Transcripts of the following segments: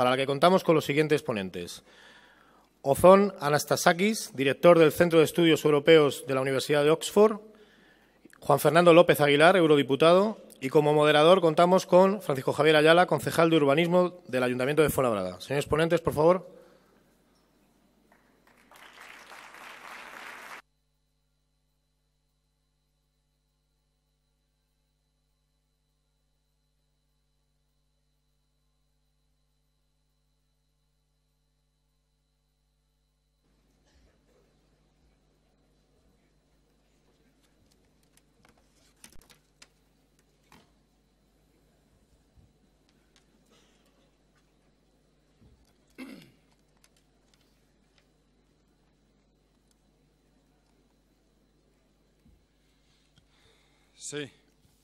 para la que contamos con los siguientes ponentes. Ozón Anastasakis, director del Centro de Estudios Europeos de la Universidad de Oxford, Juan Fernando López Aguilar, eurodiputado, y como moderador contamos con Francisco Javier Ayala, concejal de urbanismo del Ayuntamiento de Fuenlabrada. Señores ponentes, por favor. Sí,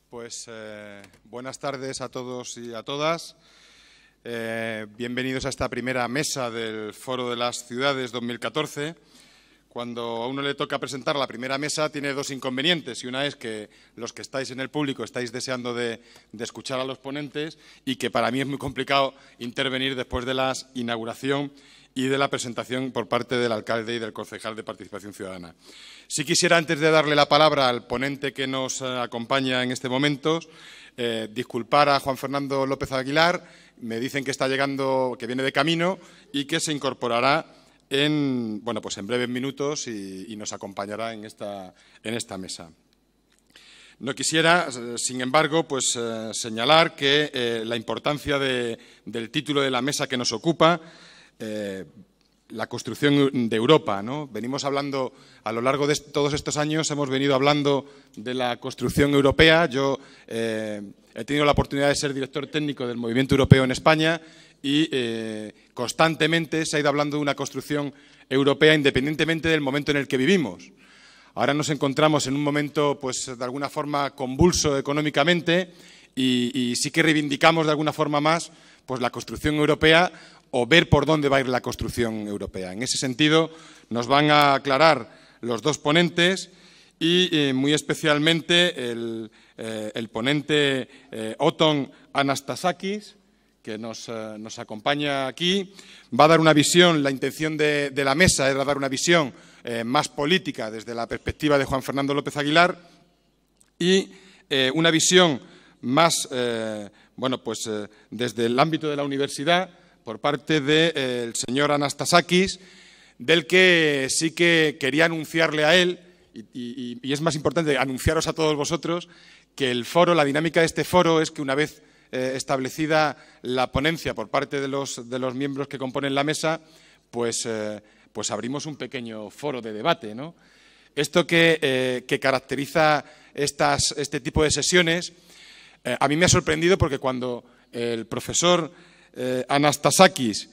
pues eh, buenas tardes a todos y a todas. Eh, bienvenidos a esta primera mesa del Foro de las Ciudades 2014 cuando a uno le toca presentar la primera mesa tiene dos inconvenientes. Y una es que los que estáis en el público estáis deseando de, escuchar a los ponentes y que para mí es muy complicado intervenir después de la inauguración y de la presentación por parte del alcalde y del concejal de Participación Ciudadana. Si sí quisiera, antes de darle la palabra al ponente que nos eh, acompaña en este momento, eh, disculpar a Juan Fernando López Aguilar. Me dicen que está llegando, que viene de camino y que se incorporará en, bueno, pues en breves minutos y, nos acompañará en esta, mesa. No quisiera, eh, sin embargo, pues, eh, señalar que eh, la importancia del título de la mesa que nos ocupa, la construcción de Europa. ¿no? Venimos hablando, a lo largo de todos estos años, hemos venido hablando de la construcción europea. Yo he tenido la oportunidad de ser director técnico del Movimiento Europeo en España y eh, constantemente se ha ido hablando de una construcción europea independientemente del momento en el que vivimos. Ahora nos encontramos en un momento, pues, de alguna forma convulso económicamente y, sí que reivindicamos de alguna forma más pues, la construcción europea o ver por dónde va a ir la construcción europea. En ese sentido, nos van a aclarar los dos ponentes y eh, muy especialmente el, eh, ponente Otón Oton Anastasakis, que eh, nos, acompaña aquí, va a dar una visión, la intención de, la mesa es dar una visión eh, más política desde la perspectiva de Juan Fernando López Aguilar y eh, una visión más, bueno, pues desde el ámbito de la universidad por parte del señor Anastasakis, del que sí que quería anunciarle a él, y es más importante anunciaros a todos vosotros, que el foro, la dinámica de este foro es que una vez eh, establecida la ponencia por parte de los, de los, miembros que componen la mesa, pues, eh, pues abrimos un pequeño foro de debate. ¿no? Esto que, eh, que caracteriza estas, este tipo de sesiones, a mí me ha sorprendido porque cuando el profesor Anastasakis,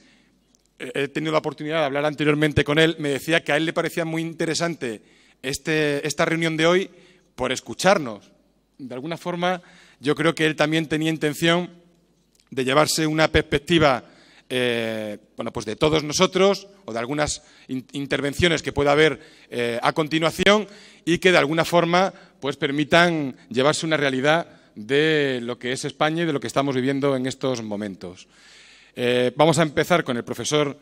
he tenido la oportunidad de hablar anteriormente con él, me decía que a él le parecía muy interesante este, esta reunión de hoy por escucharnos. De alguna forma, yo creo que él también tenía intención de llevarse una perspectiva eh, bueno, pues de todos nosotros o de algunas intervenciones que pueda haber eh, a continuación y que de alguna forma pues, permitan llevarse una realidad de lo que es España y de lo que estamos viviendo en estos momentos. Eh, vamos a empezar con el profesor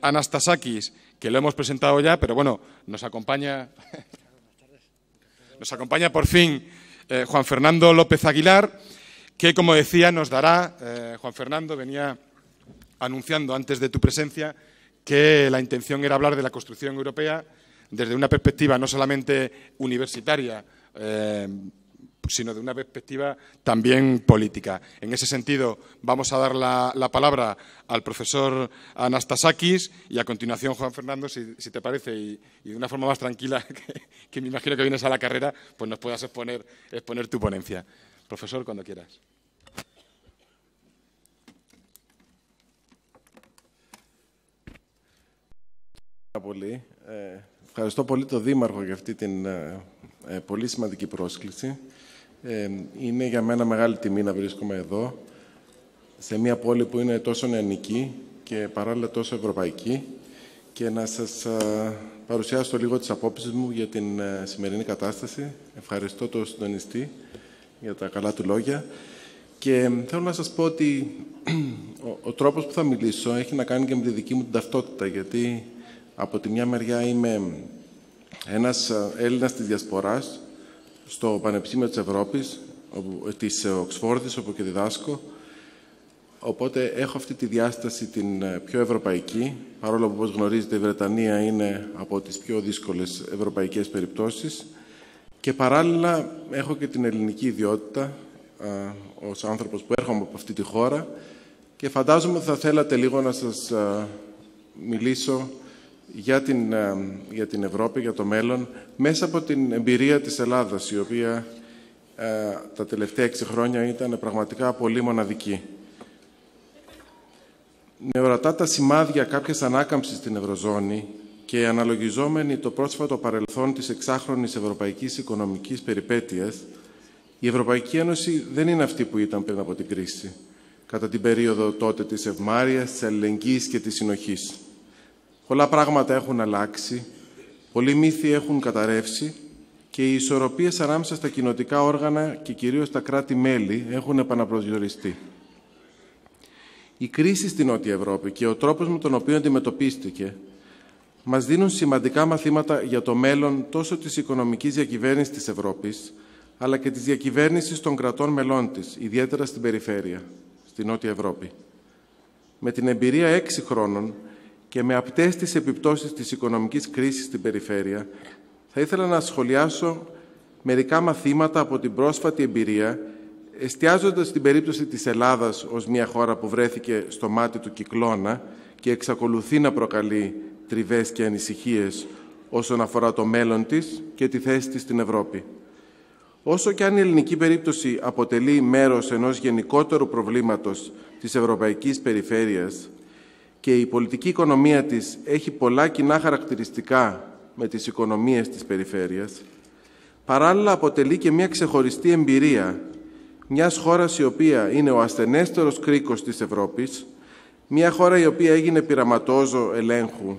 Anastasakis, que lo hemos presentado ya, pero bueno, nos acompaña, nos acompaña por fin eh, Juan Fernando López Aguilar, que como decía nos dará, eh, Juan Fernando venía anunciando antes de tu presencia que la intención era hablar de la construcción europea desde una perspectiva no solamente universitaria, eh, sino de una perspectiva también política. En ese sentido, vamos a dar la, palabra al profesor Anastasakis y a continuación, Juan Fernando, si, te parece, y, de una forma más tranquila, que, me imagino que vienes a la carrera, pues nos puedas exponer, tu ponencia. Profesor, cuando quieras. Πολύ. είναι για μένα μεγάλη τιμή να βρίσκομαι εδώ, σε μια πόλη που είναι τόσο νεανική και παράλληλα τόσο ευρωπαϊκή και να σας παρουσιάσω λίγο τις απόψεις μου για την ε, σημερινή κατάσταση. Ευχαριστώ τον συντονιστή για τα καλά του λόγια. Και θέλω να σας πω ότι ο, ο τρόπος που θα μιλήσω έχει να κάνει και με τη δική μου την ταυτότητα, γιατί από τη μια μεριά είμαι ένας ε, Έλληνας της Διασποράς, στο Πανεπιστήμιο της Ευρώπης, ε, της ε, Οξφόρδης, όπου και διδάσκω. Οπότε έχω αυτή τη διάσταση την ε, πιο ευρωπαϊκή, παρόλο που όπως γνωρίζετε η Βρετανία είναι από τις πιο δύσκολες ευρωπαϊκές περιπτώσεις. Και παράλληλα έχω και την ελληνική ιδιότητα ως άνθρωπος που έρχομαι από αυτή τη χώρα και φαντάζομαι θα θέλατε λίγο να σας μιλήσω για την, ε, για την Ευρώπη, για το μέλλον, μέσα από την εμπειρία της Ελλάδας, η οποία ε, τα τελευταία έξι χρόνια ήταν πραγματικά πολύ μοναδική. Με ορατά τα σημάδια κάποιας ανάκαμψης στην Ευρωζώνη και αναλογιζόμενοι το πρόσφατο παρελθόν της εξάχρονης ευρωπαϊκής οικονομικής περιπέτειας, η Ευρωπαϊκή Ένωση δεν είναι αυτή που ήταν πριν από την κρίση, κατά την περίοδο τότε της ευμάρειας, της αλληλεγγύης και της συνοχής. Πολλά πράγματα έχουν αλλάξει, πολλοί μύθοι έχουν καταρρεύσει και οι ισορροπίες ανάμεσα στα κοινοτικά όργανα και κυρίως τα κράτη-μέλη έχουν επαναπροσδιοριστεί. Η κρίση στην Νότια Ευρώπη και ο τρόπος με τον οποίο αντιμετωπίστηκε μας δίνουν σημαντικά μαθήματα για το μέλλον τόσο της οικονομικής διακυβέρνησης της Ευρώπης, αλλά και της διακυβέρνησης των κρατών μελών της, ιδιαίτερα στην περιφέρεια, στη Νότια Ευρώπη. Με την εμπειρία έξι χρόνων, και με απτές τις επιπτώσεις της οικονομικής κρίσης στην περιφέρεια, θα ήθελα να σχολιάσω μερικά μαθήματα από την πρόσφατη εμπειρία, εστιάζοντας την περίπτωση της Ελλάδας ως μια χώρα που βρέθηκε στο μάτι του κυκλώνα και εξακολουθεί να προκαλεί τριβές και ανησυχίες όσον αφορά το μέλλον της και τη θέση της στην Ευρώπη. Όσο και αν η ελληνική περίπτωση αποτελεί μέρος ενός γενικότερου προβλήματος της ευρωπαϊκής περιφέρειας, και η πολιτική οικονομία της έχει πολλά κοινά χαρακτηριστικά με τις οικονομίες της περιφέρειας, παράλληλα αποτελεί και μια ξεχωριστή εμπειρία μια χώρας η οποία είναι ο ασθενέστερος κρίκος της Ευρώπης, μια χώρα η οποία έγινε πειραματόζω ελέγχου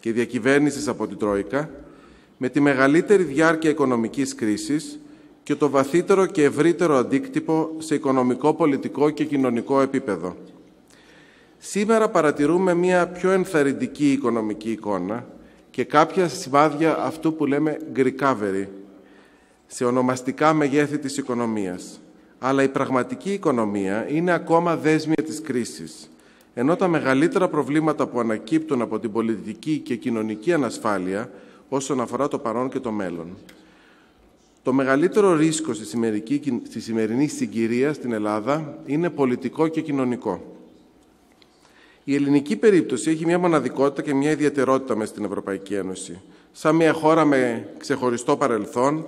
και διακυβέρνησης από την Τρόικα, με τη μεγαλύτερη διάρκεια οικονομικής κρίσης και το βαθύτερο και ευρύτερο αντίκτυπο σε οικονομικό, πολιτικό και κοινωνικό επίπεδο. Σήμερα παρατηρούμε μια πιο ενθαρρυντική οικονομική εικόνα και κάποια σημάδια αυτού που λέμε «recovery» σε ονομαστικά μεγέθη της οικονομίας. Αλλά η πραγματική οικονομία είναι ακόμα δέσμια της κρίσης, ενώ τα μεγαλύτερα προβλήματα που ανακύπτουν από την πολιτική και κοινωνική ανασφάλεια όσον αφορά το παρόν και το μέλλον. Το μεγαλύτερο ρίσκο στη σημερινή συγκυρία στην Ελλάδα είναι πολιτικό και κοινωνικό. Η ελληνική περίπτωση έχει μια μοναδικότητα και μια ιδιαιτερότητα με στην Ευρωπαϊκή Ένωση. Σαν μια χώρα με ξεχωριστό παρελθόν,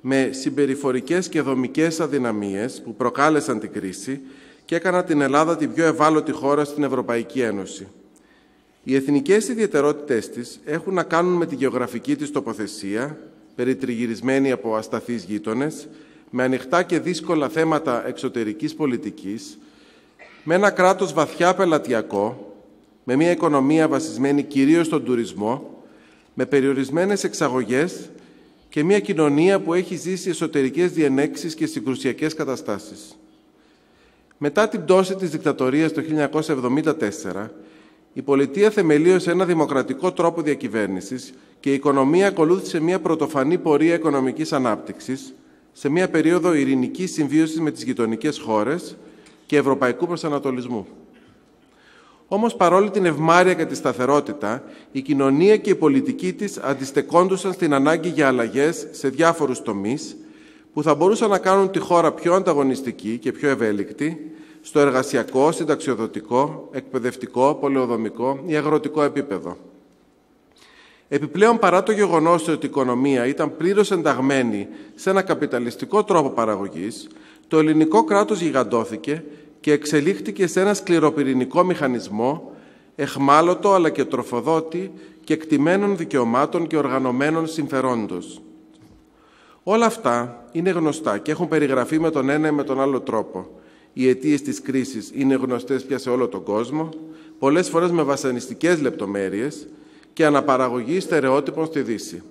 με συμπεριφορικές και δομικές αδυναμίες που προκάλεσαν την κρίση και έκανα την Ελλάδα την πιο ευάλωτη χώρα στην Ευρωπαϊκή Ένωση. Οι εθνικές ιδιαιτερότητες της έχουν να κάνουν με τη γεωγραφική της τοποθεσία, περιτριγυρισμένη από ασταθείς γείτονες, με ανοιχτά και δύσκολα θέματα εξωτερικής πολιτικής, με ένα κράτος βαθιά πελατειακό, με μια οικονομία βασισμένη κυρίως στον τουρισμό, με περιορισμένες εξαγωγές και μια κοινωνία που έχει ζήσει εσωτερικές διενέξεις και συγκρουσιακές καταστάσεις. Μετά την πτώση της δικτατορίας το 1974, η πολιτεία θεμελίωσε ένα δημοκρατικό τρόπο διακυβέρνησης και η οικονομία ακολούθησε μια πρωτοφανή πορεία οικονομικής ανάπτυξης σε μια περίοδο ειρηνικής συμβίωσης με τις γειτονικές χώρες και ευρωπαϊκού προσανατολισμού. Όμως παρόλη την ευμάρεια και τη σταθερότητα, η κοινωνία και η πολιτική της αντιστεκόντουσαν στην ανάγκη για αλλαγές σε διάφορους τομείς που θα μπορούσαν να κάνουν τη χώρα πιο ανταγωνιστική και πιο ευέλικτη στο εργασιακό, συνταξιοδοτικό, εκπαιδευτικό, πολεοδομικό ή αγροτικό επίπεδο. Επιπλέον, παρά το γεγονό ότι η οικονομία παρα το γεγονος πλήρω ηταν πληρως ενταγμενη σε ένα καπιταλιστικό τρόπο παραγωγής, το ελληνικό κράτος γιγαντώθηκε και εξελίχθηκε σε ένα σκληροπυρηνικό μηχανισμό εχμάλωτο αλλά και τροφοδότη και εκτιμένων δικαιωμάτων και οργανωμένων συμφερόντων. Όλα αυτά είναι γνωστά και έχουν περιγραφεί με τον ένα ή με τον άλλο τρόπο. Οι αιτίε της κρίση είναι γνωστές πια σε όλο τον κόσμο, πολλές φορέ με βασανιστικέ λεπτομέρειε και αναπαραγωγή στερεότυπων στη Δύση.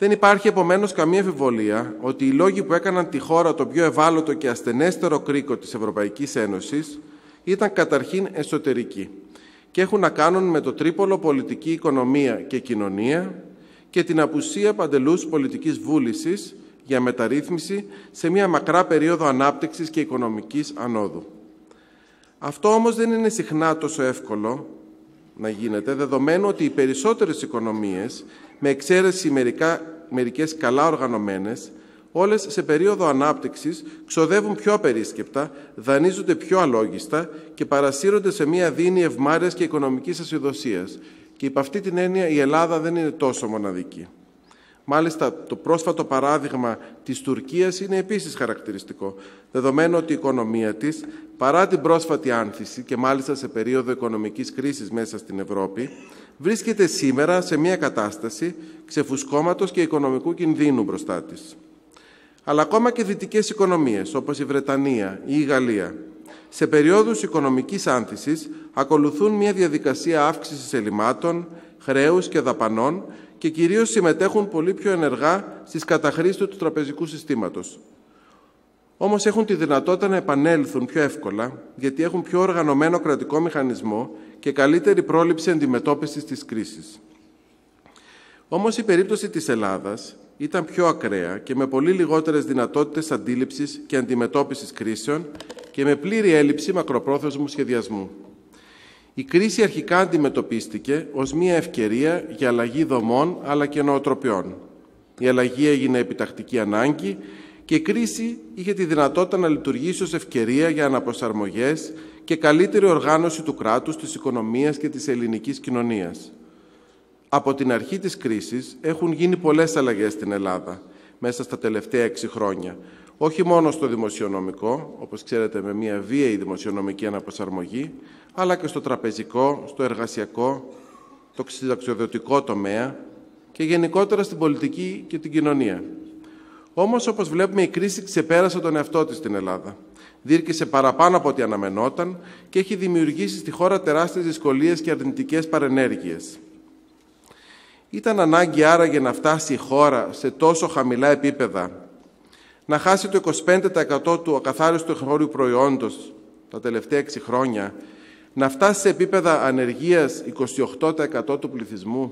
Δεν υπάρχει επομένω καμία αμφιβολία ότι οι λόγοι που έκαναν τη χώρα το πιο ευάλωτο και ασθενέστερο κρίκο τη Ευρωπαϊκή Ένωση ήταν καταρχήν εσωτερικοί και έχουν να κάνουν με το τρίπολο πολιτική οικονομία και κοινωνία και την απουσία παντελούς πολιτικής βούλησης για μεταρρύθμιση σε μια μακρά περίοδο ανάπτυξης και οικονομικής ανόδου. Αυτό όμως δεν είναι συχνά τόσο εύκολο να γίνεται, δεδομένου ότι οι περισσότερες οικονομίες με εξαίρεση μερικά, μερικές καλά οργανωμένες, όλες σε περίοδο ανάπτυξης ξοδεύουν πιο απερίσκεπτα, δανείζονται πιο αλόγιστα και παρασύρονται σε μια δίνη ευμάρειας και οικονομικής ασυδοσίας. Και υπ' αυτή την έννοια η Ελλάδα δεν είναι τόσο μοναδική. Μάλιστα, το πρόσφατο παράδειγμα της Τουρκίας είναι επίσης χαρακτηριστικό, δεδομένου ότι η οικονομία της, παρά την πρόσφατη άνθηση και μάλιστα σε περίοδο οικονομικής κρίσης μέσα στην Ευρώπη, βρίσκεται σήμερα σε μια κατάσταση ξεφουσκώματος και οικονομικού κινδύνου μπροστά τη. Αλλά ακόμα και δυτικές οικονομίες όπως η Βρετανία ή η Γαλλία σε περίοδους οικονομικής άνθησης ακολουθούν μια διαδικασία αύξησης ελλημάτων, χρέους και δαπανών και κυρίως συμμετέχουν πολύ πιο ενεργά στις καταχρήσεις του τραπεζικού συστήματος. Όμως έχουν τη δυνατότητα να επανέλθουν πιο εύκολα, γιατί έχουν πιο οργανωμένο κρατικό μηχανισμό και καλύτερη πρόληψη αντιμετώπισης της κρίσης. Όμως η περίπτωση της Ελλάδας ήταν πιο ακραία και με πολύ λιγότερες δυνατότητες αντίληψης και αντιμετώπισης κρίσεων και με πλήρη έλλειψη μακροπρόθεσμου σχεδιασμού. Η κρίση αρχικά αντιμετωπίστηκε ως μια ευκαιρία για αλλαγή δομών αλλά και νοοτροπιών. Η αλλαγή έγινε επιτακτική ανάγκη και η κρίση είχε τη δυνατότητα να λειτουργήσει ως ευκαιρία για αναπροσαρμογές και καλύτερη οργάνωση του κράτους, της οικονομίας και της ελληνικής κοινωνίας. Από την αρχή της κρίσης έχουν γίνει πολλές αλλαγές στην Ελλάδα μέσα στα τελευταία έξι χρόνια. Όχι μόνο στο δημοσιονομικό, όπως ξέρετε με μια βίαιη δημοσιονομική αναπροσαρμογή, αλλά και στο τραπεζικό, στο εργασιακό, το συνταξιοδοτικό τομέα και γενικότερα στην πολιτική και την κοινωνία. Όμω, όπω βλέπουμε, η κρίση ξεπέρασε τον εαυτό τη στην Ελλάδα. Δίρκησε παραπάνω από ό,τι αναμενόταν και έχει δημιουργήσει στη χώρα τεράστιε δυσκολίε και αρνητικέ παρενέργειε. Ήταν ανάγκη άραγε να φτάσει η χώρα σε τόσο χαμηλά επίπεδα, να χάσει το 25% του ακαθάριστου εγχώριου προϊόντος τα τελευταία 6 χρόνια, να φτάσει σε επίπεδα ανεργίας 28% του πληθυσμού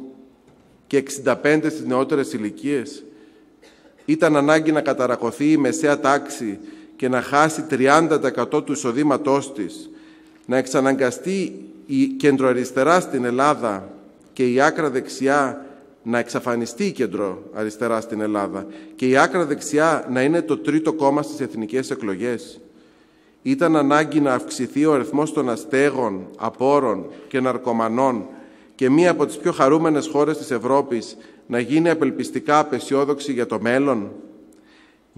και 65% στις νεότερες ηλικίες, ήταν ανάγκη να καταρακωθεί η μεσαία τάξη και να χάσει 30% του εισοδήματός της, να εξαναγκαστεί η κεντροαριστερά στην Ελλάδα και η άκρα δεξιά να εξαφανιστεί η κέντρο αριστερά στην Ελλάδα και η άκρα δεξιά να είναι το τρίτο κόμμα στις εθνικές εκλογές. Ήταν ανάγκη να αυξηθεί ο αριθμός των αστέγων, απόρων και ναρκωμανών και μία από τις πιο χαρούμενες χώρες της Ευρώπης να γίνει απελπιστικά απεσιόδοξη για το μέλλον.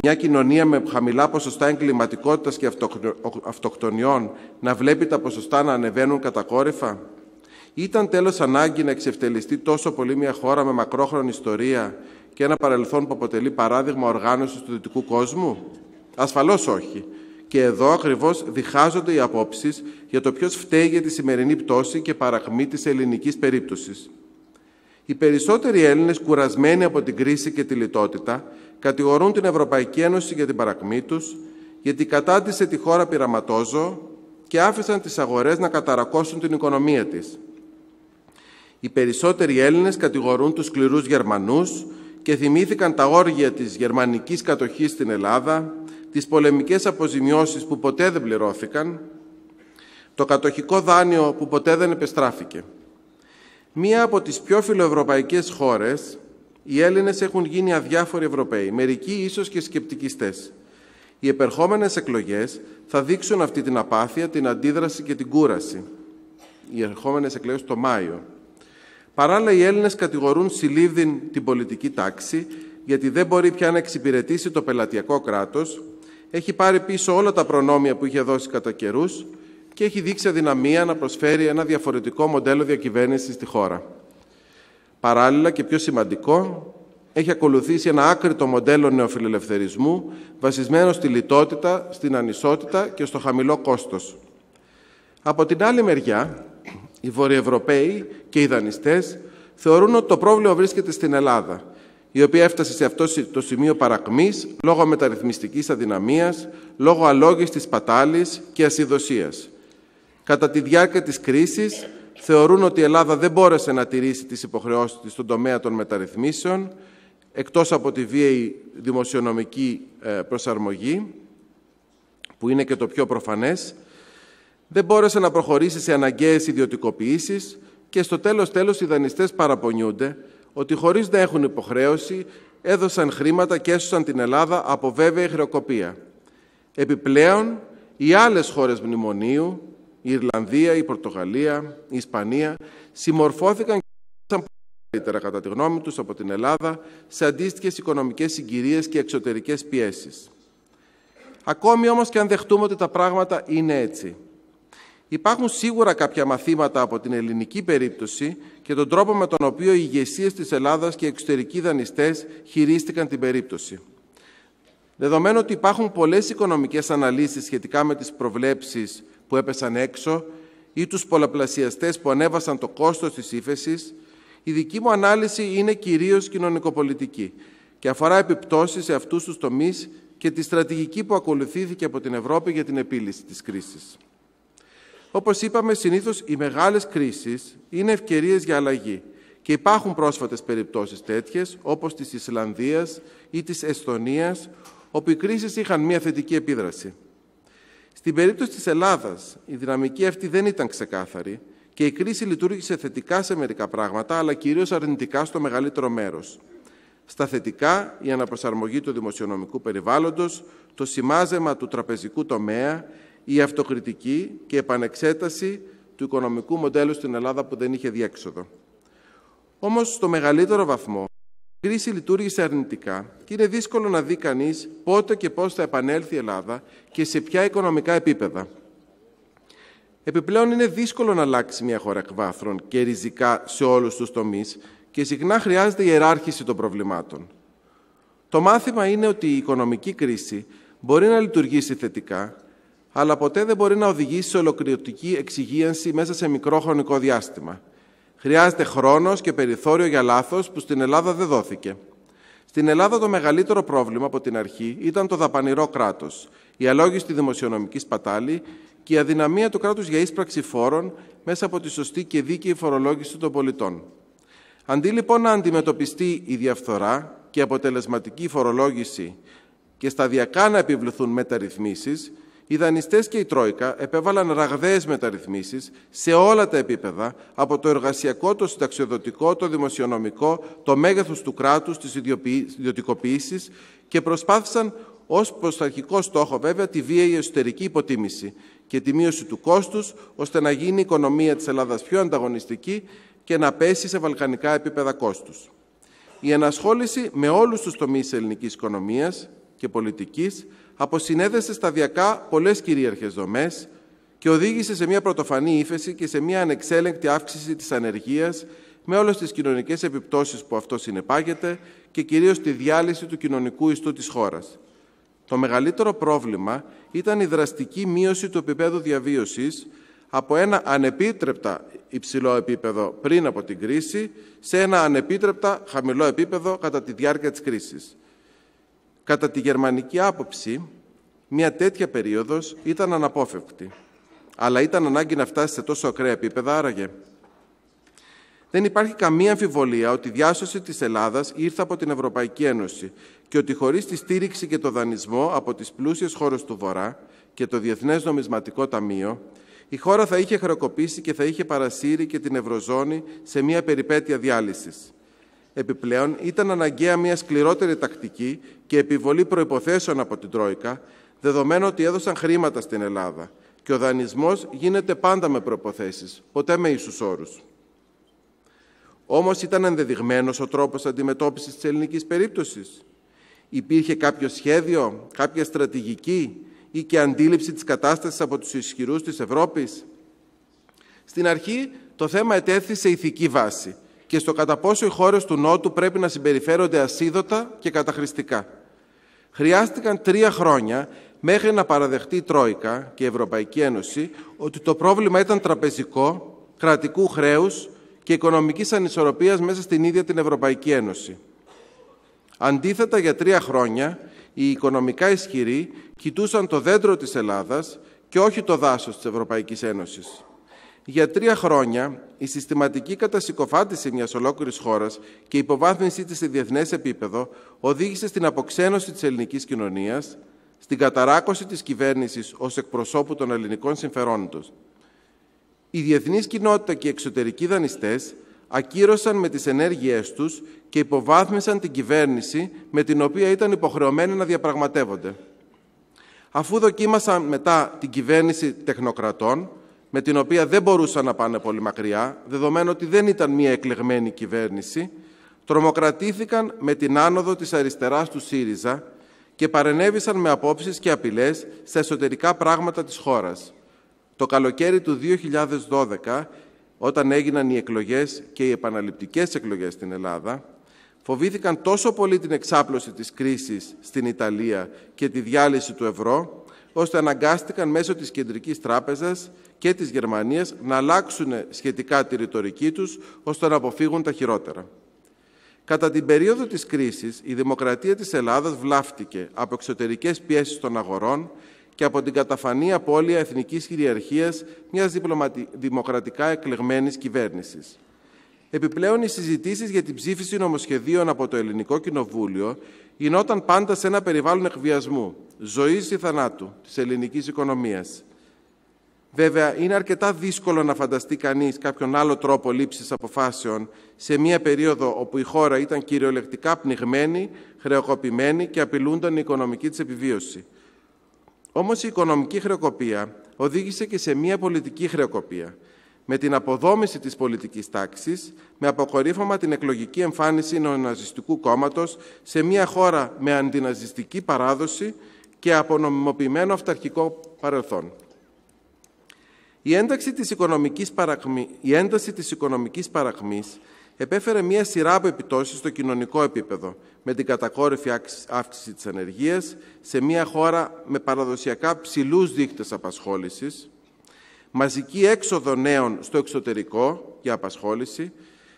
Μια κοινωνία με χαμηλά ποσοστά εγκληματικότητας και αυτοκτονιών να βλέπει τα ποσοστά να ανεβαίνουν κατακόρυφα. Ήταν τέλος ανάγκη να εξευτελιστεί τόσο πολύ μια χώρα με μακρόχρονη ιστορία και ένα παρελθόν που αποτελεί παράδειγμα οργάνωσης του δυτικού κόσμου. Ασφαλώς όχι. Και εδώ ακριβώς διχάζονται οι απόψεις για το ποιος φταίει για τη σημερινή πτώση και παραχμή της ελληνικής περίπτωσης. Οι περισσότεροι Έλληνε, κουρασμένοι από την κρίση και τη λιτότητα, κατηγορούν την Ευρωπαϊκή Ένωση για την παρακμή του, γιατί κατάντησε τη χώρα πειραματόζω και άφησαν τι αγορέ να καταρακώσουν την οικονομία τη. Οι περισσότεροι Έλληνε κατηγορούν του σκληρού Γερμανού και θυμήθηκαν τα όργια της γερμανικής κατοχή στην Ελλάδα, τι πολεμικές αποζημιώσει που ποτέ δεν πληρώθηκαν, το κατοχικό δάνειο που ποτέ δεν επιστράφηκε. Μία από τις πιο φιλοευρωπαϊκές χώρες, οι Έλληνες έχουν γίνει αδιάφοροι Ευρωπαίοι, μερικοί ίσως και σκεπτικιστές. Οι επερχόμενες εκλογές θα δείξουν αυτή την απάθεια, την αντίδραση και την κούραση. Οι ερχόμενες εκλογές το Μάιο. Παράλληλα, οι Έλληνες κατηγορούν συλλήβδιν την πολιτική τάξη, γιατί δεν μπορεί πια να εξυπηρετήσει το πελατειακό κράτος, έχει πάρει πίσω όλα τα προνόμια που είχε δώσει κατά καιρούς και έχει δείξει αδυναμία να προσφέρει ένα διαφορετικό μοντέλο διακυβέρνησης στη χώρα. Παράλληλα και πιο σημαντικό, έχει ακολουθήσει ένα άκρητο μοντέλο νεοφιλελευθερισμού βασισμένο στη λιτότητα, στην ανισότητα και στο χαμηλό κόστος. Από την άλλη μεριά, οι Βορειοευρωπαίοι και οι δανειστές θεωρούν ότι το πρόβλημα βρίσκεται στην Ελλάδα, η οποία έφτασε σε αυτό το σημείο παρακμής λόγω μεταρρυθμιστικής αδυναμίας, λόγω αλόγης της πατάλης και ασυδοσίας. Κατά τη διάρκεια της κρίσης θεωρούν ότι η Ελλάδα δεν μπόρεσε να τηρήσει τις υποχρεώσεις της στον τομέα των μεταρρυθμίσεων εκτός από τη βίαιη δημοσιονομική ε, προσαρμογή που είναι και το πιο προφανές δεν μπόρεσε να προχωρήσει σε αναγκαίες ιδιωτικοποιήσεις και στο τέλος τέλος οι δανειστές παραπονιούνται ότι χωρίς να έχουν υποχρέωση έδωσαν χρήματα και έσωσαν την Ελλάδα από βέβαιη χρεοκοπία. Επιπλέον, οι άλλες χώρες μνημονίου η Ιρλανδία, η Πορτογαλία, η Ισπανία συμμορφώθηκαν και καλύτερα κατά τη γνώμη τους από την Ελλάδα σε αντίστοιχε οικονομικές συγκυρίες και εξωτερικές πιέσεις. Ακόμη όμως και αν δεχτούμε ότι τα πράγματα είναι έτσι. Υπάρχουν σίγουρα κάποια μαθήματα από την ελληνική περίπτωση και τον τρόπο με τον οποίο οι ηγεσίε της Ελλάδας και οι εξωτερικοί δανειστές χειρίστηκαν την περίπτωση. Δεδομένου ότι υπάρχουν πολλές οικονομικές αναλύσεις σχετικά με τις προβλέψεις που έπεσαν έξω ή τους πολλαπλασιαστές που ανέβασαν το κόστος της ύφεση, η δική μου ανάλυση είναι κυρίως κοινωνικοπολιτική και αφορά επιπτώσεις σε αυτούς τους τομείς και τη στρατηγική που ακολουθήθηκε από την Ευρώπη για την επίλυση της κρίσης. Όπως είπαμε, συνήθως οι μεγάλες κρίσεις είναι ευκαιρίες για αλλαγή και υπάρχουν πρόσφατες περιπτώσεις τέτοιες, όπως της Ισλανδίας ή της Εστονίας, όπου οι κρίσεις είχαν μια θετική επίδραση. Στην περίπτωση της Ελλάδας, η δυναμική αυτή δεν ήταν ξεκάθαρη και η κρίση λειτουργήσε θετικά σε μερικά πράγματα, αλλά κυρίως αρνητικά στο μεγαλύτερο μέρος. Στα θετικά, η αναπροσαρμογή του δημοσιονομικού περιβάλλοντος, το σημάζεμα του τραπεζικού τομέα, η αυτοκριτική και επανεξέταση του οικονομικού μοντέλου στην Ελλάδα που δεν είχε διέξοδο. Όμως, στο μεγαλύτερο βαθμό, η κρίση λειτουργήσε αρνητικά και είναι δύσκολο να δει κανεί πότε και πώ θα επανέλθει η Ελλάδα και σε ποια οικονομικά επίπεδα. Επιπλέον, είναι δύσκολο να αλλάξει μια χώρα εκ και ριζικά σε όλου του τομεί και συχνά χρειάζεται η ιεράρχηση των προβλημάτων. Το μάθημα είναι ότι η οικονομική κρίση μπορεί να λειτουργήσει θετικά, αλλά ποτέ δεν μπορεί να οδηγήσει σε ολοκληρωτική εξυγίανση μέσα σε μικρό χρονικό διάστημα. Χρειάζεται χρόνο και περιθώριο για λάθο που στην Ελλάδα δεν δόθηκε. Στην Ελλάδα το μεγαλύτερο πρόβλημα από την αρχή ήταν το δαπανηρό κράτο, η αλόγιστη δημοσιονομική σπατάλη και η αδυναμία του κράτου για ίσπραξη φόρων μέσα από τη σωστή και δίκαιη φορολόγηση των πολιτών. Αντί λοιπόν να αντιμετωπιστεί η διαφθορά και η αποτελεσματική φορολόγηση και σταδιακά να επιβληθούν μεταρρυθμίσει οι δανειστές και η Τρόικα επέβαλαν ραγδαίες μεταρρυθμίσεις σε όλα τα επίπεδα, από το εργασιακό, το συνταξιοδοτικό, το δημοσιονομικό, το μέγεθος του κράτους, τις ιδιωτικοποιήσεις και προσπάθησαν ως προσταρχικό στόχο βέβαια τη βία η εσωτερική υποτίμηση και τη μείωση του κόστους, ώστε να γίνει η οικονομία της Ελλάδας πιο ανταγωνιστική και να πέσει σε βαλκανικά επίπεδα κόστους. Η ενασχόληση με όλους τους τομείς της ελληνικής οικονομίας και πολιτικής αποσυνέδεσε σταδιακά πολλέ κυρίαρχες δομέ και οδήγησε σε μια πρωτοφανή ύφεση και σε μια ανεξέλεγκτη αύξηση της ανεργία με όλε τι κοινωνικέ επιπτώσεις που αυτό συνεπάγεται και κυρίως τη διάλυση του κοινωνικού ιστού της χώρας. Το μεγαλύτερο πρόβλημα ήταν η δραστική μείωση του επίπεδου διαβίωση από ένα ανεπίτρεπτα υψηλό επίπεδο πριν από την κρίση σε ένα ανεπίτρεπτα χαμηλό επίπεδο κατά τη διάρκεια της κρίσης. Κατά τη γερμανική άποψη, μια τέτοια περίοδος ήταν αναπόφευκτη. Αλλά ήταν ανάγκη να φτάσει σε τόσο ακραία επίπεδα άραγε. Δεν υπάρχει καμία αμφιβολία ότι η διάσωση της Ελλάδας ήρθε από την Ευρωπαϊκή Ένωση και ότι χωρίς τη στήριξη και το δανεισμό από τις πλούσιες χώρες του Βορρά και το Διεθνές Νομισματικό Ταμείο, η χώρα θα είχε χρεοκοπήσει και θα είχε παρασύρει και την Ευρωζώνη σε μια περιπέτεια διάλυσης. Επιπλέον, ήταν αναγκαία μια σκληρότερη τακτική και επιβολή προποθέσεων από την Τρόικα, δεδομένου ότι έδωσαν χρήματα στην Ελλάδα και ο δανεισμό γίνεται πάντα με προποθέσει, ποτέ με ίσου όρου. Όμω ήταν ενδεδειγμένο ο τρόπο αντιμετώπιση τη ελληνική περίπτωση. Υπήρχε κάποιο σχέδιο, κάποια στρατηγική ή και αντίληψη της κατάστασης από τους ισχυρούς της Ευρώπης. Στην αρχή το θέμα ετέθη σε ηθική βάση – και στο κατά πόσο οι χώρες του Νότου πρέπει να συμπεριφέρονται ασίδωτα και καταχρηστικά. Χρειάστηκαν τρία χρόνια μέχρι να παραδεχτεί η Τρόικα και η Ευρωπαϊκή Ένωση ότι το πρόβλημα ήταν τραπεζικό, κρατικού χρέους και οικονομικής ανισορροπίας μέσα στην ίδια την Ευρωπαϊκή Ένωση. Αντίθετα, για τρία χρόνια, οι οικονομικά ισχυροί κοιτούσαν το δέντρο της Ελλάδας και όχι το δάσος της Ευρωπαϊκής Ένωσης. Για τρία χρόνια, η συστηματική κατασυκοφάντηση μια ολόκληρη χώρα και η υποβάθμιση τη σε διεθνέ επίπεδο οδήγησε στην αποξένωση τη ελληνική κοινωνία, στην καταράκωση τη κυβέρνηση ω εκπροσώπου των ελληνικών συμφερόντων. Η διεθνή κοινότητα και οι εξωτερικοί δανειστέ ακύρωσαν με τι ενέργειέ του και υποβάθμισαν την κυβέρνηση με την οποία ήταν υποχρεωμένοι να διαπραγματεύονται. Αφού δοκίμασαν μετά την κυβέρνηση τεχνοκρατών, με την οποία δεν μπορούσαν να πάνε πολύ μακριά, δεδομένου ότι δεν ήταν μια εκλεγμένη κυβέρνηση, τρομοκρατήθηκαν με την άνοδο της αριστεράς του ΣΥΡΙΖΑ και παρενέβησαν με απόψεις και απειλές στα εσωτερικά πράγματα της χώρας. Το καλοκαίρι του 2012, όταν έγιναν οι εκλογές και οι επαναληπτικές εκλογές στην Ελλάδα, φοβήθηκαν τόσο πολύ την εξάπλωση της κρίσης στην Ιταλία και τη διάλυση του ευρώ, ώστε αναγκάστηκαν μέσω της Κεντρικής Τράπεζας και της Γερμανίας να αλλάξουν σχετικά τη ρητορική τους, ώστε να αποφύγουν τα χειρότερα. Κατά την περίοδο της κρίσης, η δημοκρατία της Ελλάδας βλάφτηκε από εξωτερικές πιέσεις των αγορών και από την καταφανή απώλεια εθνικής κυριαρχίας μιας δημοκρατικά εκλεγμένης κυβέρνησης. Επιπλέον, οι συζητήσεις για την ψήφιση νομοσχεδίων από το Ελληνικό Κοινοβούλιο γινόταν πάντα σε ένα περιβάλλον εκβιασμού, ζωής ή θανάτου της ελληνικής οικονομίας – Βέβαια, είναι αρκετά δύσκολο να φανταστεί κανείς κάποιον άλλο τρόπο λήψης αποφάσεων σε μια περίοδο όπου η χώρα ήταν κυριολεκτικά πνιγμένη, χρεοκοπημένη και απειλούνταν η οικονομική της επιβίωση. Όμως η οικονομική χρεοκοπία οδήγησε και σε μια πολιτική χρεοκοπία, με την αποδόμηση της πολιτικής τάξης, με αποκορύφωμα την εκλογική εμφάνιση νεοναζιστικού κόμματος σε μια χώρα με αντιναζιστική παράδοση και απονομιμοποιημένο αυταρχικό παρελθόν. Η, ένταξη της οικονομικής παραχμής ένταση της οικονομικής επέφερε μία σειρά από επιτόσεις στο κοινωνικό επίπεδο, με την κατακόρυφη αύξηση της ανεργίας σε μία χώρα με παραδοσιακά ψηλούς δείκτες απασχόλησης, μαζική έξοδο νέων στο εξωτερικό για απασχόληση,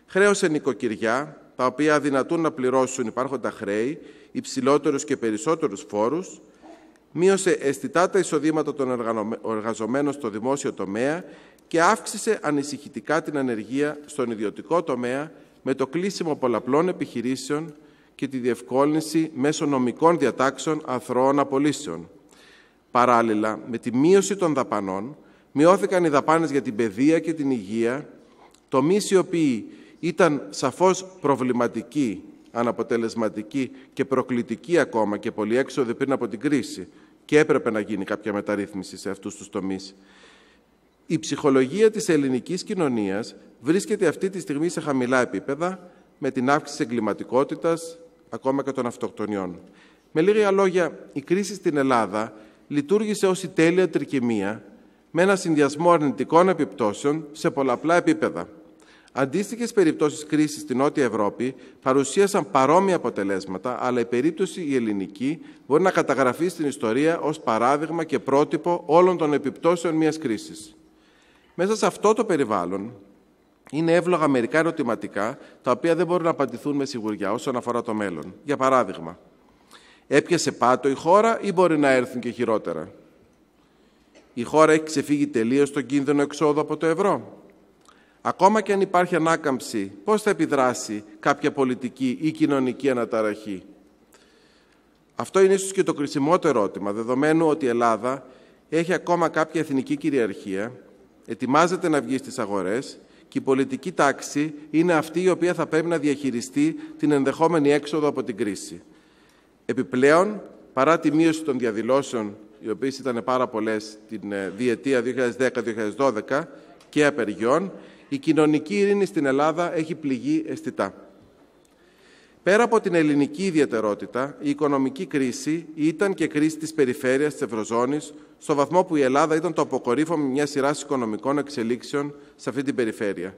χρέο σε νοικοκυριά, τα οποία δυνατούν να πληρώσουν υπάρχοντα χρέη, υψηλότερους και περισσότερους φόρους, μείωσε αισθητά τα εισοδήματα των εργαζομένων στο δημόσιο τομέα και αύξησε ανησυχητικά την ανεργία στον ιδιωτικό τομέα με το κλείσιμο πολλαπλών επιχειρήσεων και τη διευκόλυνση μέσω νομικών διατάξεων αθρώων απολύσεων. Παράλληλα, με τη μείωση των δαπανών, μειώθηκαν οι δαπάνες για την παιδεία και την υγεία, τομείς οι οποίοι ήταν σαφώς προβληματικοί αναποτελεσματική και προκλητική ακόμα και πολυέξοδη πριν από την κρίση και έπρεπε να γίνει κάποια μεταρρύθμιση σε αυτούς τους τομείς. Η ψυχολογία της ελληνικής κοινωνίας βρίσκεται αυτή τη στιγμή σε χαμηλά επίπεδα με την αύξηση της εγκληματικότητας, ακόμα και των αυτοκτονιών. Με λίγα λόγια, η κρίση στην Ελλάδα λειτουργήσε ως η τέλεια τρικυμία με ένα συνδυασμό αρνητικών επιπτώσεων σε πολλαπλά επίπεδα. Αντίστοιχε περιπτώσει κρίση στην Νότια Ευρώπη παρουσίασαν παρόμοια αποτελέσματα, αλλά η περίπτωση η ελληνική μπορεί να καταγραφεί στην ιστορία ω παράδειγμα και πρότυπο όλων των επιπτώσεων μια κρίση. Μέσα σε αυτό το περιβάλλον, είναι εύλογα μερικά ερωτηματικά, τα οποία δεν μπορούν να απαντηθούν με σιγουριά όσον αφορά το μέλλον. Για παράδειγμα, έπιασε πάτο η χώρα ή μπορεί να έρθουν και χειρότερα. Η χώρα έχει ξεφύγει τελείω τον κίνδυνο εξόδου από το ευρώ. Ακόμα και αν υπάρχει ανάκαμψη, πώς θα επιδράσει κάποια πολιτική ή κοινωνική αναταραχή. Αυτό είναι ίσως και το κρισιμότερο ερώτημα, δεδομένου ότι η Ελλάδα έχει ακόμα κάποια εθνική κυριαρχία, ετοιμάζεται να βγει στις αγορές και η πολιτική τάξη είναι αυτή η οποία θα πρέπει να διαχειριστεί την ενδεχόμενη έξοδο από την κρίση. Επιπλέον, παρά τη μείωση των διαδηλώσεων, οι οποίες ήταν πάρα πολλές την ε, διετία 2010-2012 και απεργιών, η κοινωνική ειρήνη στην Ελλάδα έχει πληγεί αισθητά. Πέρα από την ελληνική ιδιαιτερότητα, η οικονομική κρίση ήταν και κρίση της περιφέρειας της Ευρωζώνης, στο βαθμό που η Ελλάδα ήταν το αποκορύφωμα μια σειρά οικονομικών εξελίξεων σε αυτή την περιφέρεια.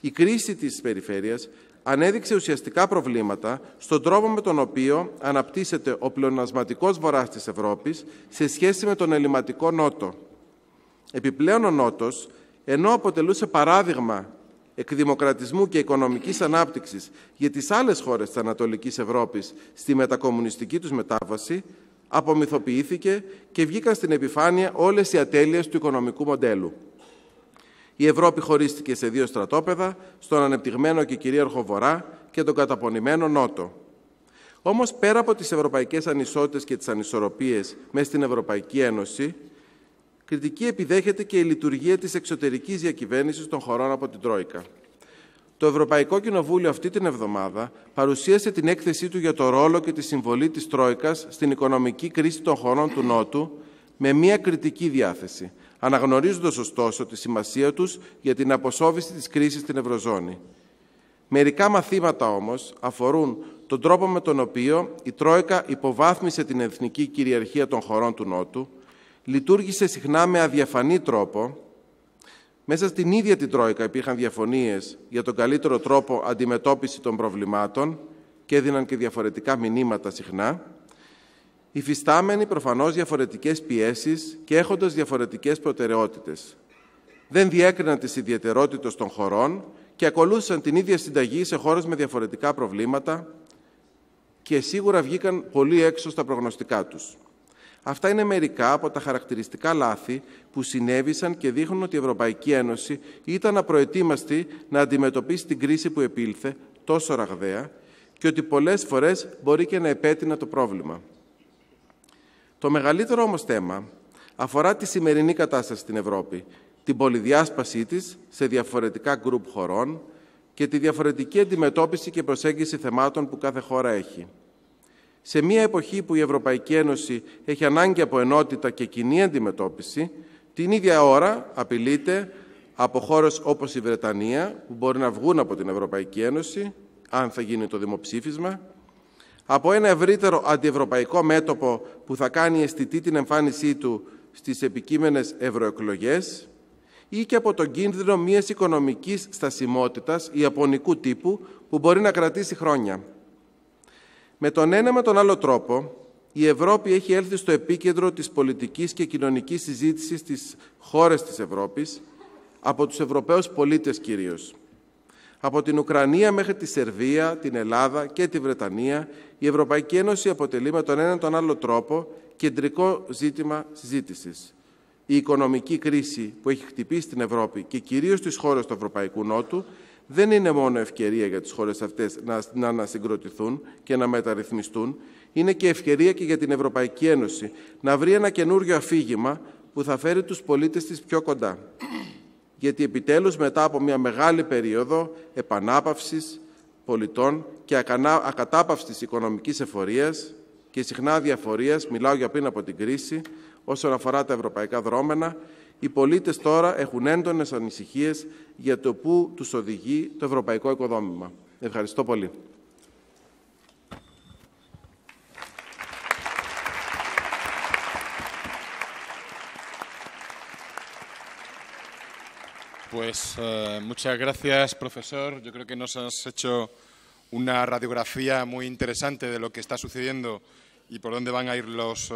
Η κρίση της περιφέρειας ανέδειξε ουσιαστικά προβλήματα στον τρόπο με τον οποίο αναπτύσσεται ο πλεονασματικός βορράς της Ευρώπης σε σχέση με τον ελληματικό νότο. Επιπλέον ο νότος ενώ αποτελούσε παράδειγμα εκδημοκρατισμού και οικονομικής ανάπτυξης για τις άλλες χώρες της Ανατολικής Ευρώπης στη μετακομμουνιστική τους μετάβαση, απομυθοποιήθηκε και βγήκαν στην επιφάνεια όλες οι ατέλειες του οικονομικού μοντέλου. Η Ευρώπη χωρίστηκε σε δύο στρατόπεδα, στον ανεπτυγμένο και κυρίαρχο Βορρά και τον καταπονημένο Νότο. Όμως πέρα από τις ευρωπαϊκές ανισότητες και τις ανισορροπίες μέσα στην Ευρωπαϊκή Ένωση, κριτική επιδέχεται και η λειτουργία της εξωτερικής διακυβέρνησης των χωρών από την Τρόικα. Το Ευρωπαϊκό Κοινοβούλιο αυτή την εβδομάδα παρουσίασε την έκθεσή του για το ρόλο και τη συμβολή της Τρόικας στην οικονομική κρίση των χωρών του Νότου με μια κριτική διάθεση, αναγνωρίζοντας ωστόσο τη σημασία τους για την αποσόβηση της κρίσης στην Ευρωζώνη. Μερικά μαθήματα όμως αφορούν τον τρόπο με τον οποίο η Τρόικα υποβάθμισε την εθνική κυριαρχία των χωρών του Νότου, λειτουργήσε συχνά με αδιαφανή τρόπο. Μέσα στην ίδια την Τρόικα υπήρχαν διαφωνίες για τον καλύτερο τρόπο αντιμετώπιση των προβλημάτων και έδιναν και διαφορετικά μηνύματα συχνά, υφιστάμενοι προφανώς διαφορετικές πιέσεις και έχοντας διαφορετικές προτεραιότητες. Δεν διέκριναν τις ιδιαιτερότητες των χωρών και ακολούθησαν την ίδια συνταγή σε χώρες με διαφορετικά προβλήματα και σίγουρα βγήκαν πολύ έξω στα προγνωστικά τους. Αυτά είναι μερικά από τα χαρακτηριστικά λάθη που συνέβησαν και δείχνουν ότι η Ευρωπαϊκή Ένωση ήταν απροετοίμαστη να αντιμετωπίσει την κρίση που επήλθε τόσο ραγδαία και ότι πολλές φορές μπορεί και να επέτεινα το πρόβλημα. Το μεγαλύτερο όμως θέμα αφορά τη σημερινή κατάσταση στην Ευρώπη, την πολυδιάσπασή της σε διαφορετικά γκρουπ χωρών και τη διαφορετική αντιμετώπιση και προσέγγιση θεμάτων που κάθε χώρα έχει. Σε μια εποχή που η Ευρωπαϊκή Ένωση έχει ανάγκη από ενότητα και κοινή αντιμετώπιση, την ίδια ώρα απειλείται από χώρε όπως η Βρετανία, που μπορεί να βγουν από την Ευρωπαϊκή Ένωση, αν θα γίνει το δημοψήφισμα, από ένα ευρύτερο αντιευρωπαϊκό μέτωπο που θα κάνει αισθητή την εμφάνισή του στις επικείμενες ευρωεκλογές ή και από τον κίνδυνο μιας οικονομικής στασιμότητας ιαπωνικού τύπου που μπορεί να κρατήσει χρόνια. Με τον ένα με τον άλλο τρόπο, η Ευρώπη έχει έλθει στο επίκεντρο της πολιτικής και κοινωνικής συζήτησης στις χώρες της Ευρώπης, από τους Ευρωπαίους πολίτες κυρίως. Από την Ουκρανία μέχρι τη Σερβία, την Ελλάδα και τη Βρετανία, η Ευρωπαϊκή Ένωση αποτελεί με τον έναν τον άλλο τρόπο κεντρικό ζήτημα συζήτησης. Η οικονομική κρίση που έχει χτυπήσει την Ευρώπη και κυρίως τις χώρες του Ευρωπαϊκού Νότου δεν είναι μόνο ευκαιρία για τις χώρες αυτές να ανασυγκροτηθούν και να μεταρρυθμιστούν, είναι και ευκαιρία και για την Ευρωπαϊκή Ένωση να βρει ένα καινούριο αφήγημα που θα φέρει τους πολίτες της πιο κοντά. Γιατί επιτέλους μετά από μια μεγάλη περίοδο επανάπαυσης πολιτών και ακατάπαυσης οικονομικής εφορίας και συχνά διαφορίας, μιλάω για πριν από την κρίση, όσον αφορά τα ευρωπαϊκά δρόμενα, Οι ciudadanos τώρα έχουν έντονες ανησυχίες για το πού les οδηγεί το ευρωπαϊκό οικοδόμημα. Ευχαριστώ πολύ. Pues eh, muchas gracias, profesor. Yo creo que nos has hecho una radiografía muy interesante de lo que está sucediendo y por dónde van a ir los, eh,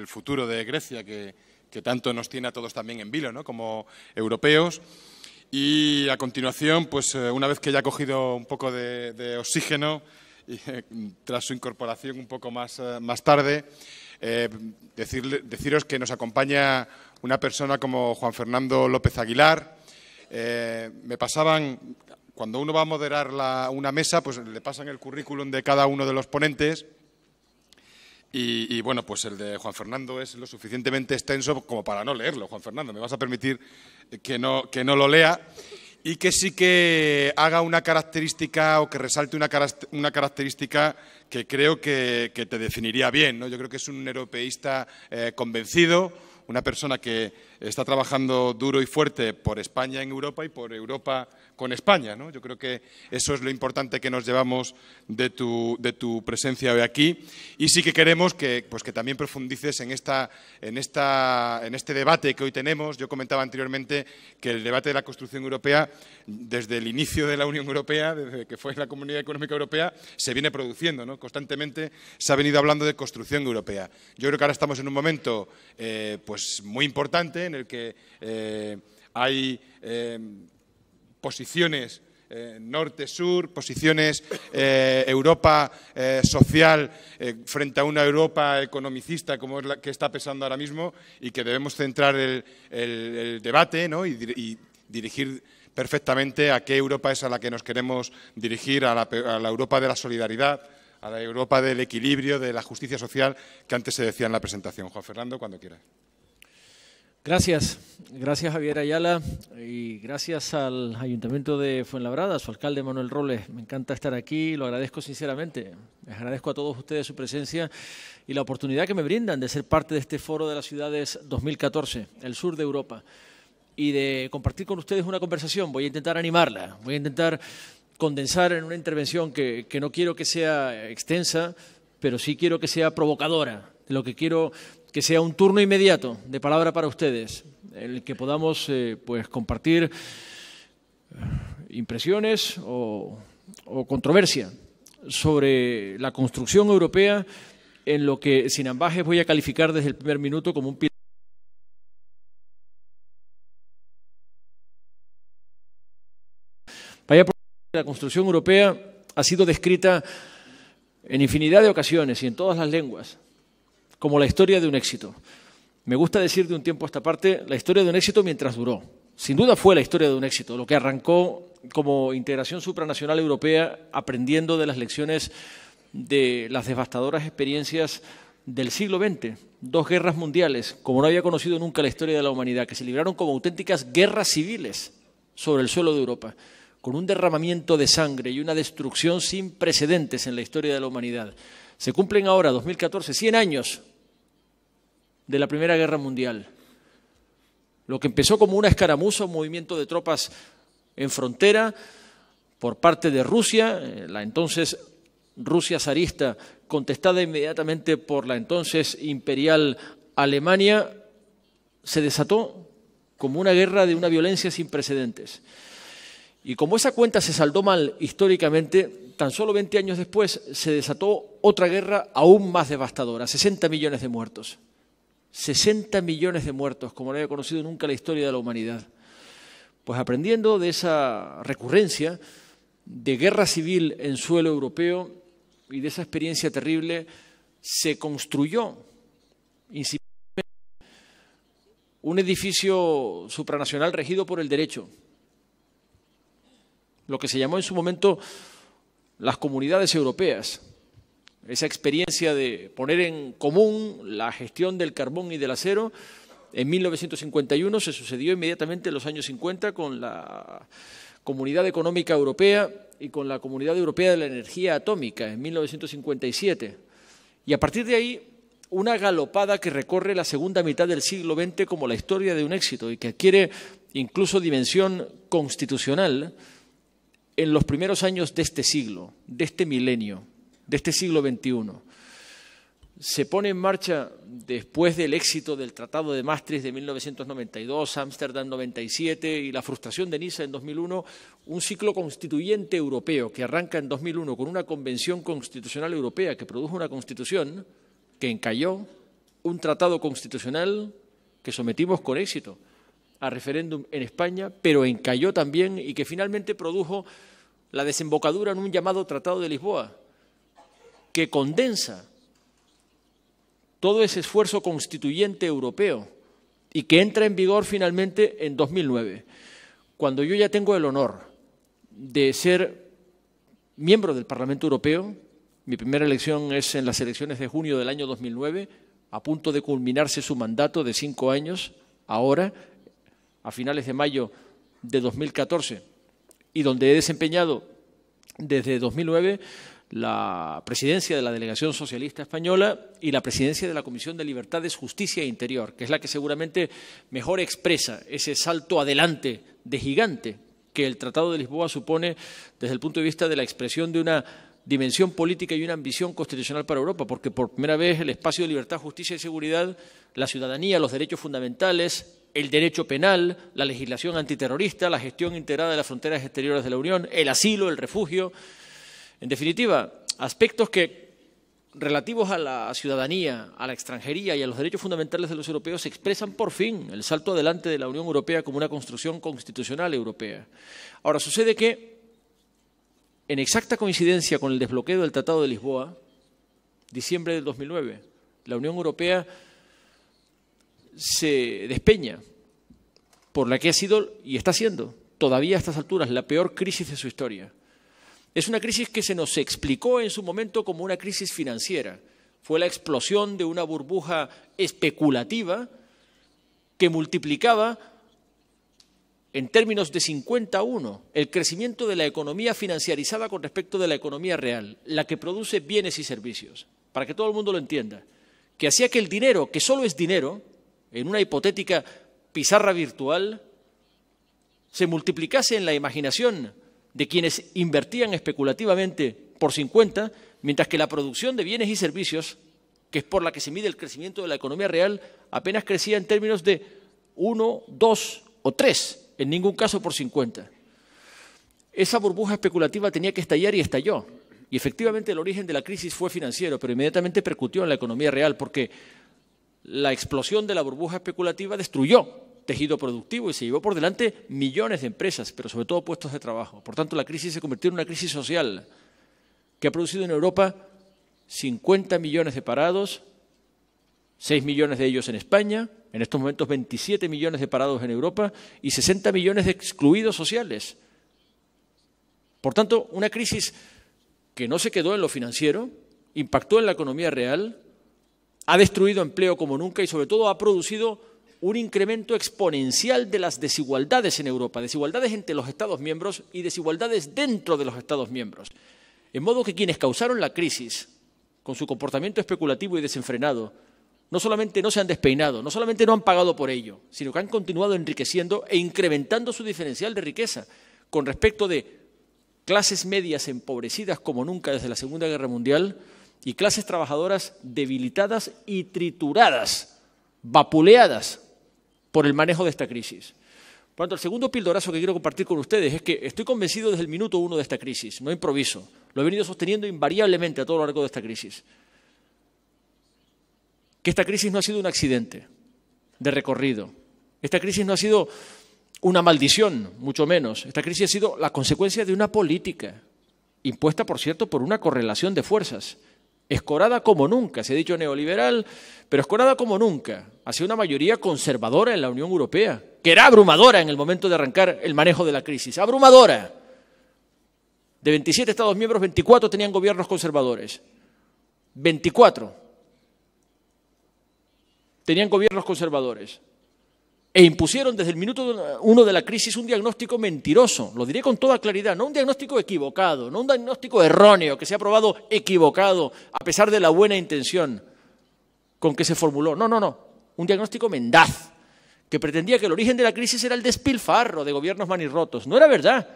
el futuro de Grecia, que que tanto nos tiene a todos también en vilo, ¿no? como europeos. Y a continuación, pues eh, una vez que ya ha cogido un poco de, oxígeno, y, eh, tras su incorporación un poco más, eh, más tarde, deciros que nos acompaña una persona como Juan Fernando López Aguilar. me pasaban, cuando uno va a moderar una mesa, pues le pasan el currículum de cada uno de los ponentes. Y, bueno, pues el de Juan Fernando es lo suficientemente extenso como para no leerlo. Juan Fernando, me vas a permitir que no, que no lo lea y que sí que haga una característica o que resalte una, característica que creo que, te definiría bien. ¿no? Yo creo que es un europeísta eh, convencido, una persona que está trabajando duro y fuerte por España en Europa y por Europa con España. Yo creo que eso es lo importante que nos llevamos de tu, de tu presencia hoy aquí. Y sí que queremos que, pues que también profundices en, esta, en, esta, en este debate que hoy tenemos. Yo comentaba anteriormente que el debate de la construcción europea, desde el inicio de la Unión Europea, desde que fue la Comunidad Económica Europea, se viene produciendo. ¿no? Constantemente se ha venido hablando de construcción europea. Yo creo que ahora estamos en un momento eh, pues muy importante en el que eh, hay eh, posiciones eh, norte-sur, posiciones Europa social frente a una Europa economicista como es la que está pesando ahora mismo y que debemos centrar el, debate y, dirigir perfectamente a qué Europa es a la que nos queremos dirigir, a la Europa de la solidaridad, a la Europa del equilibrio, de la justicia social, que antes se decía en la presentación. Juan Fernando, cuando quieras. Gracias, gracias Javier Ayala y gracias al Ayuntamiento de Fuenlabrada, a su alcalde Manuel Robles. Me encanta estar aquí, lo agradezco sinceramente. Les agradezco a todos ustedes su presencia y la oportunidad que me brindan de ser parte de este foro de las ciudades 2014, el sur de Europa, y de compartir con ustedes una conversación. Voy a intentar animarla, voy a intentar condensar en una intervención que, que no quiero que sea extensa, pero sí quiero que sea provocadora. Lo que quiero que sea un turno inmediato de palabra para ustedes, en el que podamos eh, pues, compartir eh, impresiones o, controversia sobre la construcción europea en lo que sin ambajes voy a calificar desde el primer minuto como un pilar Vaya por la construcción europea ha sido descrita en infinidad de ocasiones y en todas las lenguas como la historia de un éxito. Me gusta decir de un tiempo a esta parte la historia de un éxito mientras duró. Sin duda fue la historia de un éxito, lo que arrancó como integración supranacional europea aprendiendo de las lecciones de las devastadoras experiencias del siglo XX, dos guerras mundiales, como no había conocido nunca la historia de la humanidad, que se libraron como auténticas guerras civiles sobre el suelo de Europa, con un derramamiento de sangre y una destrucción sin precedentes en la historia de la humanidad. Se cumplen ahora, 2014, 100 años de la Primera Guerra Mundial. Lo que empezó como una escaramuza, un movimiento de tropas en frontera por parte de Rusia, eh, la entonces Rusia zarista, contestada inmediatamente por la entonces imperial Alemania, se desató como una guerra de una violencia sin precedentes. Y como esa cuenta se saldó mal históricamente, tan solo 20 años después se desató otra guerra aún más devastadora, 60 millones de muertos. 60 millones de muertos, como no había conocido nunca la historia de la humanidad. Pues aprendiendo de esa recurrencia de guerra civil en suelo europeo y de esa experiencia terrible, se construyó un edificio supranacional regido por el derecho, lo que se llamó en su momento las comunidades europeas esa experiencia de poner en común la gestión del carbón y del acero. En 1951 se sucedió inmediatamente en los años 50 con la Comunidad Económica Europea y con la Comunidad Europea de la Energía Atómica en 1957. Y a partir de ahí, una galopada que recorre la segunda mitad del siglo XX como la historia de un éxito y que adquiere incluso dimensión constitucional en los primeros años de este siglo, de este milenio de este siglo XXI. Se pone en marcha después del éxito del Tratado de Maastricht de 1992, Ámsterdam 97 y la frustración de Niza en 2001, un ciclo constituyente europeo que arranca en 2001 con una convención constitucional europea que produjo una constitución que encalló un tratado constitucional que sometimos con éxito a referéndum en España, pero encalló también y que finalmente produjo la desembocadura en un llamado Tratado de Lisboa, que condensa todo ese esfuerzo constituyente europeo y que entra en vigor finalmente en 2009, cuando yo ya tengo el honor de ser miembro del Parlamento Europeo, mi primera elección es en las elecciones de junio del año 2009, a punto de culminarse su mandato de cinco años, ahora, a finales de mayo de 2014, y donde he desempeñado desde 2009 la presidencia de la Delegación Socialista Española y la presidencia de la Comisión de Libertades, Justicia e Interior, que es la que seguramente mejor expresa ese salto adelante de gigante que el Tratado de Lisboa supone desde el punto de vista de la expresión de una dimensión política y una ambición constitucional para Europa, porque por primera vez el espacio de libertad, justicia y seguridad, la ciudadanía, los derechos fundamentales, el derecho penal, la legislación antiterrorista, la gestión integrada de las fronteras exteriores de la Unión, el asilo, el refugio, en definitiva, aspectos que relativos a la ciudadanía, a la extranjería y a los derechos fundamentales de los europeos se expresan por fin el salto adelante de la Unión Europea como una construcción constitucional europea. Ahora, sucede que, en exacta coincidencia con el desbloqueo del Tratado de Lisboa, diciembre del 2009, la Unión Europea se despeña por la que ha sido y está siendo todavía a estas alturas la peor crisis de su historia. Es una crisis que se nos explicó en su momento como una crisis financiera. Fue la explosión de una burbuja especulativa que multiplicaba en términos de 51, el crecimiento de la economía financiarizada con respecto de la economía real, la que produce bienes y servicios, para que todo el mundo lo entienda, que hacía que el dinero, que solo es dinero, en una hipotética pizarra virtual, se multiplicase en la imaginación de quienes invertían especulativamente por 50, mientras que la producción de bienes y servicios, que es por la que se mide el crecimiento de la economía real, apenas crecía en términos de 1, 2 o 3, en ningún caso por 50. Esa burbuja especulativa tenía que estallar y estalló. Y efectivamente el origen de la crisis fue financiero, pero inmediatamente percutió en la economía real porque la explosión de la burbuja especulativa destruyó tejido productivo y se llevó por delante millones de empresas, pero sobre todo puestos de trabajo. Por tanto, la crisis se convirtió en una crisis social que ha producido en Europa 50 millones de parados, 6 millones de ellos en España, en estos momentos 27 millones de parados en Europa y 60 millones de excluidos sociales. Por tanto, una crisis que no se quedó en lo financiero, impactó en la economía real, ha destruido empleo como nunca y sobre todo ha producido un incremento exponencial de las desigualdades en Europa, desigualdades entre los Estados miembros y desigualdades dentro de los Estados miembros. En modo que quienes causaron la crisis, con su comportamiento especulativo y desenfrenado, no solamente no se han despeinado, no solamente no han pagado por ello, sino que han continuado enriqueciendo e incrementando su diferencial de riqueza con respecto de clases medias empobrecidas como nunca desde la Segunda Guerra Mundial y clases trabajadoras debilitadas y trituradas, vapuleadas por el manejo de esta crisis. Por tanto, el segundo pildorazo que quiero compartir con ustedes es que estoy convencido desde el minuto uno de esta crisis, no improviso. Lo he venido sosteniendo invariablemente a todo lo largo de esta crisis. Que esta crisis no ha sido un accidente de recorrido. Esta crisis no ha sido una maldición, mucho menos. Esta crisis ha sido la consecuencia de una política, impuesta, por cierto, por una correlación de fuerzas, escorada como nunca, se ha dicho neoliberal, pero escorada como nunca, hacia una mayoría conservadora en la Unión Europea, que era abrumadora en el momento de arrancar el manejo de la crisis, abrumadora. De 27 Estados miembros, 24 tenían gobiernos conservadores. 24 tenían gobiernos conservadores. E impusieron desde el minuto uno de la crisis un diagnóstico mentiroso, lo diré con toda claridad, no un diagnóstico equivocado, no un diagnóstico erróneo que se ha probado equivocado a pesar de la buena intención con que se formuló. No, no, no, un diagnóstico mendaz que pretendía que el origen de la crisis era el despilfarro de gobiernos manirrotos. No era verdad.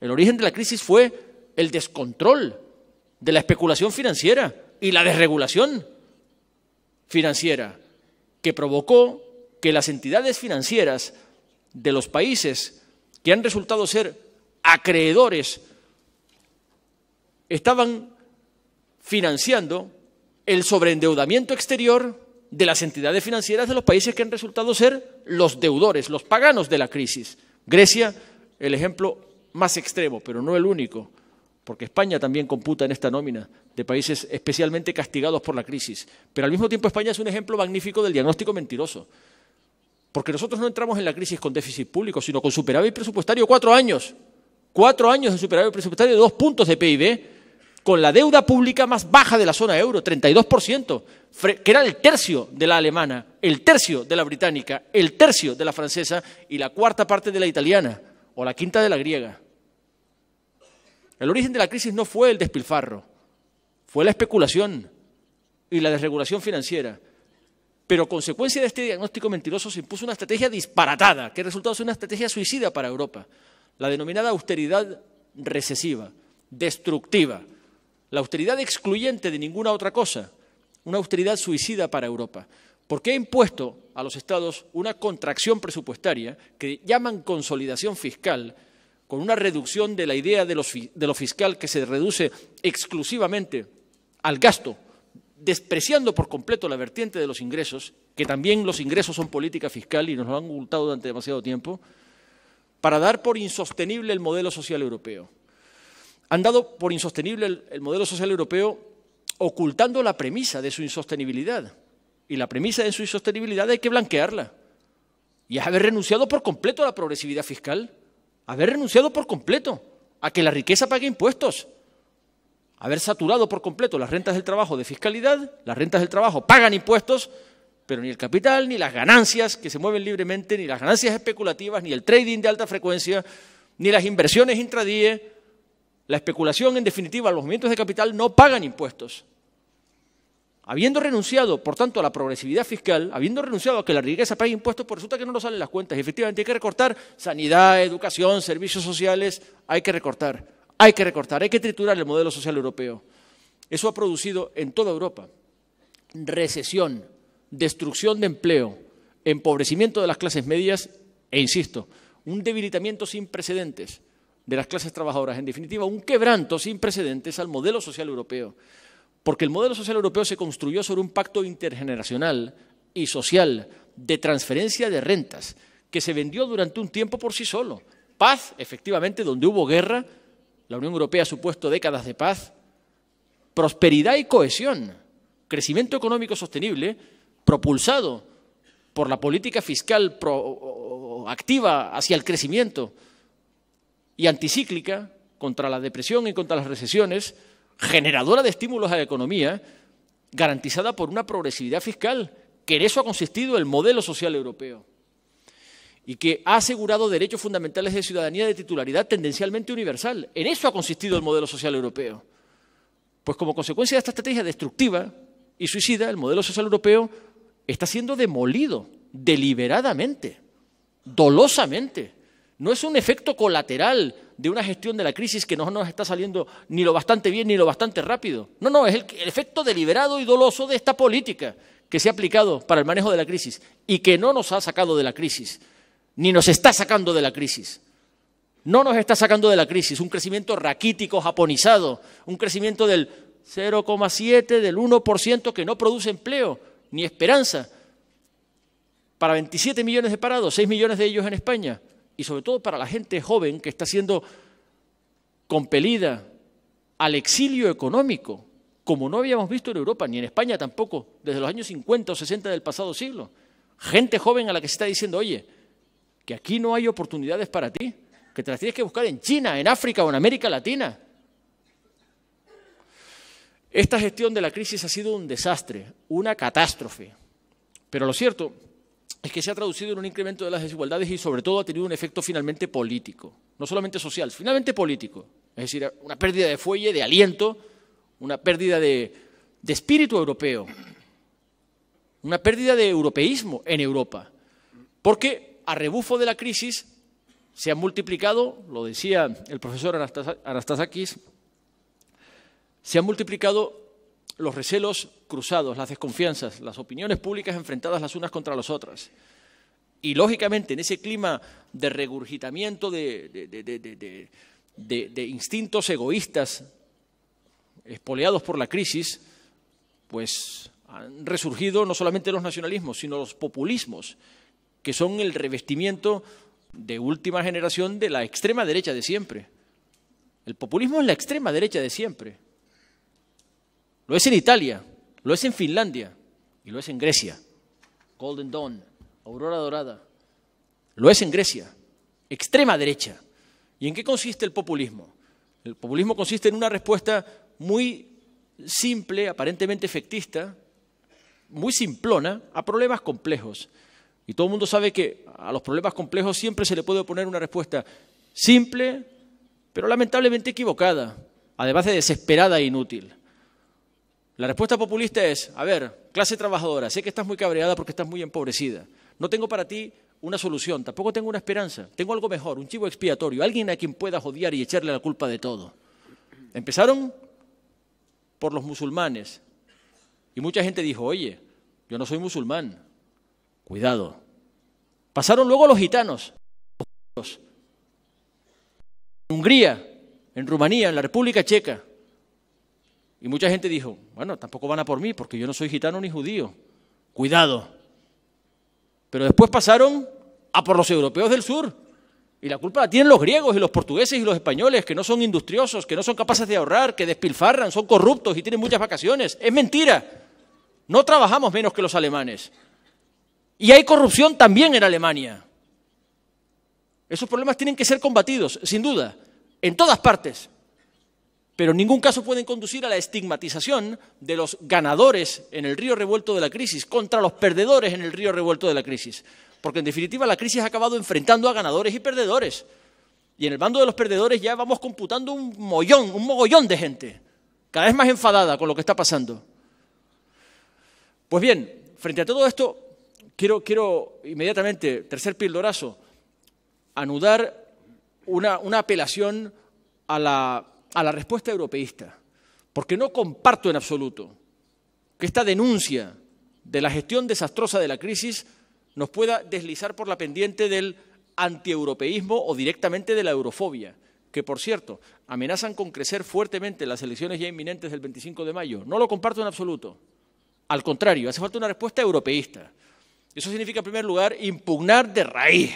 El origen de la crisis fue el descontrol de la especulación financiera y la desregulación financiera que provocó que las entidades financieras de los países que han resultado ser acreedores estaban financiando el sobreendeudamiento exterior de las entidades financieras de los países que han resultado ser los deudores, los paganos de la crisis. Grecia, el ejemplo más extremo, pero no el único, porque España también computa en esta nómina de países especialmente castigados por la crisis. Pero al mismo tiempo España es un ejemplo magnífico del diagnóstico mentiroso, porque nosotros no entramos en la crisis con déficit público, sino con superávit presupuestario cuatro años. Cuatro años de superávit presupuestario dos puntos de PIB con la deuda pública más baja de la zona euro, 32%, que era el tercio de la alemana, el tercio de la británica, el tercio de la francesa y la cuarta parte de la italiana o la quinta de la griega. El origen de la crisis no fue el despilfarro, fue la especulación y la desregulación financiera. Pero consecuencia de este diagnóstico mentiroso se impuso una estrategia disparatada, que resultó ser una estrategia suicida para Europa, la denominada austeridad recesiva, destructiva, la austeridad excluyente de ninguna otra cosa, una austeridad suicida para Europa, porque ha impuesto a los estados una contracción presupuestaria que llaman consolidación fiscal, con una reducción de la idea de lo, de lo fiscal que se reduce exclusivamente al gasto, despreciando por completo la vertiente de los ingresos, que también los ingresos son política fiscal y nos lo han ocultado durante demasiado tiempo, para dar por insostenible el modelo social europeo han dado por insostenible el, modelo social europeo ocultando la premisa de su insostenibilidad. Y la premisa de su insostenibilidad hay que blanquearla. Y es haber renunciado por completo a la progresividad fiscal. Haber renunciado por completo a que la riqueza pague impuestos. Haber saturado por completo las rentas del trabajo de fiscalidad. Las rentas del trabajo pagan impuestos, pero ni el capital, ni las ganancias que se mueven libremente, ni las ganancias especulativas, ni el trading de alta frecuencia, ni las inversiones intradie la especulación, en definitiva, los movimientos de capital no pagan impuestos. Habiendo renunciado, por tanto, a la progresividad fiscal, habiendo renunciado a que la riqueza pague impuestos, pues resulta que no nos salen las cuentas. Y efectivamente, hay que recortar sanidad, educación, servicios sociales, hay que recortar, hay que recortar, hay que triturar el modelo social europeo. Eso ha producido en toda Europa recesión, destrucción de empleo, empobrecimiento de las clases medias e, insisto, un debilitamiento sin precedentes de las clases trabajadoras. En definitiva, un quebranto sin precedentes al modelo social europeo, porque el modelo social europeo se construyó sobre un pacto intergeneracional y social de transferencia de rentas que se vendió durante un tiempo por sí solo. Paz, efectivamente, donde hubo guerra, la Unión Europea ha supuesto décadas de paz, prosperidad y cohesión, crecimiento económico sostenible propulsado por la política fiscal activa hacia el crecimiento, y anticíclica contra la depresión y contra las recesiones, generadora de estímulos a la economía, garantizada por una progresividad fiscal, que en eso ha consistido el modelo social europeo y que ha asegurado derechos fundamentales de ciudadanía de titularidad tendencialmente universal. En eso ha consistido el modelo social europeo. Pues como consecuencia de esta estrategia destructiva y suicida, el modelo social europeo está siendo demolido deliberadamente, dolosamente no es un efecto colateral de una gestión de la crisis que no nos está saliendo ni lo bastante bien ni lo bastante rápido. No, no, es el, efecto deliberado y doloso de esta política que se ha aplicado para el manejo de la crisis y que no nos ha sacado de la crisis, ni nos está sacando de la crisis. No nos está sacando de la crisis, un crecimiento raquítico, japonizado, un crecimiento del 0,7, del 1% que no produce empleo ni esperanza. Para 27 millones de parados, 6 millones de ellos en España, y sobre todo para la gente joven que está siendo compelida al exilio económico, como no habíamos visto en Europa, ni en España tampoco, desde los años 50 o 60 del pasado siglo. Gente joven a la que se está diciendo, oye, que aquí no hay oportunidades para ti, que te las tienes que buscar en China, en África o en América Latina. Esta gestión de la crisis ha sido un desastre, una catástrofe. Pero lo cierto es que se ha traducido en un incremento de las desigualdades y sobre todo ha tenido un efecto finalmente político, no solamente social, finalmente político. Es decir, una pérdida de fuelle, de aliento, una pérdida de, espíritu europeo, una pérdida de europeísmo en Europa. Porque a rebufo de la crisis se han multiplicado, lo decía el profesor Anastasakis, se han multiplicado los recelos cruzados, las desconfianzas, las opiniones públicas enfrentadas las unas contra las otras. Y lógicamente, en ese clima de regurgitamiento de, instintos egoístas espoleados por la crisis, pues han resurgido no solamente los nacionalismos, sino los populismos, que son el revestimiento de última generación de la extrema derecha de siempre. El populismo es la extrema derecha de siempre. Lo es en Italia, lo es en Finlandia y lo es en Grecia. Golden Dawn, Aurora Dorada. Lo es en Grecia, extrema derecha. ¿Y en qué consiste el populismo? El populismo consiste en una respuesta muy simple, aparentemente efectista, muy simplona, a problemas complejos. Y todo el mundo sabe que a los problemas complejos siempre se le puede poner una respuesta simple, pero lamentablemente equivocada, además de desesperada e inútil. La respuesta populista es, a ver, clase trabajadora, sé que estás muy cabreada porque estás muy empobrecida. No tengo para ti una solución, tampoco tengo una esperanza, tengo algo mejor, un chivo expiatorio, alguien a quien puedas odiar y echarle la culpa de todo. Empezaron por los musulmanes y mucha gente dijo, oye, yo no soy musulmán, cuidado. Pasaron luego los gitanos, en Hungría, en Rumanía, en la República Checa. Y mucha gente dijo, bueno, tampoco van a por mí porque yo no soy gitano ni judío. Cuidado. Pero después pasaron a por los europeos del sur. Y la culpa la tienen los griegos y los portugueses y los españoles, que no son industriosos, que no son capaces de ahorrar, que despilfarran, son corruptos y tienen muchas vacaciones. Es mentira. No trabajamos menos que los alemanes. Y hay corrupción también en Alemania. Esos problemas tienen que ser combatidos, sin duda, en todas partes pero en ningún caso pueden conducir a la estigmatización de los ganadores en el río revuelto de la crisis contra los perdedores en el río revuelto de la crisis. Porque en definitiva la crisis ha acabado enfrentando a ganadores y perdedores. Y en el bando de los perdedores ya vamos computando un mollón, un mogollón de gente, cada vez más enfadada con lo que está pasando. Pues bien, frente a todo esto, quiero, quiero inmediatamente, tercer pildorazo, anudar una, una apelación a la a la respuesta europeísta, porque no comparto en absoluto que esta denuncia de la gestión desastrosa de la crisis nos pueda deslizar por la pendiente del antieuropeísmo o directamente de la eurofobia, que por cierto amenazan con crecer fuertemente las elecciones ya inminentes del 25 de mayo. No lo comparto en absoluto. Al contrario, hace falta una respuesta europeísta. Eso significa, en primer lugar, impugnar de raíz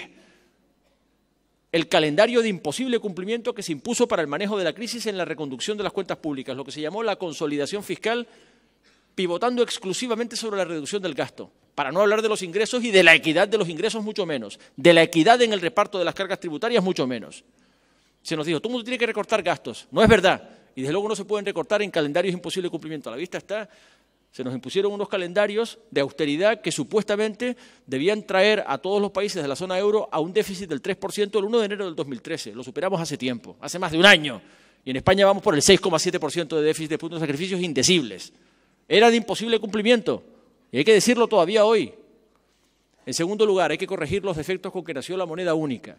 el calendario de imposible cumplimiento que se impuso para el manejo de la crisis en la reconducción de las cuentas públicas, lo que se llamó la consolidación fiscal, pivotando exclusivamente sobre la reducción del gasto, para no hablar de los ingresos y de la equidad de los ingresos mucho menos, de la equidad en el reparto de las cargas tributarias mucho menos. Se nos dijo, todo el mundo tiene que recortar gastos, no es verdad, y desde luego no se pueden recortar en calendarios imposible cumplimiento, a la vista está se nos impusieron unos calendarios de austeridad que supuestamente debían traer a todos los países de la zona euro a un déficit del 3% el 1 de enero del 2013. Lo superamos hace tiempo, hace más de un año. Y en España vamos por el 6,7% de déficit de puntos de sacrificios indecibles. Era de imposible cumplimiento. Y hay que decirlo todavía hoy. En segundo lugar, hay que corregir los defectos con que nació la moneda única.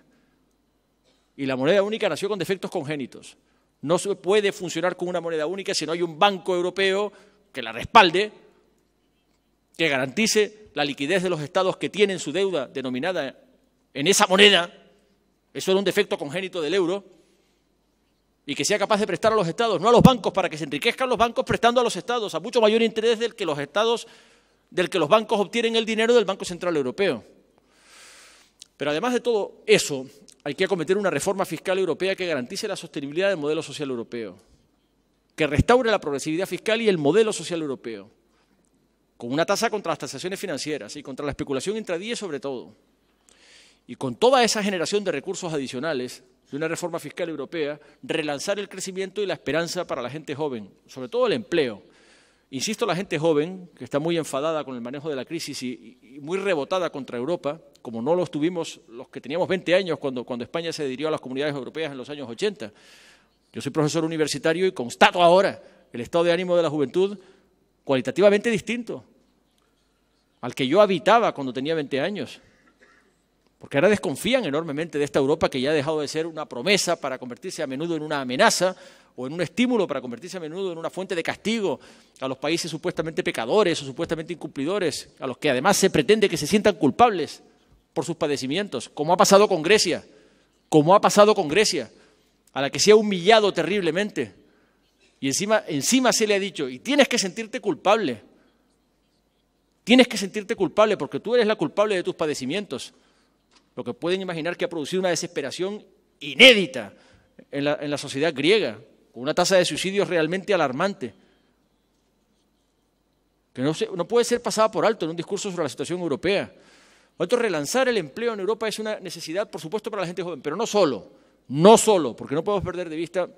Y la moneda única nació con defectos congénitos. No se puede funcionar con una moneda única si no hay un banco europeo que la respalde, que garantice la liquidez de los estados que tienen su deuda denominada en esa moneda, eso era un defecto congénito del euro, y que sea capaz de prestar a los estados, no a los bancos, para que se enriquezcan los bancos prestando a los estados, a mucho mayor interés del que los estados, del que los bancos obtienen el dinero del Banco Central Europeo. Pero además de todo eso, hay que acometer una reforma fiscal europea que garantice la sostenibilidad del modelo social europeo que restaure la progresividad fiscal y el modelo social europeo, con una tasa contra las transacciones financieras y contra la especulación intradía sobre todo, y con toda esa generación de recursos adicionales de una reforma fiscal europea, relanzar el crecimiento y la esperanza para la gente joven, sobre todo el empleo. Insisto, la gente joven, que está muy enfadada con el manejo de la crisis y, muy rebotada contra Europa, como no lo tuvimos los que teníamos 20 años cuando, cuando España se adhirió a las comunidades europeas en los años 80, yo soy profesor universitario y constato ahora el estado de ánimo de la juventud cualitativamente distinto al que yo habitaba cuando tenía 20 años. Porque ahora desconfían enormemente de esta Europa que ya ha dejado de ser una promesa para convertirse a menudo en una amenaza o en un estímulo para convertirse a menudo en una fuente de castigo a los países supuestamente pecadores o supuestamente incumplidores, a los que además se pretende que se sientan culpables por sus padecimientos, como ha pasado con Grecia, como ha pasado con Grecia a la que se ha humillado terriblemente. Y encima, encima se le ha dicho, y tienes que sentirte culpable. Tienes que sentirte culpable porque tú eres la culpable de tus padecimientos. Lo que pueden imaginar que ha producido una desesperación inédita en la, en la sociedad griega, con una tasa de suicidios realmente alarmante, que no, se, no puede ser pasada por alto en un discurso sobre la situación europea. Por relanzar el empleo en Europa es una necesidad, por supuesto, para la gente joven, pero no solo no solo, porque no podemos perder de vista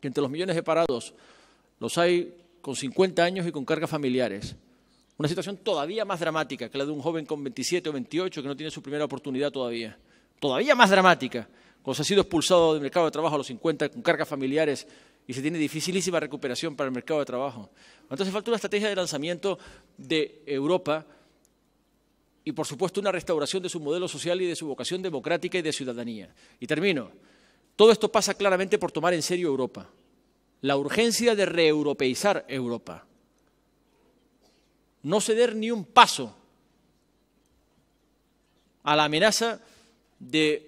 que entre los millones de parados los hay con 50 años y con cargas familiares. Una situación todavía más dramática que la de un joven con 27 o 28 que no tiene su primera oportunidad todavía. Todavía más dramática cuando se ha sido expulsado del mercado de trabajo a los 50 con cargas familiares y se tiene dificilísima recuperación para el mercado de trabajo. Entonces falta una estrategia de lanzamiento de Europa y, por supuesto, una restauración de su modelo social y de su vocación democrática y de ciudadanía. Y termino. Todo esto pasa claramente por tomar en serio Europa, la urgencia de reeuropeizar Europa, no ceder ni un paso a la amenaza de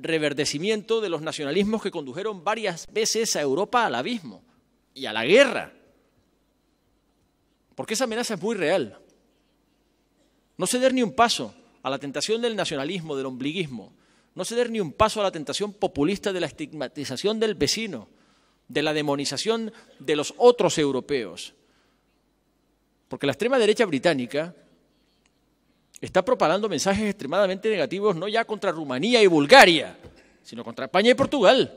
reverdecimiento de los nacionalismos que condujeron varias veces a Europa al abismo y a la guerra. Porque esa amenaza es muy real. No ceder ni un paso a la tentación del nacionalismo, del ombliguismo. No ceder ni un paso a la tentación populista de la estigmatización del vecino, de la demonización de los otros europeos. Porque la extrema derecha británica está propagando mensajes extremadamente negativos no ya contra Rumanía y Bulgaria, sino contra España y Portugal.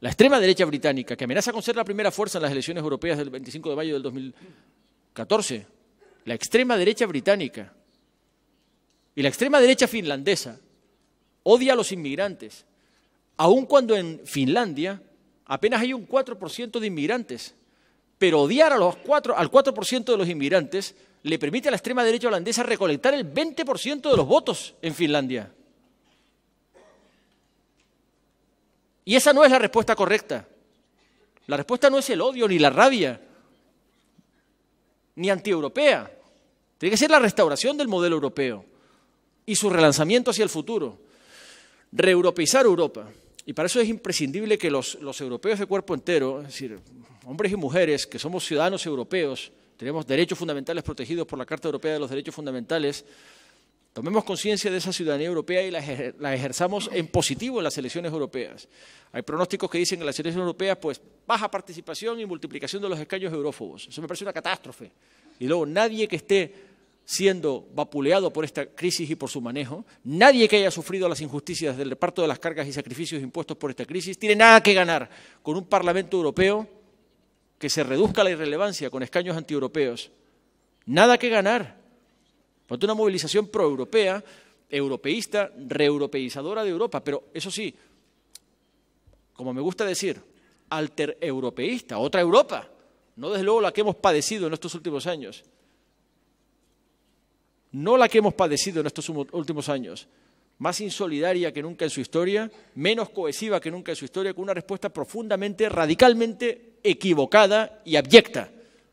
La extrema derecha británica, que amenaza con ser la primera fuerza en las elecciones europeas del 25 de mayo del 2014, la extrema derecha británica y la extrema derecha finlandesa odia a los inmigrantes, aun cuando en Finlandia apenas hay un 4% de inmigrantes. Pero odiar a los 4, al 4% de los inmigrantes le permite a la extrema derecha holandesa recolectar el 20% de los votos en Finlandia. Y esa no es la respuesta correcta. La respuesta no es el odio ni la rabia, ni antieuropea. Tiene que ser la restauración del modelo europeo y su relanzamiento hacia el futuro. Reeuropeizar Europa. Y para eso es imprescindible que los, europeos de cuerpo entero, es decir, hombres y mujeres que somos ciudadanos europeos, tenemos derechos fundamentales protegidos por la Carta Europea de los Derechos Fundamentales, Tomemos conciencia de esa ciudadanía europea y la, ejerzamos en positivo en las elecciones europeas. Hay pronósticos que dicen que las elecciones europeas, pues baja participación y multiplicación de los escaños eurófobos. Eso me parece una catástrofe y luego nadie que esté siendo vapuleado por esta crisis y por su manejo, nadie que haya sufrido las injusticias del reparto de las cargas y sacrificios impuestos por esta crisis, tiene nada que ganar con un Parlamento europeo que se reduzca la irrelevancia con escaños antieuropeos. Nada que ganar. Por una movilización proeuropea, europeísta, reeuropeizadora de Europa, pero eso sí, como me gusta decir, alter europeísta, otra Europa no desde luego la que hemos padecido en estos últimos años. No la que hemos padecido en estos últimos años. Más insolidaria que nunca en su historia, menos cohesiva que nunca en su historia, con una respuesta profundamente, radicalmente equivocada y abyecta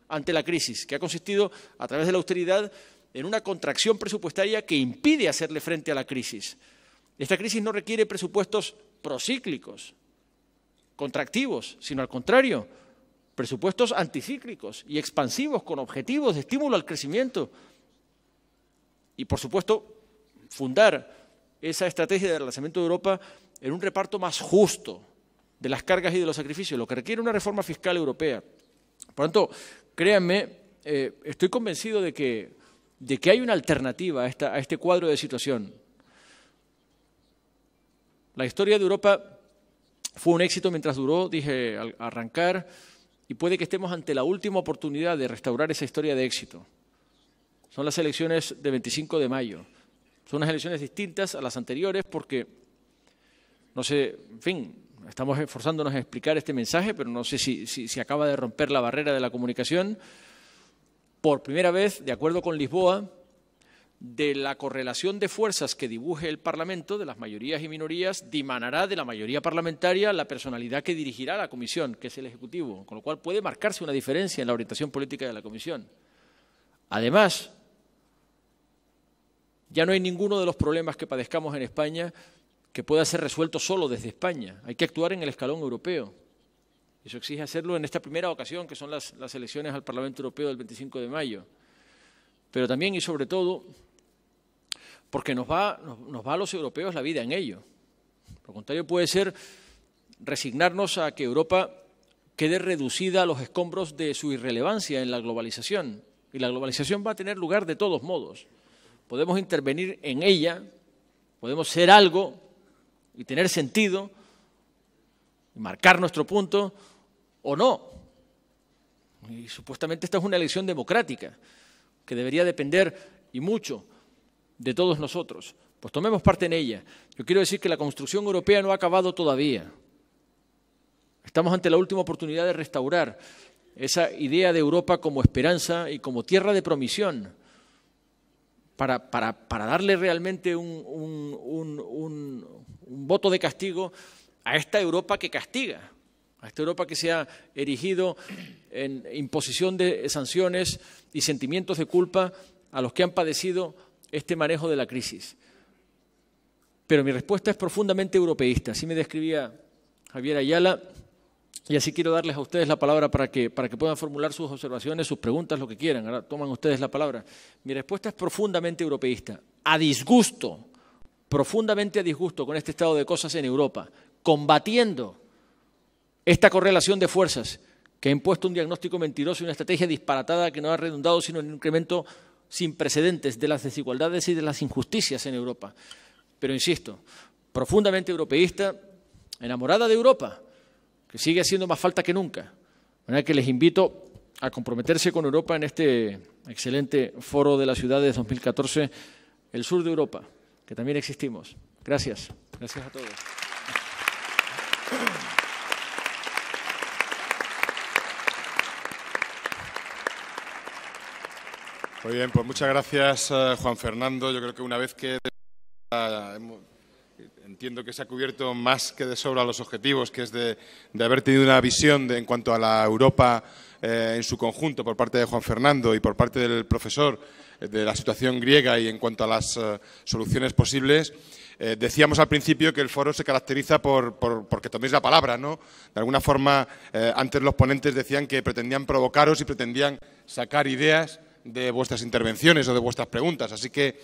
ante la crisis, que ha consistido, a través de la austeridad, en una contracción presupuestaria que impide hacerle frente a la crisis. Esta crisis no requiere presupuestos procíclicos, contractivos, sino al contrario, presupuestos anticíclicos y expansivos con objetivos de estímulo al crecimiento. Y, por supuesto, fundar esa estrategia de relanzamiento de Europa en un reparto más justo de las cargas y de los sacrificios, lo que requiere una reforma fiscal europea. Por tanto, créanme, eh, estoy convencido de que, de que hay una alternativa a, a este cuadro de situación. La historia de Europa fue un éxito mientras duró, dije al arrancar, y puede que estemos ante la última oportunidad de restaurar esa historia de éxito. Son las elecciones de 25 de mayo. Son unas elecciones distintas a las anteriores porque, no sé, en fin, estamos esforzándonos a explicar este mensaje, pero no sé si acaba de romper la barrera de la comunicación. Por primera vez, de acuerdo con Lisboa, de la correlación de fuerzas que dibuje el Parlamento, de las mayorías y minorías, dimanará de la mayoría parlamentaria la personalidad que dirigirá la Comisión, que es el Ejecutivo, con lo cual puede marcarse una diferencia en la orientación política de la Comisión. Además, ya no hay ninguno de los problemas que padezcamos en España que pueda ser resuelto solo desde España. Hay que actuar en el escalón europeo. Eso exige hacerlo en esta primera ocasión, que son las, las elecciones al Parlamento Europeo del 25 de mayo pero también y sobre todo porque nos va, nos va a los europeos la vida en ello. Lo contrario puede ser resignarnos a que Europa quede reducida a los escombros de su irrelevancia en la globalización. Y la globalización va a tener lugar de todos modos. Podemos intervenir en ella, podemos ser algo y tener sentido, y marcar nuestro punto o no. Y supuestamente esta es una elección democrática que debería depender y mucho de todos nosotros. Pues tomemos parte en ella. Yo quiero decir que la construcción europea no ha acabado todavía. Estamos ante la última oportunidad de restaurar esa idea de Europa como esperanza y como tierra de promisión, para, darle realmente un voto de castigo a esta Europa que castiga a esta Europa que se ha erigido en imposición de sanciones y sentimientos de culpa a los que han padecido este manejo de la crisis. Pero mi respuesta es profundamente europeísta, así me describía Javier Ayala, y así quiero darles a ustedes la palabra para que, para que puedan formular sus observaciones, sus preguntas, lo que quieran. Ahora toman ustedes la palabra. Mi respuesta es profundamente europeísta, a disgusto, profundamente a disgusto con este estado de cosas en Europa, combatiendo esta correlación de fuerzas que ha impuesto un diagnóstico mentiroso y una estrategia disparatada que no ha redundado sino en un incremento sin precedentes de las desigualdades y de las injusticias en Europa. Pero insisto, profundamente europeísta, enamorada de Europa, que sigue haciendo más falta que nunca. De manera que les invito a comprometerse con Europa en este excelente foro de la ciudad de 2014, el sur de Europa, que también existimos. Gracias. Gracias a todos. Muy bien, pues muchas gracias, eh, Juan Fernando. Yo creo que una vez que entiendo que se ha cubierto más que de sobra los objetivos, que es de, haber tenido una visión de, en cuanto a la Europa eh, en su conjunto por parte de Juan Fernando y por parte del profesor eh, de la situación griega y en cuanto a las soluciones posibles. decíamos al principio que el foro se caracteriza por, por porque toméis la palabra, ¿no? De alguna forma, antes los ponentes decían que pretendían provocaros y pretendían sacar ideas de vuestras intervenciones o de vuestras preguntas. Así que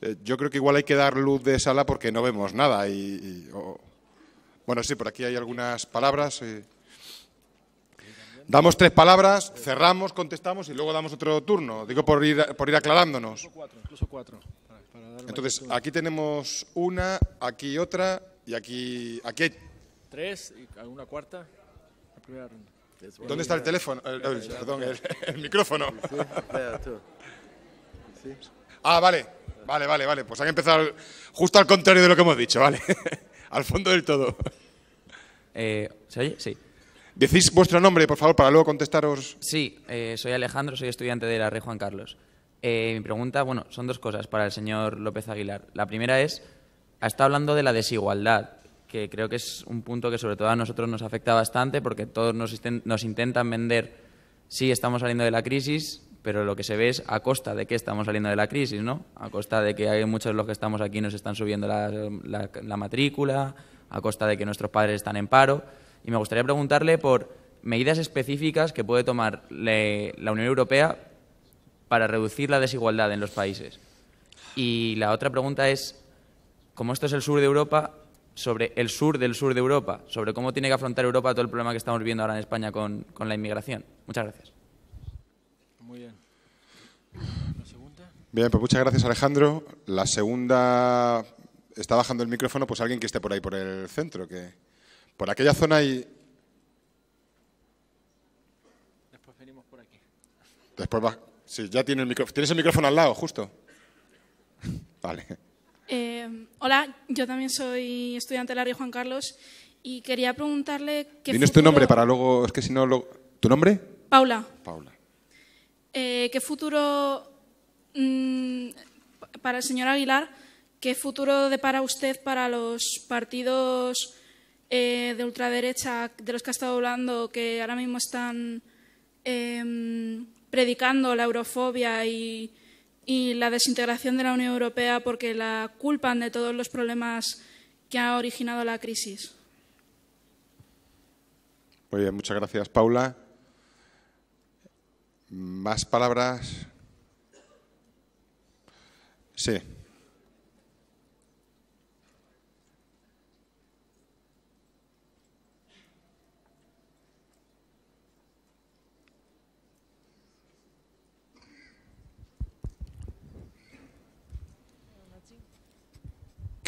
eh, yo creo que igual hay que dar luz de sala porque no vemos nada. Y, Bueno, sí, por aquí hay algunas palabras. Eh. Damos tres palabras, cerramos, contestamos y luego damos otro turno. Digo por ir, por ir aclarándonos. Incluso cuatro. Entonces, aquí tenemos una, aquí otra y aquí, aquí hay... Tres y una cuarta. La primera ronda. ¿Dónde está el teléfono? El, perdón, el, micrófono. Ah, vale, vale, vale, vale. Pues que empezar justo al contrario de lo que hemos dicho, ¿vale? al fondo del todo. Eh, ¿Se oye? Sí. Decís vuestro nombre, por favor, para luego contestaros. Sí, eh, soy Alejandro, soy estudiante de la Rey Juan Carlos. Eh, mi pregunta, bueno, son dos cosas para el señor López Aguilar. La primera es, ha estado hablando de la desigualdad que creo que es un punto que sobre todo a nosotros nos afecta bastante porque todos nos, intentan vender, sí, estamos saliendo de la crisis, pero lo que se ve es a costa de que estamos saliendo de la crisis, ¿no? A costa de que hay muchos de los que estamos aquí nos están subiendo la, matrícula, a costa de que nuestros padres están en paro. Y me gustaría preguntarle por medidas específicas que puede tomar la Unión Europea para reducir la desigualdad en los países. Y la otra pregunta es, como esto es el sur de Europa, sobre el sur del sur de Europa, sobre cómo tiene que afrontar Europa todo el problema que estamos viendo ahora en España con, la inmigración. Muchas gracias. Muy bien. Bien, pues muchas gracias Alejandro. La segunda está bajando el micrófono, pues alguien que esté por ahí por el centro, que por aquella zona hay. Después venimos por aquí. Después va. Sí, ya tiene el micrófono. Tienes el micrófono al lado, justo. Vale. Em, hola, yo también soy estudiante de la Río Juan Carlos y quería preguntarle qué Dinos tu nombre para luego, es que si no... ¿Tu nombre? Paula. Paula. Eh, ¿Qué futuro, mm, para el señor Aguilar, qué futuro depara usted para los partidos eh, de ultraderecha de los que ha estado hablando, que ahora mismo están em, predicando la eurofobia y y la desintegración de la Unión Europea porque la culpan de todos los problemas que ha originado la crisis. Muy muchas gracias, Paula. ¿Más palabras? Sí.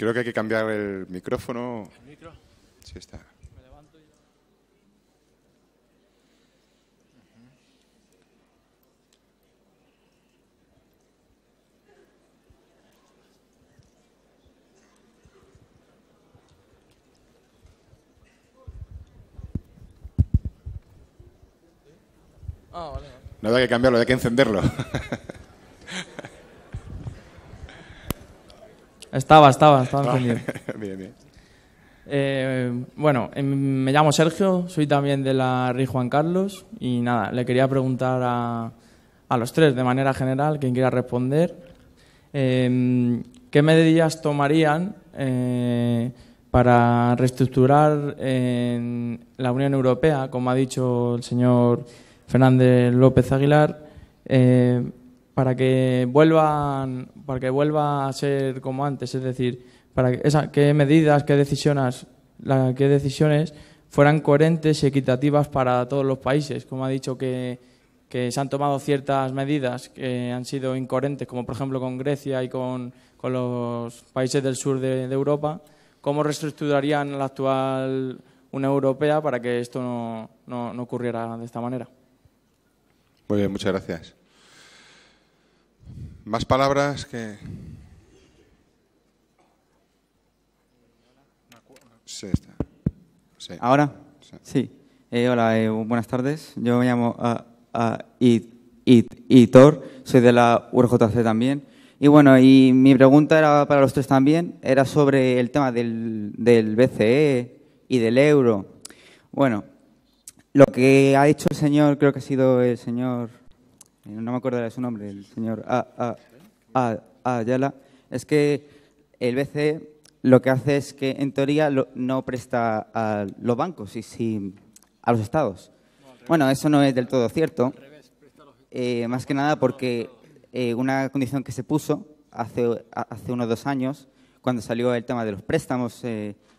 Creo que hay que cambiar el micrófono. ¿El micro? Sí, está. Me levanto y... No hay que cambiarlo, hay que encenderlo. Estaba, estaba, estaba encendido. bien, bien. Eh, bueno, em, me llamo Sergio, soy también de la RI Juan Carlos y nada, le quería preguntar a, a los tres de manera general, quien quiera responder, em, ¿qué medidas tomarían eh, para reestructurar en la Unión Europea, como ha dicho el señor Fernández López Aguilar? Eh, para que vuelvan para que vuelva a ser como antes es decir para que esa, qué medidas qué decisiones la, qué decisiones fueran coherentes y equitativas para todos los países como ha dicho que, que se han tomado ciertas medidas que han sido incoherentes como por ejemplo con Grecia y con, los países del sur de, Europa cómo reestructurarían la actual Unión Europea para que esto no, no ocurriera de esta manera muy bien muchas gracias más palabras que... ¿Ahora? Sí. Eh, hola, eh, buenas tardes. Yo me llamo ah, ah, Itor, soy de la URJC también. Y bueno, y mi pregunta era para los tres también, era sobre el tema del, del BCE y del euro. Bueno, lo que ha dicho el señor, creo que ha sido el señor eh, no me acuerdo de su nombre, el señor a, Ayala, es que el BCE lo que hace es que en teoría no presta a los bancos y sí a los estados. Bueno, eso no es del todo cierto, eh, más que nada porque eh, una condición que se puso hace, hace unos dos años, cuando salió el tema de los préstamos,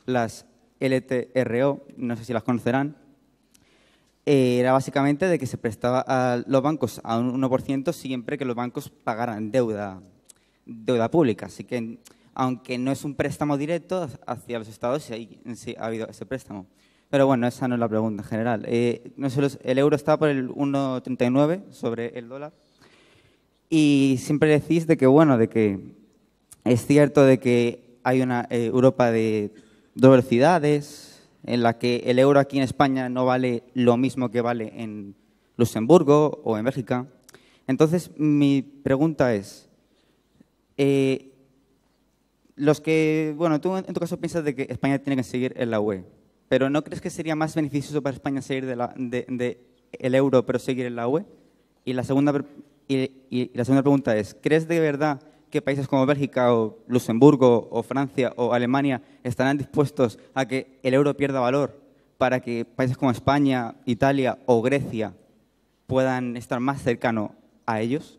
las LTRO, no sé si las conocerán, eh, era básicamente de que se prestaba a los bancos a un 1% siempre que los bancos pagaran deuda, deuda pública. Así que, aunque no es un préstamo directo hacia los estados, sí, ha habido ese préstamo. Pero bueno, esa no es la pregunta en general. Eh, el euro está por el 1,39 sobre el dólar. Y siempre decís de que, bueno, de que es cierto de que hay una eh, Europa de dos velocidades, en la que el euro aquí en España no vale lo mismo que vale en Luxemburgo o en Bélgica. Entonces, mi pregunta es, eh, los que, bueno, tú en tu caso piensas de que España tiene que seguir en la UE, pero ¿no crees que sería más beneficioso para España seguir del de, de, el euro pero seguir en la UE? Y la segunda, y la segunda pregunta es, ¿crees de verdad que países como Bélgica o Luxemburgo o Francia o Alemania estarán dispuestos a que el euro pierda valor para que países como España, Italia o Grecia puedan estar más cercano a ellos?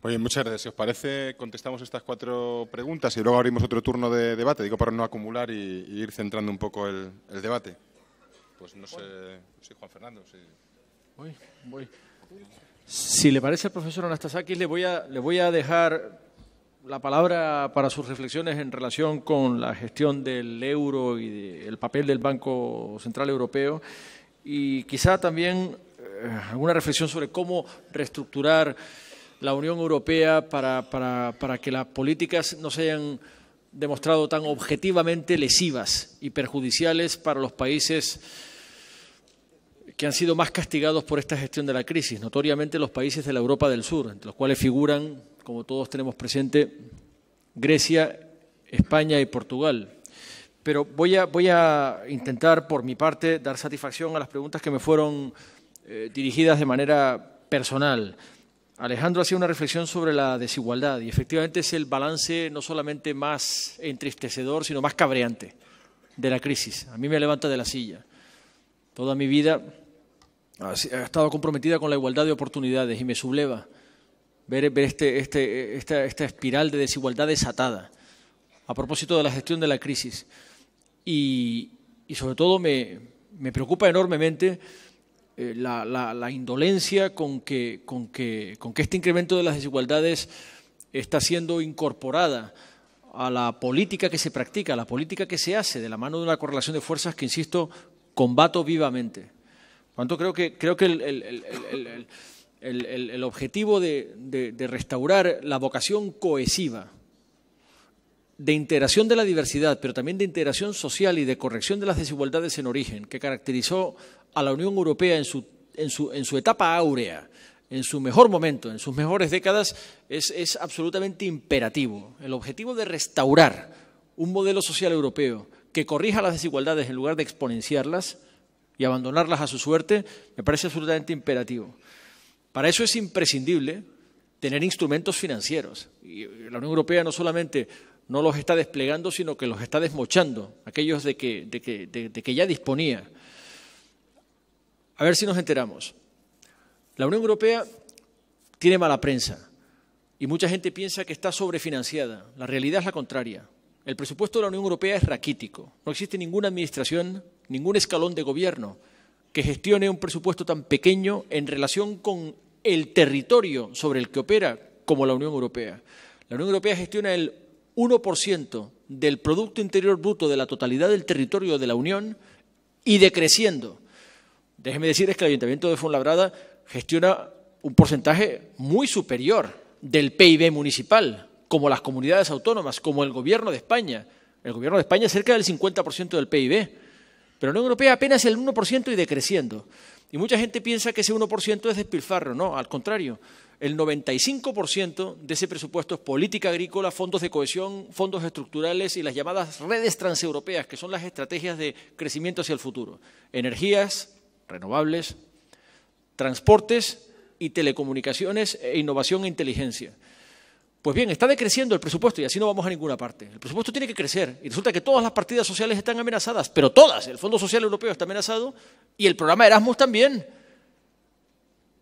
Oye, muchas gracias. Si os parece, contestamos estas cuatro preguntas y luego abrimos otro turno de debate, digo para no acumular y, ir centrando un poco el, el debate. Pues no sé, sí, Juan Fernando, sí. Voy, voy. Si le parece al profesor Anastasakis, le voy a, le voy a dejar la palabra para sus reflexiones en relación con la gestión del euro y el papel del Banco Central Europeo y quizá también eh, alguna reflexión sobre cómo reestructurar la Unión Europea para, para que las políticas no se hayan demostrado tan objetivamente lesivas y perjudiciales para los países que han sido más castigados por esta gestión de la crisis, notoriamente los países de la Europa del Sur, entre los cuales figuran, como todos tenemos presente, Grecia, España y Portugal. Pero voy a, intentar, por mi parte, dar satisfacción a las preguntas que me fueron eh, dirigidas de manera personal. Alejandro hacía una reflexión sobre la desigualdad y efectivamente es el balance no solamente más entristecedor, sino más cabreante de la crisis. A mí me levanta de la silla. Toda mi vida ha estado comprometida con la igualdad de oportunidades y me subleva ver, este, este, esta, espiral de desigualdades atada a propósito de la gestión de la crisis. Y, sobre todo me, preocupa enormemente eh, la, indolencia con que, con que este incremento de las desigualdades está siendo incorporada a la política que se practica, a la política que se hace, de la mano de una correlación de fuerzas que, insisto, combato vivamente. Por tanto, creo que, creo que el, objetivo de, restaurar la vocación cohesiva, de integración de la diversidad, pero también de integración social y de corrección de las desigualdades en origen, que caracterizó a la Unión Europea en su, en su, en su etapa áurea, en su mejor momento, en sus mejores décadas, es absolutamente imperativo. El objetivo de restaurar un modelo social europeo que corrija las desigualdades en lugar de exponenciarlas y abandonarlas a su suerte me parece absolutamente imperativo. Para eso es imprescindible tener instrumentos financieros. Y la Unión Europea no solamente no los está desplegando, sino que los está desmochando, aquellos de que, de que ya disponía. A ver si nos enteramos. La Unión Europea tiene mala prensa y mucha gente piensa que está sobrefinanciada. La realidad es la contraria. El presupuesto de la Unión Europea es raquítico. No existe ninguna administración ningún escalón de gobierno que gestione un presupuesto tan pequeño en relación con el territorio sobre el que opera como la Unión Europea. La Unión Europea gestiona el 1% del Producto Interior Bruto de la totalidad del territorio de la Unión y decreciendo. Déjeme decirles que el Ayuntamiento de Fuenlabrada gestiona un porcentaje muy superior del PIB municipal, como las comunidades autónomas, como el Gobierno de España. El Gobierno de España es cerca del 50% del PIB. Pero la Unión Europea apenas el 1% y decreciendo. Y mucha gente piensa que ese 1% es despilfarro. No, al contrario. El 95% de ese presupuesto es política agrícola, fondos de cohesión, fondos estructurales y las llamadas redes transeuropeas, que son las estrategias de crecimiento hacia el futuro. Energías renovables, transportes y telecomunicaciones e innovación e inteligencia. Pues bien, está decreciendo el presupuesto y así no vamos a ninguna parte. El presupuesto tiene que crecer y resulta que todas las partidas sociales están amenazadas, pero todas. El Fondo Social Europeo está amenazado y el programa Erasmus también.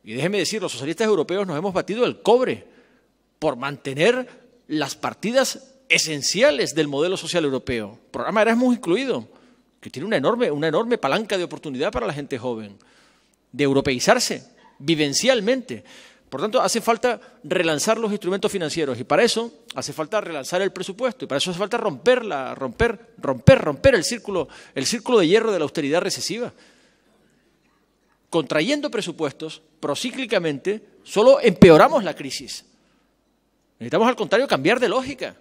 Y déjeme decir, los socialistas europeos nos hemos batido el cobre por mantener las partidas esenciales del modelo social europeo. Programa Erasmus incluido, que tiene una enorme, una enorme palanca de oportunidad para la gente joven, de europeizarse vivencialmente. Por tanto, hace falta relanzar los instrumentos financieros y para eso hace falta relanzar el presupuesto y para eso hace falta romperla, romper, romper, romper el círculo, el círculo de hierro de la austeridad recesiva. Contrayendo presupuestos procíclicamente, solo empeoramos la crisis. Necesitamos al contrario cambiar de lógica.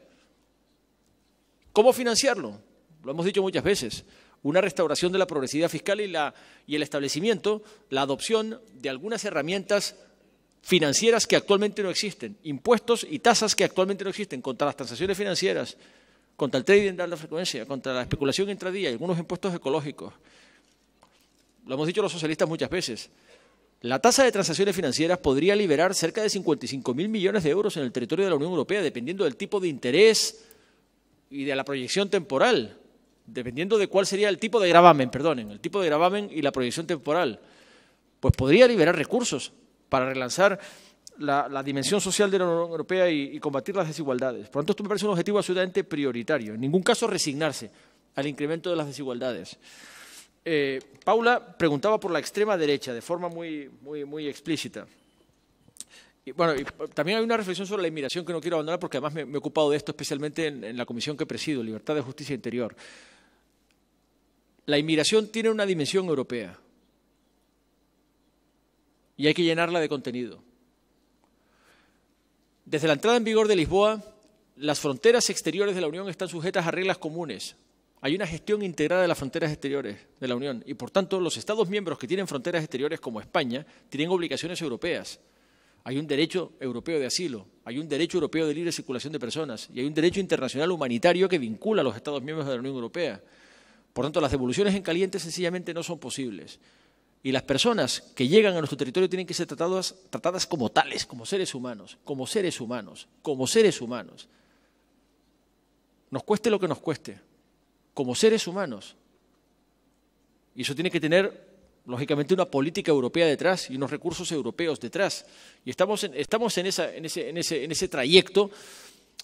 ¿Cómo financiarlo? Lo hemos dicho muchas veces una restauración de la progresividad fiscal y, la, y, el establecimiento, la adopción de algunas herramientas financieras que actualmente no existen, impuestos y tasas que actualmente no existen contra las transacciones financieras, contra el trading de alta frecuencia, contra la especulación intradía, algunos impuestos ecológicos. Lo hemos dicho los socialistas muchas veces. La tasa de transacciones financieras podría liberar cerca de 55 mil millones de euros en el territorio de la Unión Europea, dependiendo del tipo de interés y de la proyección temporal, dependiendo de cuál sería el tipo de gravamen, perdonen, el tipo de gravamen y la proyección temporal. Pues podría liberar recursos para relanzar la, dimensión social de la Unión Europea y, combatir las desigualdades. Por lo tanto, esto me parece un objetivo absolutamente prioritario. En ningún caso resignarse al incremento de las desigualdades. Eh, Paula preguntaba por la extrema derecha de forma muy, muy, explícita. Y, bueno, también hay una reflexión sobre la inmigración que no quiero abandonar porque además me, he ocupado de esto especialmente en, en la comisión que presido, Libertad de Justicia e Interior. La inmigración tiene una dimensión europea y hay que llenarla de contenido. Desde la entrada en vigor de Lisboa, las fronteras exteriores de la Unión están sujetas a reglas comunes. Hay una gestión integrada de las fronteras exteriores de la Unión y, por tanto, los Estados miembros que tienen fronteras exteriores, como España, tienen obligaciones europeas. Hay un derecho europeo de asilo, hay un derecho europeo de libre circulación de personas y hay un derecho internacional humanitario que vincula a los Estados miembros de la Unión Europea. Por tanto, las devoluciones en caliente sencillamente no son posibles. Y las personas que llegan a nuestro territorio tienen que ser tratadas, como tales, como seres humanos, como seres humanos, como seres humanos. Nos cueste lo que nos cueste, como seres humanos. Y eso tiene que tener, lógicamente, una política europea detrás y unos recursos europeos detrás. Y estamos en, estamos en, ese, en ese trayecto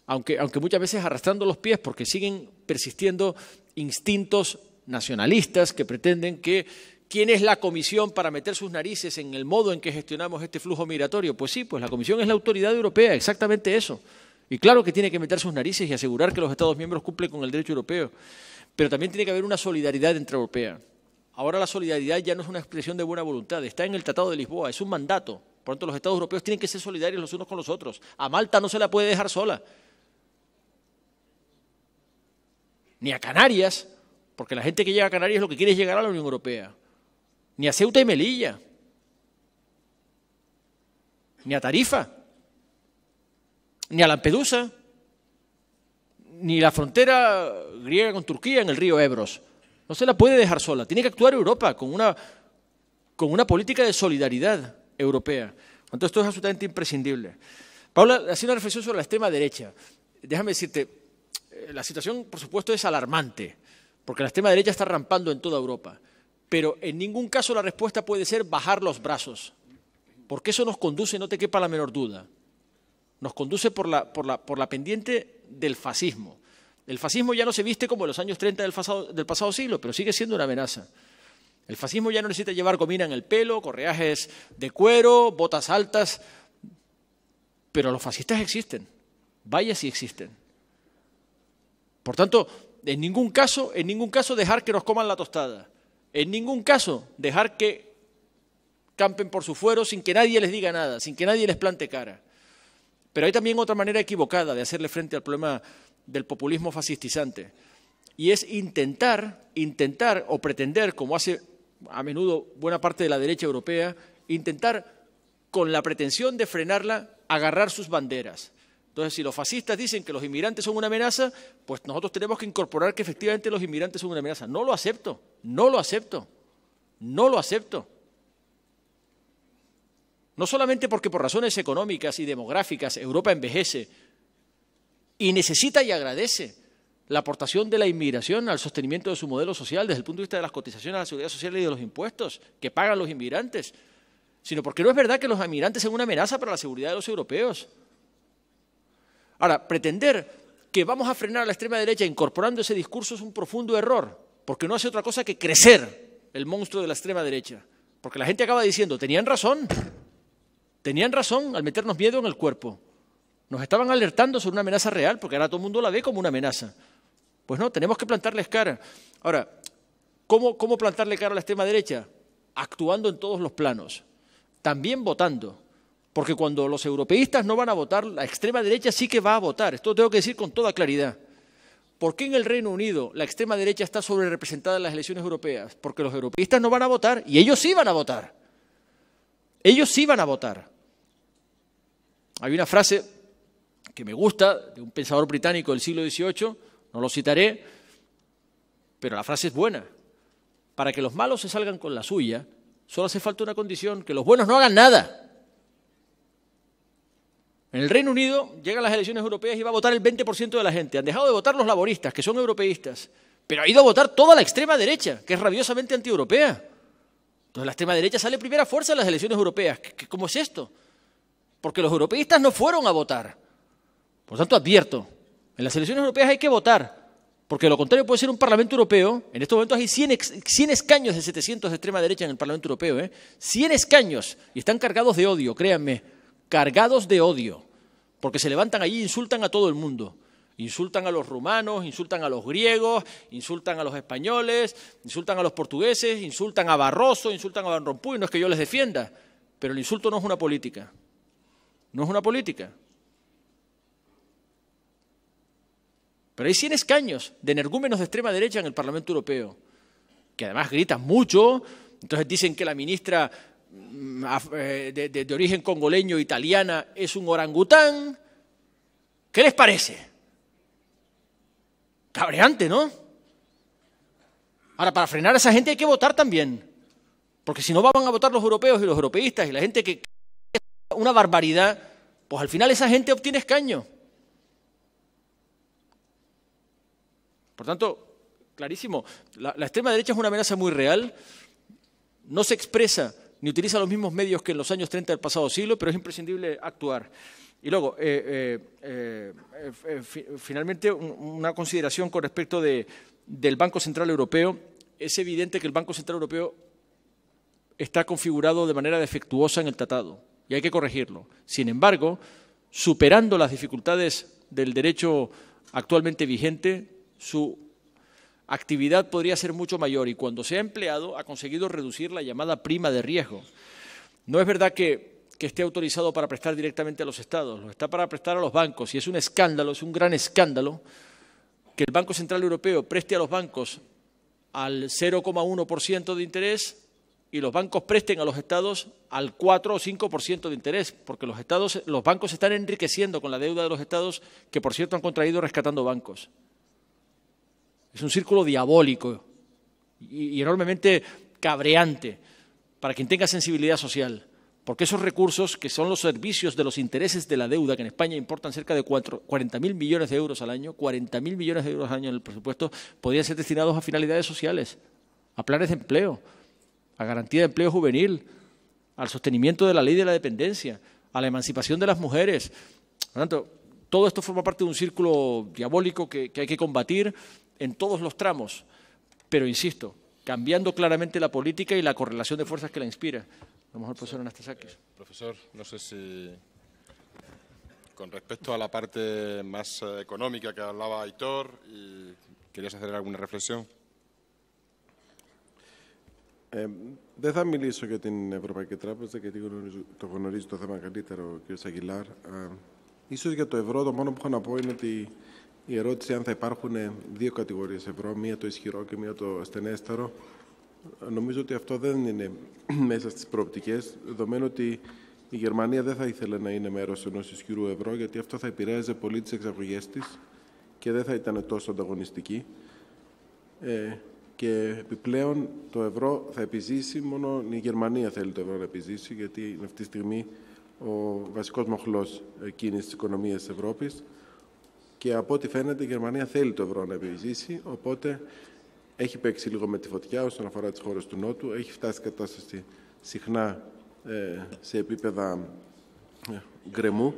aunque, aunque, muchas veces arrastrando los pies porque siguen persistiendo instintos nacionalistas que pretenden que ¿Quién es la comisión para meter sus narices en el modo en que gestionamos este flujo migratorio? Pues sí, pues la comisión es la autoridad europea, exactamente eso. Y claro que tiene que meter sus narices y asegurar que los Estados miembros cumplen con el derecho europeo. Pero también tiene que haber una solidaridad entre europea. Ahora la solidaridad ya no es una expresión de buena voluntad, está en el Tratado de Lisboa, es un mandato. Por lo tanto, los Estados europeos tienen que ser solidarios los unos con los otros. A Malta no se la puede dejar sola. Ni a Canarias, porque la gente que llega a Canarias lo que quiere es llegar a la Unión Europea ni a Ceuta y Melilla, ni a Tarifa, ni a Lampedusa, ni la frontera griega con Turquía en el río Ebros. No se la puede dejar sola. Tiene que actuar Europa con una, con una política de solidaridad europea. Entonces, esto es absolutamente imprescindible. Paula, haciendo una reflexión sobre la extrema derecha. Déjame decirte, eh, la situación, por supuesto, es alarmante, porque la extrema derecha está rampando en toda Europa. Pero en ningún caso la respuesta puede ser bajar los brazos, porque eso nos conduce, no te quepa la menor duda, nos conduce por la, pendiente del fascismo. El fascismo ya no se viste como en los años 30 del pasado, del pasado siglo, pero sigue siendo una amenaza. El fascismo ya no necesita llevar comida en el pelo, correajes de cuero, botas altas, pero los fascistas existen. Vaya si existen. Por tanto, en ningún caso, en ningún caso dejar que nos coman la tostada. En ningún caso dejar que campen por su fuero sin que nadie les diga nada, sin que nadie les plante cara. Pero hay también otra manera equivocada de hacerle frente al problema del populismo fascistizante y es intentar, intentar o pretender, como hace a menudo buena parte de la derecha europea, intentar con la pretensión de frenarla agarrar sus banderas. Entonces, si los fascistas dicen que los inmigrantes son una amenaza, pues nosotros tenemos que incorporar que efectivamente los inmigrantes son una amenaza. No lo acepto, no lo acepto, no lo acepto. No solamente porque por razones económicas y demográficas Europa envejece y necesita y agradece la aportación de la inmigración al sostenimiento de su modelo social desde el punto de vista de las cotizaciones a la seguridad social y de los impuestos que pagan los inmigrantes, sino porque no es verdad que los inmigrantes sean una amenaza para la seguridad de los europeos. Ahora, pretender que vamos a frenar a la extrema derecha incorporando ese discurso es un profundo error, porque no hace otra cosa que crecer el monstruo de la extrema derecha. Porque la gente acaba diciendo, tenían razón, tenían razón al meternos miedo en el cuerpo. Nos estaban alertando sobre una amenaza real, porque ahora todo el mundo la ve como una amenaza. Pues no, tenemos que plantarles cara. Ahora, ¿cómo, cómo plantarle cara a la extrema derecha? Actuando en todos los planos, también votando porque cuando los europeístas no van a votar, la extrema derecha sí que va a votar. Esto tengo que decir con toda claridad. ¿Por qué en el Reino Unido la extrema derecha está sobre representada en las elecciones europeas? Porque los europeístas no van a votar y ellos sí van a votar. Ellos sí van a votar. Hay una frase que me gusta de un pensador británico del siglo XVIII, no lo citaré, pero la frase es buena. Para que los malos se salgan con la suya, solo hace falta una condición, que los buenos no hagan nada. En el Reino Unido llegan las elecciones europeas y va a votar el 20% de la gente. Han dejado de votar los laboristas, que son europeístas, pero ha ido a votar toda la extrema derecha, que es rabiosamente antieuropea. Entonces la extrema derecha sale primera fuerza en las elecciones europeas. ¿Cómo es esto? Porque los europeístas no fueron a votar. Por lo tanto, advierto, en las elecciones europeas hay que votar, porque lo contrario puede ser un Parlamento Europeo. En estos momentos hay 100, escaños de 700 de extrema derecha en el Parlamento Europeo. ¿eh? 100 escaños y están cargados de odio, créanme cargados de odio, porque se levantan allí e insultan a todo el mundo. Insultan a los rumanos, insultan a los griegos, insultan a los españoles, insultan a los portugueses, insultan a Barroso, insultan a Van Rompuy. No es que yo les defienda, pero el insulto no es una política. No es una política. Pero hay cien escaños de energúmenos de extrema derecha en el Parlamento Europeo, que además gritan mucho. Entonces dicen que la ministra eh, de, origen congoleño, italiana, es un orangután. ¿Qué les parece? Cabreante, ¿no? Ahora, para frenar a esa gente hay que votar también. Porque si no van a votar los europeos y los europeístas y la gente que es una barbaridad, pues al final esa gente obtiene escaño. Por tanto, clarísimo, la extrema derecha es una amenaza muy real, no se expresa ni utiliza los mismos medios que en los años 30 del pasado siglo, pero es imprescindible actuar. Y luego, eh, eh, eh, finalmente, una consideración con respecto del Banco Central Europeo. Es evidente que el Banco Central Europeo está configurado de manera defectuosa en el tratado y hay que corregirlo. Sin embargo, superando las dificultades del derecho actualmente vigente, su actividad podría ser mucho mayor y cuando se ha empleado ha conseguido reducir la llamada prima de riesgo. No es verdad que, esté autorizado para prestar directamente a los estados, lo está para prestar a los bancos y es un escándalo, es un gran escándalo que el Banco Central Europeo preste a los bancos al 0,1% de interés y los bancos presten a los estados al 4 o 5% de interés, porque los estados los bancos se están enriqueciendo con la deuda de los estados que por cierto han contraído rescatando bancos. Es un círculo diabólico y, enormemente cabreante para quien tenga sensibilidad social, porque esos recursos, que son los servicios de los intereses de la deuda, que en España importan cerca de 40.000 millones de euros al año, 40.000 millones de euros al año en el presupuesto, podrían ser destinados a finalidades sociales, a planes de empleo, a garantía de empleo juvenil, al sostenimiento de la ley de la dependencia, a la emancipación de las mujeres. Por lo tanto, todo esto forma parte de un círculo diabólico que hay que combatir en todos los tramos, pero insisto, cambiando claramente la política y la correlación de fuerzas que la inspira. A lo mejor, profesor Anastasakis. Eh, profesor, no sé si con respecto a la parte más eh, económica que hablaba Aitor, ¿querías hacer alguna reflexión? Eh, no voy a hablar sobre la Ευρωπαϊκή Τράπεζα, γιατί το γνωρίζει το θέμα más ο κ. Αγγιλάρ. el ίσως για το ευρώ το μόνο που que να πω είναι ότι η ερώτηση αν θα υπάρχουν ε, δύο κατηγορίες ευρώ, μία το ισχυρό και μία το ασθενέστερο, νομίζω ότι αυτό δεν είναι μέσα στις προοπτικές, δεδομένου ότι η Γερμανία δεν θα ήθελε να είναι μέρος ενός ισχυρού ευρώ, γιατί αυτό θα επηρέαζε πολύ τις εξαγωγές της και δεν θα ήταν τόσο ανταγωνιστική. Ε, και επιπλέον το ευρώ θα επιζήσει, μόνο η Γερμανία θέλει το ευρώ να επιζήσει, γιατί είναι αυτή τη στιγμή ο βασικός μοχλός κίνηση της οικονομίας της Ευρώπης. Και από ό,τι φαίνεται η Γερμανία θέλει το ευρώ να επιζήσει, οπότε έχει παίξει λίγο με τη φωτιά όσον αφορά τις χώρες του Νότου, έχει φτάσει κατάσταση συχνά ε, σε επίπεδα ε, γκρεμού,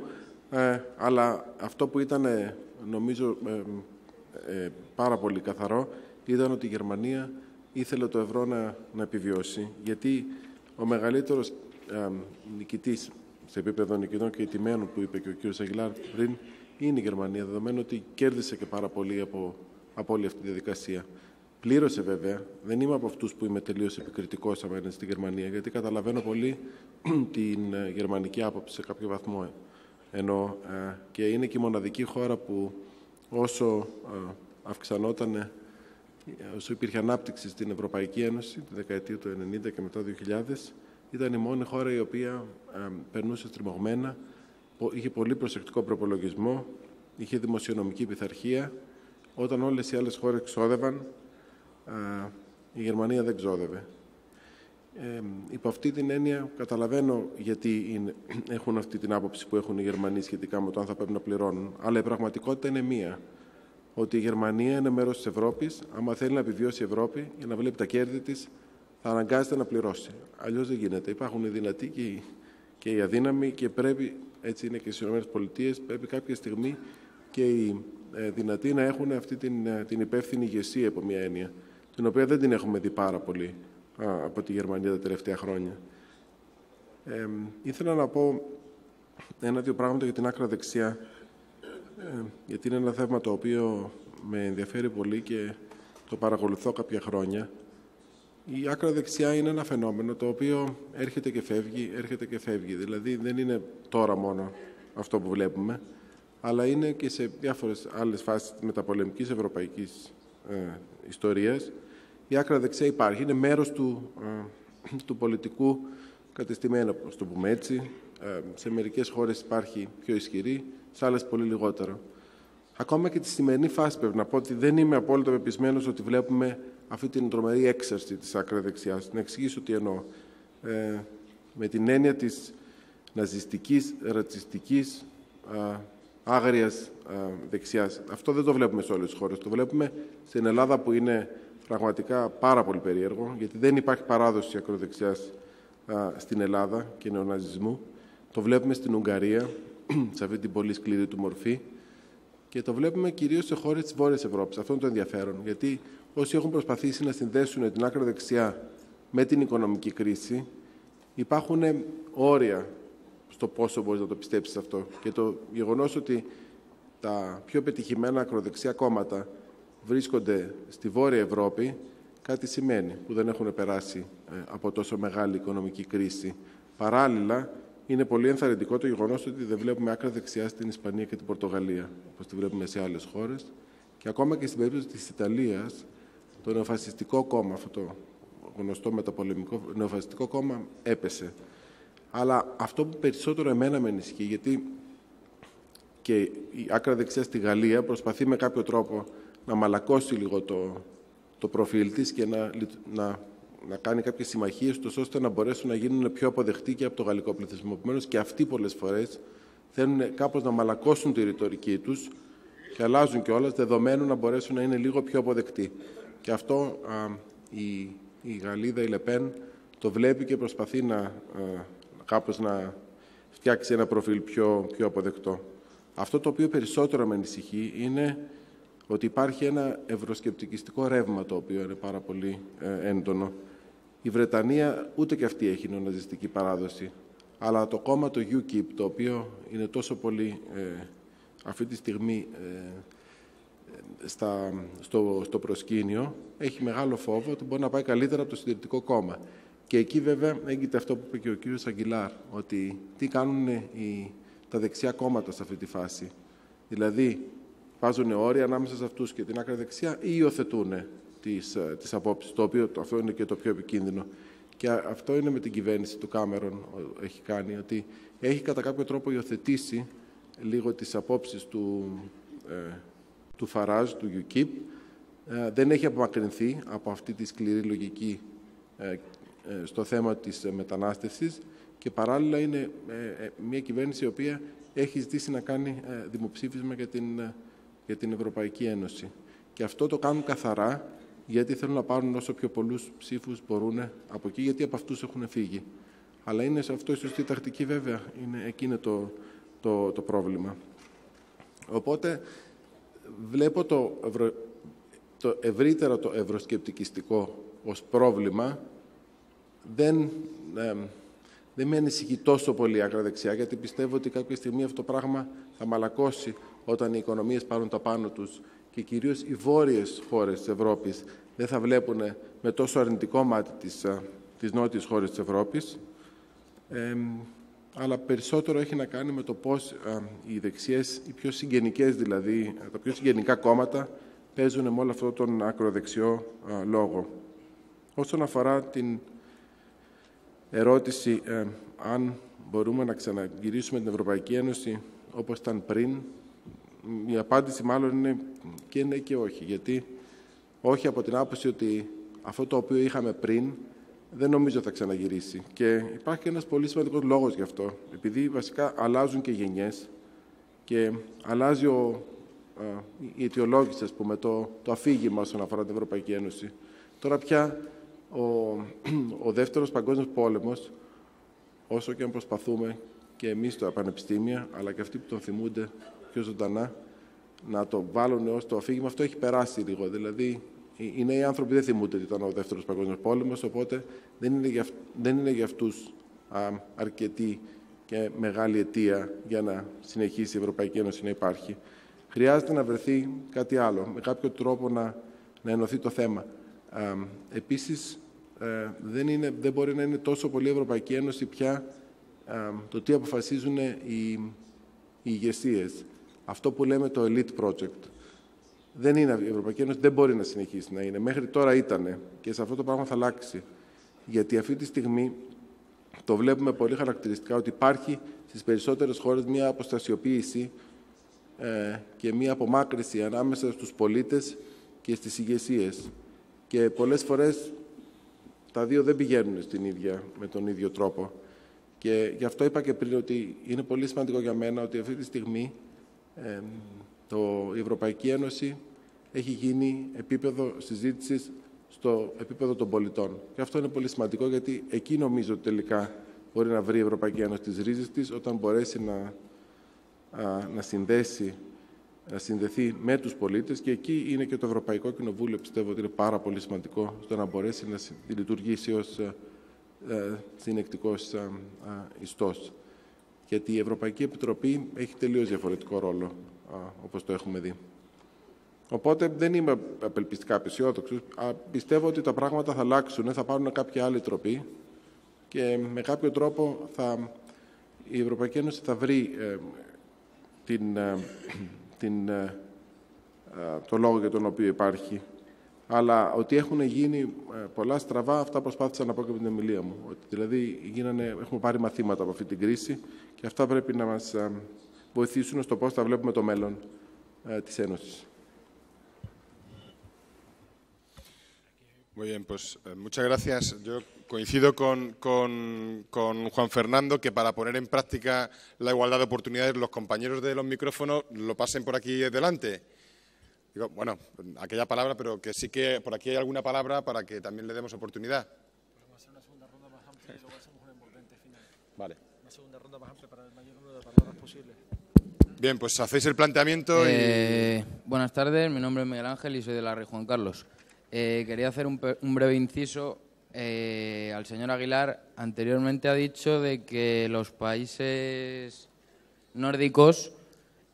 ε, αλλά αυτό που ήταν ε, νομίζω πάρα πολύ καθαρό ήταν ότι η Γερμανία ήθελε το ευρώ να, να επιβιώσει, γιατί ο μεγαλύτερος νικητής σε επίπεδο νικητών και τιμένων που είπε και ο κ. Αγγιλάρ πριν, είναι η Γερμανία, δεδομένου ότι κέρδισε και πάρα πολύ από, από όλη αυτή τη διαδικασία. Πλήρωσε βέβαια. Δεν είμαι από αυτού που είμαι τελείω επικριτικό απέναντι στη Γερμανία, γιατί καταλαβαίνω πολύ την ε, γερμανική άποψη σε κάποιο βαθμό. Ενώ ε, και είναι και η μοναδική χώρα που όσο ε, αυξανόταν, όσο υπήρχε ανάπτυξη στην Ευρωπαϊκή Ένωση τη δεκαετία του 90 και μετά 2000, ήταν η μόνη χώρα η οποία ε, περνούσε στριμωγμένα είχε πολύ προσεκτικό προπολογισμό, είχε δημοσιονομική πειθαρχία. Όταν όλες οι άλλες χώρες ξόδευαν, η Γερμανία δεν ξόδευε. Ε, υπό αυτή την έννοια καταλαβαίνω γιατί είναι, έχουν αυτή την άποψη που έχουν οι Γερμανοί σχετικά με το αν θα πρέπει να πληρώνουν. Αλλά η πραγματικότητα είναι μία. Ότι η Γερμανία είναι μέρος της Ευρώπης. Άμα θέλει να επιβιώσει η Ευρώπη για να βλέπει τα κέρδη της, θα αναγκάζεται να πληρώσει. Αλλιώς δεν γίνεται. Υπάρχουν οι δυνατοί και και οι αδύναμοι και πρέπει έτσι είναι και στι ΗΠΑ, πρέπει κάποια στιγμή και οι ε, δυνατοί να έχουν αυτή την, ε, την υπεύθυνη ηγεσία, από μια έννοια, την οποία δεν την έχουμε δει πάρα πολύ από τη Γερμανία τα τελευταία χρόνια. Ε, ήθελα να πω ένα-δύο πράγματα για την άκρα δεξιά, γιατί είναι ένα θέμα το οποίο με ενδιαφέρει πολύ και το παρακολουθώ κάποια χρόνια. Η άκρα δεξιά είναι ένα φαινόμενο το οποίο έρχεται και φεύγει, έρχεται και φεύγει. Δηλαδή δεν είναι τώρα μόνο αυτό που βλέπουμε, αλλά είναι και σε διάφορες άλλες φάσεις μεταπολεμικής ευρωπαϊκής ε, ιστορίας. Η άκρα δεξιά υπάρχει, είναι μέρος του, ε, του πολιτικού κατεστημένου, ας το πούμε έτσι. Ε, σε μερικές χώρες υπάρχει πιο ισχυρή, σε άλλες πολύ λιγότερο. Ακόμα και τη σημερινή φάση πρέπει να πω ότι δεν είμαι απόλυτα πεπισμένος ότι βλέπουμε αυτή την τρομερή έξαρση της ακραδεξιάς. Να εξηγήσω τι εννοώ. Ε, με την έννοια της ναζιστικής, ρατσιστικής, α, άγριας δεξιάς. Αυτό δεν το βλέπουμε σε όλες τις χώρες. Το βλέπουμε στην Ελλάδα που είναι πραγματικά πάρα πολύ περίεργο, γιατί δεν υπάρχει παράδοση ακροδεξιάς στην Ελλάδα και νεοναζισμού. Το βλέπουμε στην Ουγγαρία, σε αυτή την πολύ σκληρή του μορφή. Και το βλέπουμε κυρίως σε χώρες της Βόρειας Ευρώπης. Αυτό είναι το ενδιαφέρον, γιατί όσοι έχουν προσπαθήσει να συνδέσουν την άκρα δεξιά με την οικονομική κρίση, υπάρχουν όρια στο πόσο μπορεί να το πιστέψεις αυτό. Και το γεγονό ότι τα πιο πετυχημένα ακροδεξιά κόμματα βρίσκονται στη Βόρεια Ευρώπη, κάτι σημαίνει που δεν έχουν περάσει ε, από τόσο μεγάλη οικονομική κρίση. Παράλληλα, είναι πολύ ενθαρρυντικό το γεγονό ότι δεν βλέπουμε άκρα δεξιά στην Ισπανία και την Πορτογαλία, όπω τη βλέπουμε σε άλλε χώρε. Και ακόμα και στην περίπτωση τη Ιταλία, το νεοφασιστικό κόμμα, αυτό το γνωστό μεταπολεμικό νεοφασιστικό κόμμα, έπεσε. Αλλά αυτό που περισσότερο εμένα με ενισχύει, γιατί και η άκρα δεξιά στη Γαλλία προσπαθεί με κάποιο τρόπο να μαλακώσει λίγο το, το προφίλ της και να, να, να κάνει κάποιες συμμαχίες ώστε να μπορέσουν να γίνουν πιο αποδεκτοί και από το γαλλικό πληθυσμό. Επομένως και αυτοί πολλές φορές θέλουν κάπως να μαλακώσουν τη ρητορική τους και αλλάζουν κιόλα δεδομένου να μπορέσουν να είναι λίγο πιο αποδεκτοί. Και αυτό η, η Γαλλίδα, η Λεπέν, το βλέπει και προσπαθεί να, κάπως να φτιάξει ένα προφίλ πιο, πιο αποδεκτό. Αυτό το οποίο περισσότερο με ανησυχεί είναι ότι υπάρχει ένα ευρωσκεπτικιστικό ρεύμα το οποίο είναι πάρα πολύ ε, έντονο. Η Βρετανία ούτε και αυτή έχει νοναζιστική παράδοση. Αλλά το κόμμα το UKIP, το οποίο είναι τόσο πολύ ε, αυτή τη στιγμή ε, στα, στο, στο προσκήνιο έχει μεγάλο φόβο ότι μπορεί να πάει καλύτερα από το συντηρητικό κόμμα. Και εκεί βέβαια έγκυται αυτό που είπε και ο κύριος Αγγιλάρ, ότι τι κάνουν οι, τα δεξιά κόμματα σε αυτή τη φάση. Δηλαδή, βάζουν όρια ανάμεσα σε αυτούς και την άκρα δεξιά ή υιοθετούν τις, απόψει, απόψεις, το οποίο αυτό είναι και το πιο επικίνδυνο. Και αυτό είναι με την κυβέρνηση του Κάμερον έχει κάνει, ότι έχει κατά κάποιο τρόπο υιοθετήσει λίγο τις απόψεις του, ε, του Φαράζ, του UKIP, ε, δεν έχει απομακρυνθεί από αυτή τη σκληρή λογική ε, ε, στο θέμα της μετανάστευσης και παράλληλα είναι μια κυβέρνηση η οποία έχει ζητήσει να κάνει δημοψήφισμα για την, για την Ευρωπαϊκή Ένωση. Και αυτό το κάνουν καθαρά γιατί θέλουν να πάρουν όσο πιο πολλούς ψήφους μπορούν από εκεί, γιατί από αυτούς έχουν φύγει. Αλλά είναι σε αυτό η σωστή τακτική βέβαια, είναι, εκεί το, το, το πρόβλημα. Οπότε βλέπω το, το ευρύτερο το ευρωσκεπτικιστικό ως πρόβλημα δεν, δεν με ανησυχεί τόσο πολύ ακραδεξιά, γιατί πιστεύω ότι κάποια στιγμή αυτό το πράγμα θα μαλακώσει όταν οι οικονομίες πάρουν τα πάνω τους και κυρίως οι βόρειες χώρες της Ευρώπης δεν θα βλέπουν ε, με τόσο αρνητικό μάτι τις, ε, τις νότιες χώρες της Ευρώπης αλλά περισσότερο έχει να κάνει με το πώς ε, οι δεξιές, οι πιο συγγενικές δηλαδή, ε, τα πιο συγγενικά κόμματα παίζουν με όλο αυτό τον ακροδεξιό ε, λόγο. Όσον αφορά την ερώτηση αν μπορούμε να ξαναγυρίσουμε την Ευρωπαϊκή Ένωση όπως ήταν πριν, η απάντηση μάλλον είναι και ναι και όχι, γιατί όχι από την άποψη ότι αυτό το οποίο είχαμε πριν δεν νομίζω θα ξαναγυρίσει. Και υπάρχει ένας πολύ σημαντικός λόγος γι' αυτό. Επειδή βασικά αλλάζουν και γενιές και αλλάζει ο, α, η αιτιολόγηση, ας πούμε, το, το αφήγημα όσον αφορά την Ευρωπαϊκή Ένωση. Τώρα πια ο, ο δεύτερος παγκόσμιος πόλεμος, όσο και αν προσπαθούμε και εμείς τα πανεπιστήμια, αλλά και αυτοί που τον θυμούνται πιο ζωντανά, να το βάλουν ως το αφήγημα, αυτό έχει περάσει λίγο. Δηλαδή, ε, οι νέοι άνθρωποι δεν θυμούνται ότι ήταν ο Δεύτερο Παγκόσμιο Πόλεμο, οπότε δεν είναι για, αυτού αρκετή και μεγάλη αιτία για να συνεχίσει η Ευρωπαϊκή Ένωση να υπάρχει. Χρειάζεται να βρεθεί κάτι άλλο, με κάποιο τρόπο να, να ενωθεί το θέμα. Επίσης, ε, δεν, μπορεί να είναι τόσο πολύ η Ευρωπαϊκή Ένωση πια το τι αποφασίζουν οι, οι ηγεσίε. Αυτό που λέμε το Elite Project, δεν είναι η Ευρωπαϊκή Ένωση, δεν μπορεί να συνεχίσει να είναι. Μέχρι τώρα ήταν και σε αυτό το πράγμα θα αλλάξει. Γιατί αυτή τη στιγμή το βλέπουμε πολύ χαρακτηριστικά ότι υπάρχει στις περισσότερες χώρες μια αποστασιοποίηση ε, και μια απομάκρυση ανάμεσα στους πολίτες και στις ηγεσίε. Και πολλές φορές τα δύο δεν πηγαίνουν στην ίδια, με τον ίδιο τρόπο. Και γι' αυτό είπα και πριν ότι είναι πολύ σημαντικό για μένα ότι αυτή τη στιγμή ε, το, η Ευρωπαϊκή Ένωση έχει γίνει επίπεδο συζήτησης στο επίπεδο των πολιτών. Και αυτό είναι πολύ σημαντικό γιατί εκεί νομίζω ότι τελικά μπορεί να βρει η Ευρωπαϊκή Ένωση τις ρίζες της όταν μπορέσει να, να, συνδέσει, να συνδεθεί με τους πολίτες και εκεί είναι και το Ευρωπαϊκό Κοινοβούλιο πιστεύω ότι είναι πάρα πολύ σημαντικό στο να μπορέσει να λειτουργήσει ως ε, ε, συνεκτικός ε, ιστός. Γιατί η Ευρωπαϊκή Επιτροπή έχει τελείως διαφορετικό ρόλο όπως το έχουμε δει. Οπότε δεν είμαι απελπιστικά αισιόδοξο. Πιστεύω ότι τα πράγματα θα αλλάξουν, ε, θα πάρουν κάποια άλλη τροπή και με κάποιο τρόπο θα, η Ευρωπαϊκή Ένωση θα βρει ε, την, ε, την, ε, το λόγο για τον οποίο υπάρχει. Αλλά ότι έχουν γίνει πολλά στραβά, αυτά προσπάθησα να πω και από την ομιλία μου. Ότι δηλαδή έχουμε πάρει μαθήματα από αυτή την κρίση και αυτά πρέπει να μας βοηθήσουν pues στο ah, Muy bien, pues eh, muchas gracias. Yo coincido con, con, Juan Fernando que para poner en práctica la igualdad de oportunidades los compañeros de los micrófonos lo pasen por aquí delante. Digo, bueno, aquella palabra, pero que sí que por aquí hay alguna palabra para que también le demos oportunidad. Bien, pues hacéis el planteamiento eh, Buenas tardes, mi nombre es Miguel Ángel y soy de la Rey Juan Carlos. Eh, quería hacer un, breve inciso eh, al señor Aguilar. Anteriormente ha dicho de que los países nórdicos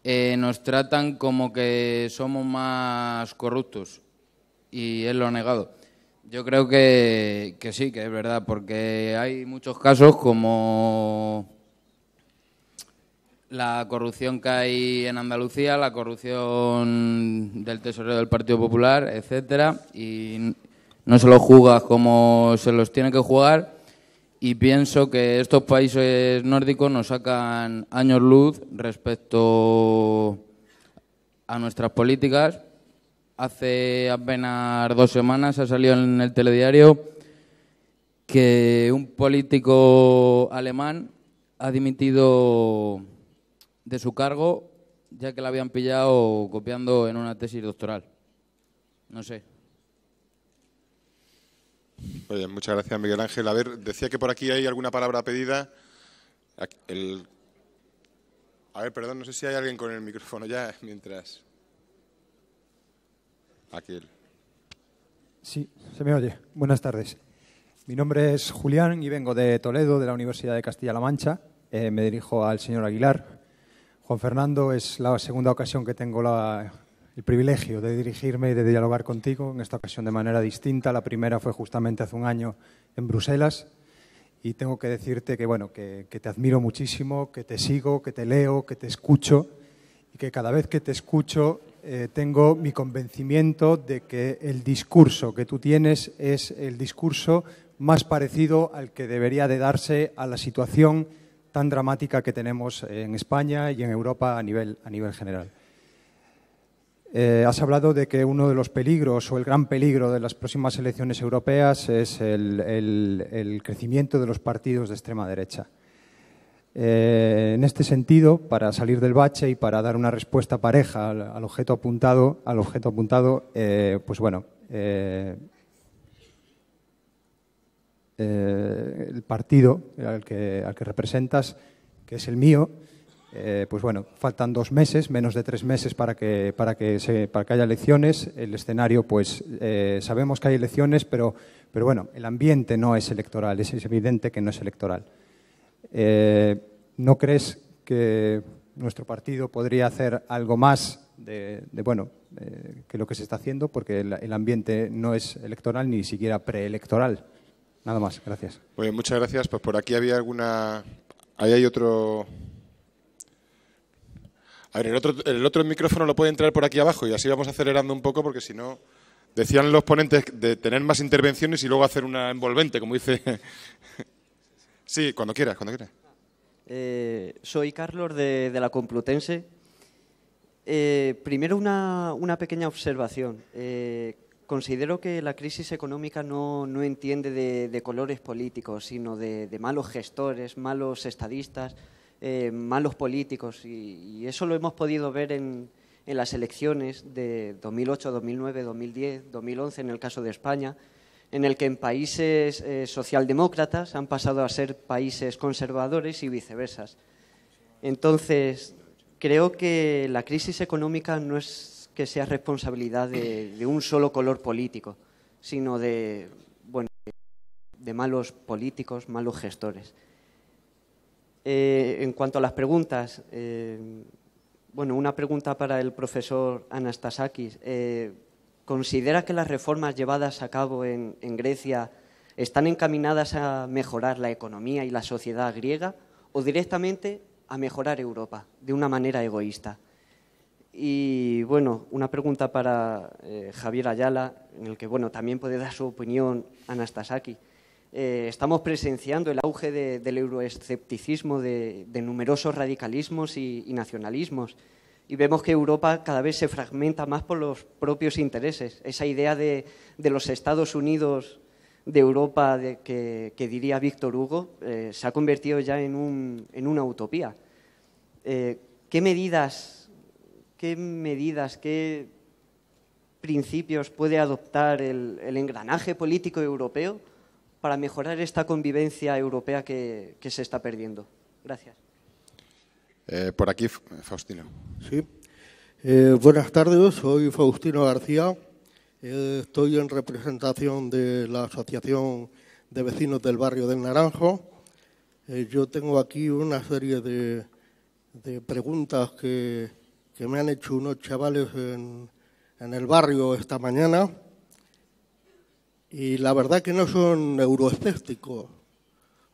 nos tratan como que somos más corruptos y él lo ha negado. Yo creo que sí, que es verdad, porque hay muchos casos como la corrupción que hay en Andalucía, la corrupción del tesorero del Partido Popular, etcétera, y no se los juega como se los tiene que jugar. Y pienso que estos países nórdicos nos sacan años luz respecto a nuestras políticas. Hace apenas dos semanas ha salido en el telediario que un político alemán ha dimitido de su cargo, ya que la habían pillado copiando en una tesis doctoral. No sé. muchas gracias, Miguel Ángel. A ver, decía que por aquí hay alguna palabra pedida. A ver, perdón, no sé si hay alguien con el micrófono ya, mientras... Aquí. Sí, se me oye. Buenas tardes. Mi nombre es Julián y vengo de Toledo, de la Universidad de Castilla-La Mancha. Eh, me dirijo al señor Aguilar. Juan Fernando, es la segunda ocasión que tengo el privilegio de dirigirme y de dialogar contigo, en esta ocasión de manera distinta. La primera fue justamente hace un año en Bruselas y tengo que decirte que, bueno, que, te admiro muchísimo, que te sigo, que te leo, que te escucho y que cada vez que te escucho eh, tengo mi convencimiento de que el discurso que tú tienes es el discurso más parecido al que debería de darse a la situación tan dramática que tenemos en España y en Europa a nivel, a nivel general. Eh, has hablado de que uno de los peligros o el gran peligro de las próximas elecciones europeas es el, crecimiento de los partidos de extrema derecha. Eh, en este sentido, para salir del bache y para dar una respuesta pareja al, objeto apuntado, al objeto apuntado, eh, pues bueno, eh, el partido al que, representas, que es el mío, eh, pues bueno, faltan dos meses, menos de tres meses para que, para que, para que haya elecciones. El escenario, pues eh, sabemos que hay elecciones, pero, pero bueno, el ambiente no es electoral, es, evidente que no es electoral. ¿No crees que nuestro partido podría hacer algo más de, bueno, que lo que se está haciendo? Porque el ambiente no es electoral ni siquiera preelectoral. Nada más, gracias. Pues muchas gracias. Pues por aquí había alguna. Ahí hay otro. A ver, el otro, micrófono lo puede entrar por aquí abajo y así vamos acelerando un poco porque si no. Decían los ponentes de tener más intervenciones y luego hacer una envolvente, como dice. sí, cuando quieras, cuando quieras. Eh, soy Carlos de, la Complutense. Eh, primero una, pequeña observación. Eh, Considero que la crisis económica no, entiende de, colores políticos, sino de, malos gestores, malos estadistas, eh, malos políticos. Y, eso lo hemos podido ver en, las elecciones de 2008, 2009, 2010, 2011, en el caso de España, en el que en países eh, socialdemócratas han pasado a ser países conservadores y viceversas. Entonces, creo que la crisis económica no es que sea responsabilidad de, un solo color político, sino de, de malos políticos, malos gestores. Eh, en cuanto a las preguntas, eh, bueno, una pregunta para el profesor Anastasakis. Eh, ¿Considera que las reformas llevadas a cabo en Grecia están encaminadas a mejorar la economía y la sociedad griega o directamente a mejorar Europa de una manera egoísta? Y bueno, una pregunta para eh, Javier Ayala, en el que bueno, también puede dar su opinión Anastasaki. Eh, estamos presenciando el auge del euroescepticismo, de, numerosos radicalismos y, nacionalismos. Y vemos que Europa cada vez se fragmenta más por los propios intereses. Esa idea de, los Estados Unidos de Europa que, que, diría Víctor Hugo eh, se ha convertido ya en una utopía. ¿Qué medidas qué medidas, qué principios puede adoptar el, engranaje político europeo para mejorar esta convivencia europea que, se está perdiendo? Gracias. Eh, por aquí, Faustino. Sí. Eh, buenas tardes, soy Faustino García. Eh, estoy en representación de la Asociación de Vecinos del Barrio del Naranjo. yo tengo aquí una serie de preguntas que que me han hecho unos chavales en, el barrio esta mañana. Y la verdad que no son euroescépticos,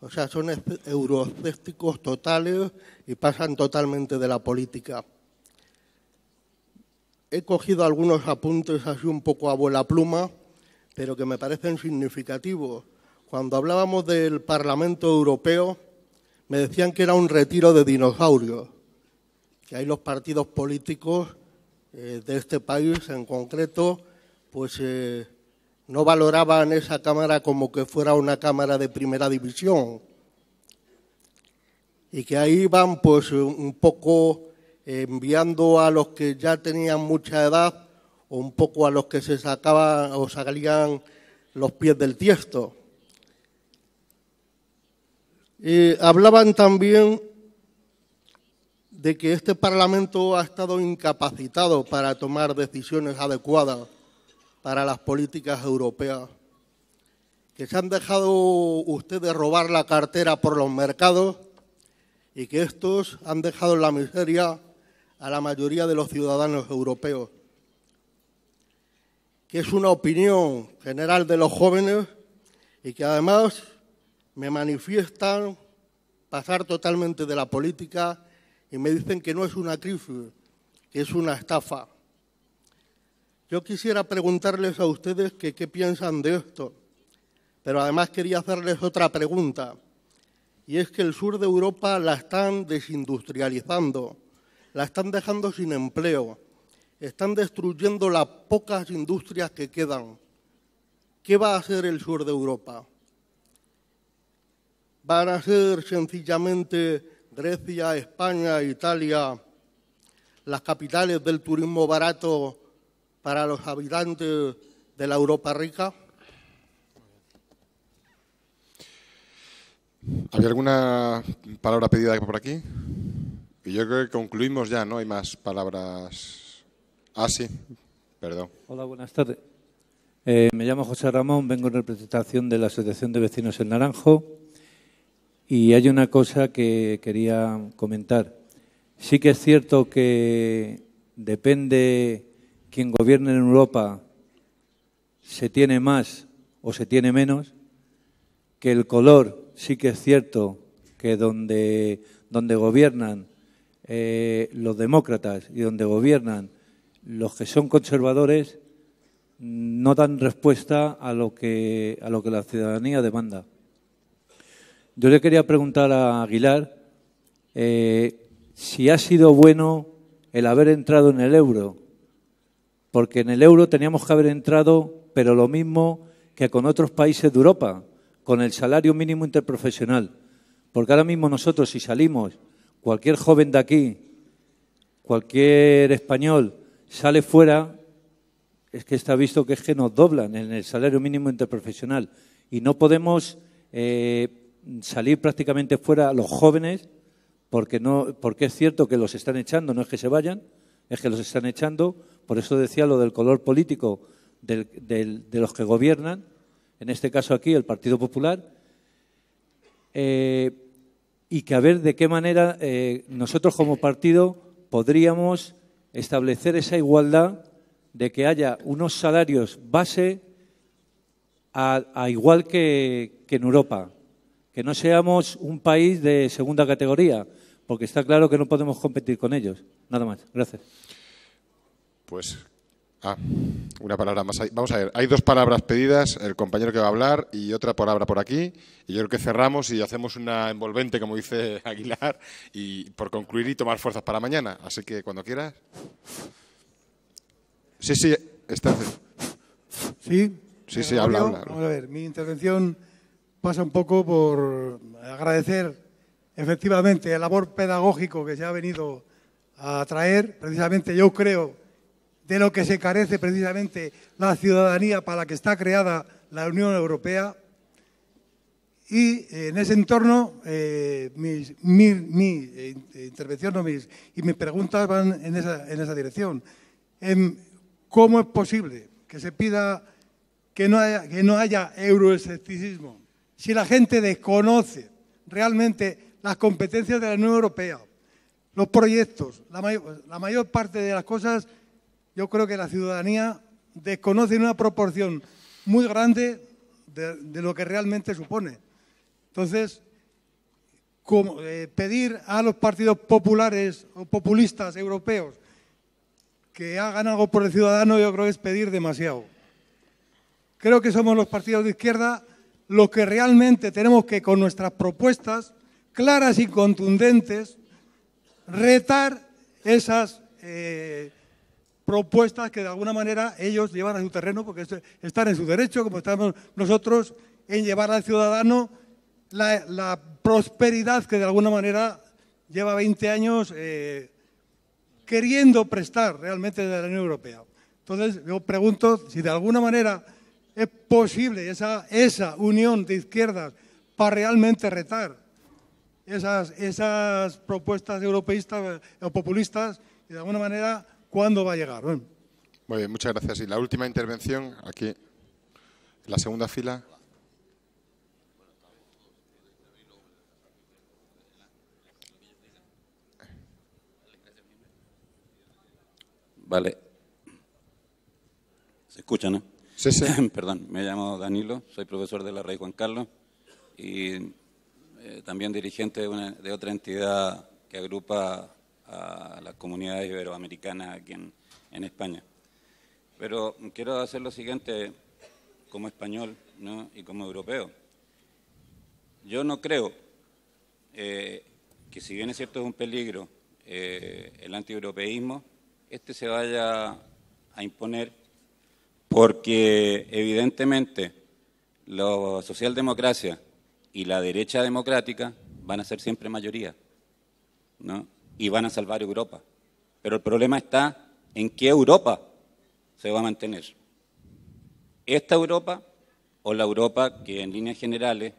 o sea, son euroescépticos totales y pasan totalmente de la política. He cogido algunos apuntes así un poco a vuela pluma, pero que me parecen significativos. Cuando hablábamos del Parlamento Europeo, me decían que era un retiro de dinosaurios que ahí los partidos políticos eh, de este país en concreto, pues eh, no valoraban esa Cámara como que fuera una Cámara de primera división. Y que ahí van pues un poco eh, enviando a los que ya tenían mucha edad o un poco a los que se sacaban o salían los pies del tiesto. hablaban también de que este Parlamento ha estado incapacitado para tomar decisiones adecuadas para las políticas europeas, que se han dejado ustedes robar la cartera por los mercados y que estos han dejado en la miseria a la mayoría de los ciudadanos europeos, que es una opinión general de los jóvenes y que además me manifiestan pasar totalmente de la política y me dicen que no es una crisis, que es una estafa. Yo quisiera preguntarles a ustedes que qué piensan de esto, pero además quería hacerles otra pregunta, y es que el sur de Europa la están desindustrializando, la están dejando sin empleo, están destruyendo las pocas industrias que quedan. ¿Qué va a hacer el sur de Europa? ¿Van a ser sencillamente Grecia, España, Italia, las capitales del turismo barato para los habitantes de la Europa rica? ¿Había alguna palabra pedida por aquí? Y yo creo que concluimos ya, ¿no? Hay más palabras. Ah, sí, perdón. Hola, buenas tardes. Eh, me llamo José Ramón, vengo en representación de la Asociación de Vecinos en Naranjo. Y hay una cosa que quería comentar. Sí que es cierto que depende quien gobierne en Europa, se tiene más o se tiene menos, que el color sí que es cierto que donde, donde gobiernan eh, los demócratas y donde gobiernan los que son conservadores no dan respuesta a lo que, a lo que la ciudadanía demanda. Yo le quería preguntar a Aguilar eh, si ha sido bueno el haber entrado en el euro, porque en el euro teníamos que haber entrado, pero lo mismo que con otros países de Europa, con el salario mínimo interprofesional. Porque ahora mismo nosotros, si salimos, cualquier joven de aquí, cualquier español, sale fuera, es que está visto que es que nos doblan en el salario mínimo interprofesional. Y no podemos eh, salir prácticamente fuera los jóvenes, porque, no, porque es cierto que los están echando, no es que se vayan, es que los están echando. Por eso decía lo del color político de los que gobiernan, en este caso aquí el Partido Popular, eh, y que a ver de qué manera eh, nosotros como partido podríamos establecer esa igualdad de que haya unos salarios base a, igual que en Europa, que no seamos un país de segunda categoría, porque está claro que no podemos competir con ellos. Nada más. Gracias. Pues, ah, una palabra más. Vamos a ver, hay dos palabras pedidas, el compañero que va a hablar y otra palabra por aquí. Y yo creo que cerramos y hacemos una envolvente, como dice Aguilar, y por concluir y tomar fuerzas para mañana. Así que cuando quieras. Sí, sí, está. Sí, sí, sí habla, habla, Vamos a ver, mi intervención pasa un poco por agradecer efectivamente el labor pedagógico que se ha venido a traer. Precisamente yo creo de lo que se carece precisamente la ciudadanía para la que está creada la Unión Europea. Y en ese entorno, eh, mis, mi, eh, intervención y mis preguntas van en esa, dirección. Em, ¿Cómo es posible que se pida que no haya, que no haya euroescepticismo? si la gente desconoce realmente las competencias de la Unión Europea, los proyectos, la mayor, parte de las cosas, yo creo que la ciudadanía desconoce en una proporción muy grande de, lo que realmente supone. Entonces, eh, pedir a los partidos populares o populistas europeos que hagan algo por el ciudadano, yo creo que es pedir demasiado. Creo que somos los partidos de izquierda lo que realmente tenemos que, con nuestras propuestas claras y contundentes, retar esas eh, propuestas que de alguna manera ellos llevan a su terreno, porque están en su derecho, como estamos nosotros, en llevar al ciudadano la, prosperidad que de alguna manera lleva 20 años eh, queriendo prestar realmente de la Unión Europea. Entonces, yo pregunto si de alguna manera es posible esa, esa unión de izquierdas para realmente retar esas, esas propuestas europeístas o eh, populistas y de alguna manera cuándo va a llegar. Muy bien, muchas gracias. Y la última intervención aquí, en la segunda fila. Vale. Se escucha, ¿no? Perdón, me llamo Danilo, soy profesor de la Rey Juan Carlos y eh, también dirigente de, otra entidad que agrupa a las comunidades iberoamericanas aquí en, España. Pero quiero hacer lo siguiente como español y como europeo. Yo no creo eh, que si bien es cierto es un peligro eh, el antieuropeísmo, este se vaya a imponer porque evidentemente la socialdemocracia y la derecha democrática van a ser siempre mayoría, Y van a salvar Europa. Pero el problema está en qué Europa se va a mantener. ¿Esta Europa o la Europa que en líneas generales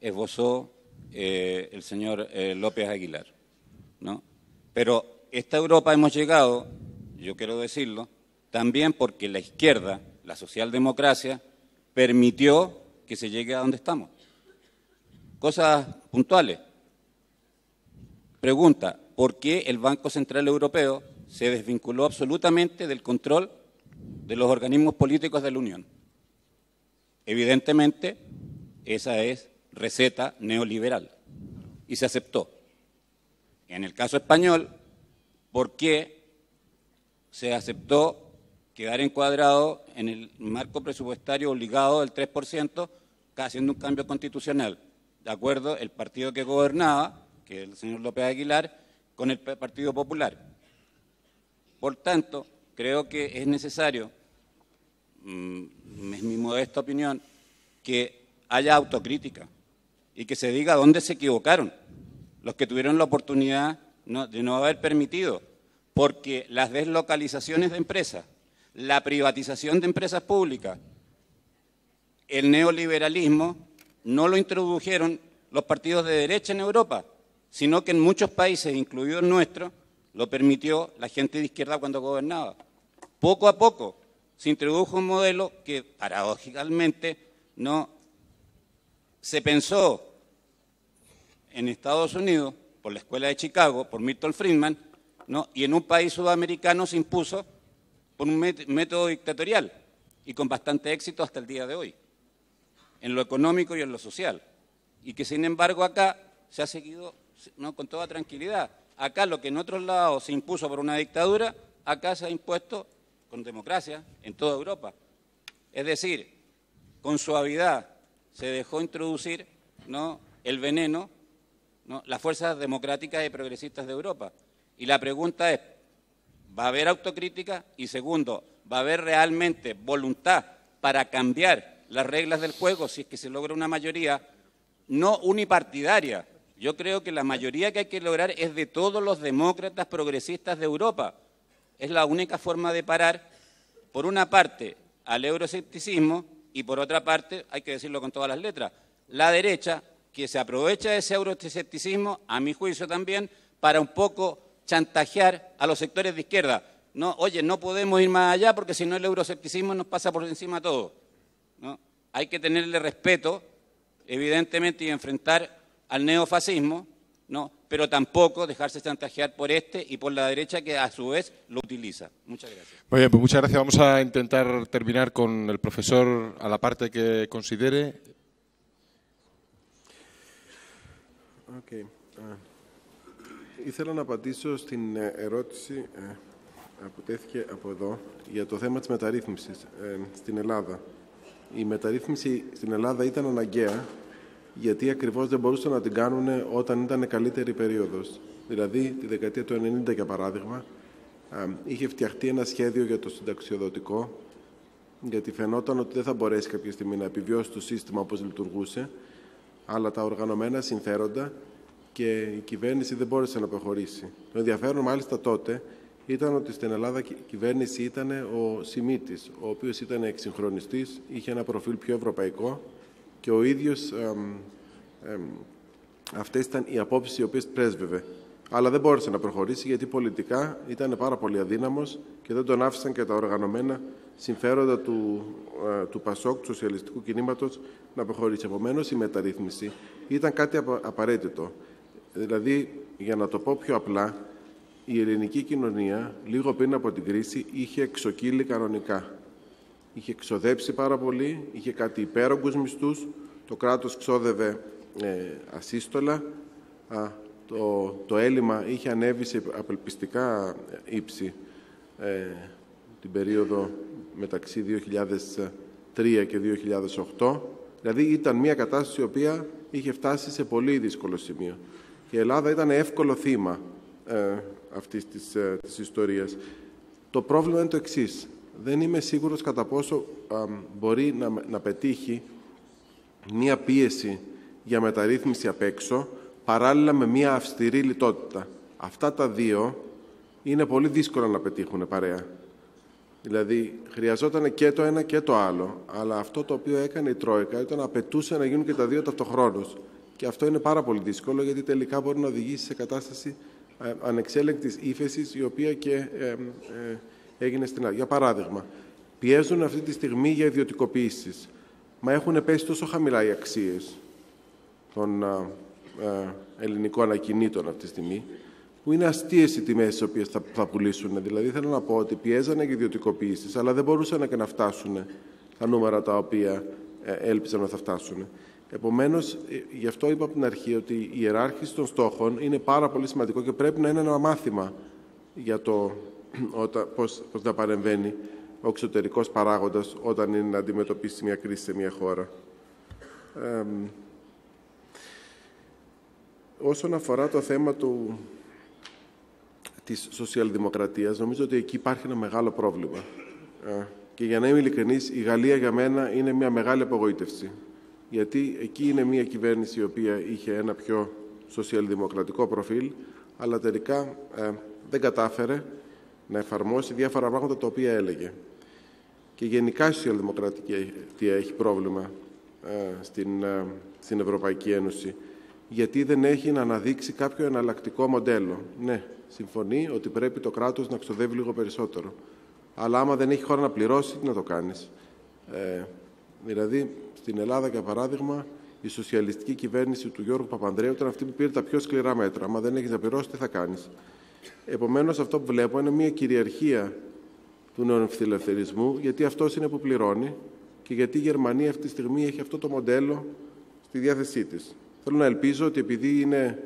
esbozó eh, el señor eh, López Aguilar? ¿no? Pero esta Europa hemos llegado, yo quiero decirlo, también porque la izquierda la socialdemocracia, permitió que se llegue a donde estamos. Cosas puntuales. Pregunta, ¿por qué el Banco Central Europeo se desvinculó absolutamente del control de los organismos políticos de la Unión? Evidentemente, esa es receta neoliberal y se aceptó. En el caso español, ¿por qué se aceptó quedar encuadrado en el marco presupuestario obligado del 3%, haciendo un cambio constitucional. De acuerdo, el partido que gobernaba, que es el señor López Aguilar, con el Partido Popular. Por tanto, creo que es necesario, mm, es mi modesta opinión, que haya autocrítica y que se diga dónde se equivocaron los que tuvieron la oportunidad de no haber permitido, porque las deslocalizaciones de empresas, la privatización de empresas públicas, el neoliberalismo, no lo introdujeron los partidos de derecha en Europa, sino que en muchos países, incluido el nuestro, lo permitió la gente de izquierda cuando gobernaba. Poco a poco se introdujo un modelo que paradójicamente no se pensó en Estados Unidos por la Escuela de Chicago, por Milton Friedman, ¿no? y en un país sudamericano se impuso por un método dictatorial y con bastante éxito hasta el día de hoy, en lo económico y en lo social. Y que sin embargo acá se ha seguido no, con toda tranquilidad. Acá lo que en otros lados se impuso por una dictadura, acá se ha impuesto con democracia en toda Europa. Es decir, con suavidad se dejó introducir ¿no? el veneno, ¿no? las fuerzas democráticas y progresistas de Europa. Y la pregunta es, va a haber autocrítica y segundo, va a haber realmente voluntad para cambiar las reglas del juego si es que se logra una mayoría no unipartidaria. Yo creo que la mayoría que hay que lograr es de todos los demócratas progresistas de Europa. Es la única forma de parar, por una parte, al euroscepticismo y por otra parte, hay que decirlo con todas las letras, la derecha que se aprovecha de ese eurocepticismo, a mi juicio también, para un poco chantajear a los sectores de izquierda. No, oye, no podemos ir más allá porque si no el euroscepticismo nos pasa por encima todo. ¿no? Hay que tenerle respeto, evidentemente, y enfrentar al neofascismo, ¿no? pero tampoco dejarse chantajear por este y por la derecha que a su vez lo utiliza. Muchas gracias. Muy pues muchas gracias. Vamos a intentar terminar con el profesor a la parte que considere. Okay. Ήθελα να απαντήσω στην ε, ερώτηση ε, που τέθηκε από εδώ για το θέμα της μεταρρύθμισης ε, στην Ελλάδα. Η μεταρρύθμιση στην Ελλάδα ήταν αναγκαία γιατί ακριβώς δεν μπορούσαν να την κάνουν όταν ήταν καλύτερη περίοδος. Δηλαδή, τη δεκαετία του 90 για παράδειγμα, είχε φτιαχτεί ένα σχέδιο για το συνταξιοδοτικό γιατί φαινόταν ότι δεν θα μπορέσει κάποια στιγμή να επιβιώσει το σύστημα όπως λειτουργούσε αλλά τα οργανωμένα συμφέροντα και η κυβέρνηση δεν μπόρεσε να προχωρήσει. Το ενδιαφέρον μάλιστα τότε ήταν ότι στην Ελλάδα η κυβέρνηση ήταν ο Σιμίτη, ο οποίο ήταν εξυγχρονιστής, είχε ένα προφίλ πιο ευρωπαϊκό και ο ίδιο, αυτέ ήταν οι απόψει οι οποίε πρέσβευε. Αλλά δεν μπόρεσε να προχωρήσει γιατί πολιτικά ήταν πάρα πολύ αδύναμος και δεν τον άφησαν και τα οργανωμένα συμφέροντα του, ε, του ΠΑΣΟΚ, του σοσιαλιστικού κινήματος, να προχωρήσει. Επομένω, η μεταρρύθμιση ήταν κάτι απαραίτητο. Δηλαδή, για να το πω πιο απλά, η ελληνική κοινωνία λίγο πριν από την κρίση είχε εξοκύλει κανονικά. Είχε ξοδέψει πάρα πολύ, είχε κάτι υπέρογκους μισθούς, το κράτος ξόδευε ε, ασύστολα, το, το έλλειμμα είχε ανέβει σε απελπιστικά ύψη ε, την περίοδο μεταξύ 2003 και 2008. Δηλαδή ήταν μια κατάσταση η οποία είχε φτάσει σε πολύ δύσκολο σημείο και η Ελλάδα ήταν εύκολο θύμα ε, αυτής της, ε, της ιστορίας. Το πρόβλημα είναι το εξή. Δεν είμαι σίγουρος κατά πόσο μπορεί να, να πετύχει μία πίεση για μεταρρύθμιση απ' έξω, παράλληλα με μία αυστηρή λιτότητα. Αυτά τα δύο είναι πολύ δύσκολα να πετύχουν παρέα. Δηλαδή, χρειαζόταν και το ένα και το άλλο, αλλά αυτό το οποίο έκανε η Τρόικα ήταν να απαιτούσε να γίνουν και τα δύο ταυτοχρόνως. Και αυτό είναι πάρα πολύ δύσκολο γιατί τελικά μπορεί να οδηγήσει σε κατάσταση ε, ανεξέλεγκτης ύφεση, η οποία και ε, ε, έγινε στην άλλη. Για παράδειγμα, πιέζουν αυτή τη στιγμή για ιδιωτικοποιήσει. Μα έχουν πέσει τόσο χαμηλά οι αξίε των ελληνικών ακινήτων αυτή τη στιγμή, που είναι αστείε οι τιμέ τι οποίε θα, θα πουλήσουν. Δηλαδή, θέλω να πω ότι πιέζανε για ιδιωτικοποιήσει, αλλά δεν μπορούσαν και να φτάσουν τα νούμερα τα οποία ε, έλπιζαν να θα φτάσουν. Επομένω, ε, γι' αυτό είπα από την αρχή ότι η ιεράρχηση των στόχων είναι πάρα πολύ σημαντικό και πρέπει να είναι ένα μάθημα για το πώ πώς, πώς να παρεμβαίνει ο εξωτερικό παράγοντα όταν είναι να αντιμετωπίσει μια κρίση σε μια χώρα. όσον αφορά το θέμα του, της σοσιαλδημοκρατίας, νομίζω ότι εκεί υπάρχει ένα μεγάλο πρόβλημα. Ε, και για να είμαι ειλικρινής, η Γαλλία για μένα είναι μια μεγάλη απογοήτευση γιατί εκεί είναι μια κυβέρνηση η οποία είχε ένα πιο σοσιαλδημοκρατικό προφίλ, αλλά τελικά ε, δεν κατάφερε να εφαρμόσει διάφορα πράγματα τα οποία έλεγε. Και γενικά η σοσιαλδημοκρατία έχει πρόβλημα ε, στην, ε, στην Ευρωπαϊκή Ένωση, γιατί δεν έχει να αναδείξει κάποιο εναλλακτικό μοντέλο. Ναι, συμφωνεί ότι πρέπει το κράτος να ξοδεύει λίγο περισσότερο. Αλλά άμα δεν έχει χώρα να πληρώσει, τι να το κάνεις. Δηλαδή, στην Ελλάδα, για παράδειγμα, η σοσιαλιστική κυβέρνηση του Γιώργου Παπανδρέου ήταν αυτή που πήρε τα πιο σκληρά μέτρα. Αν δεν έχει να πληρώσει, τι θα κάνει. Επομένω, αυτό που βλέπω είναι μια κυριαρχία του νεοφιλελευθερισμού, γιατί αυτό είναι που πληρώνει και γιατί η Γερμανία αυτή τη στιγμή έχει αυτό το μοντέλο στη διάθεσή τη. Θέλω να ελπίζω ότι επειδή είναι,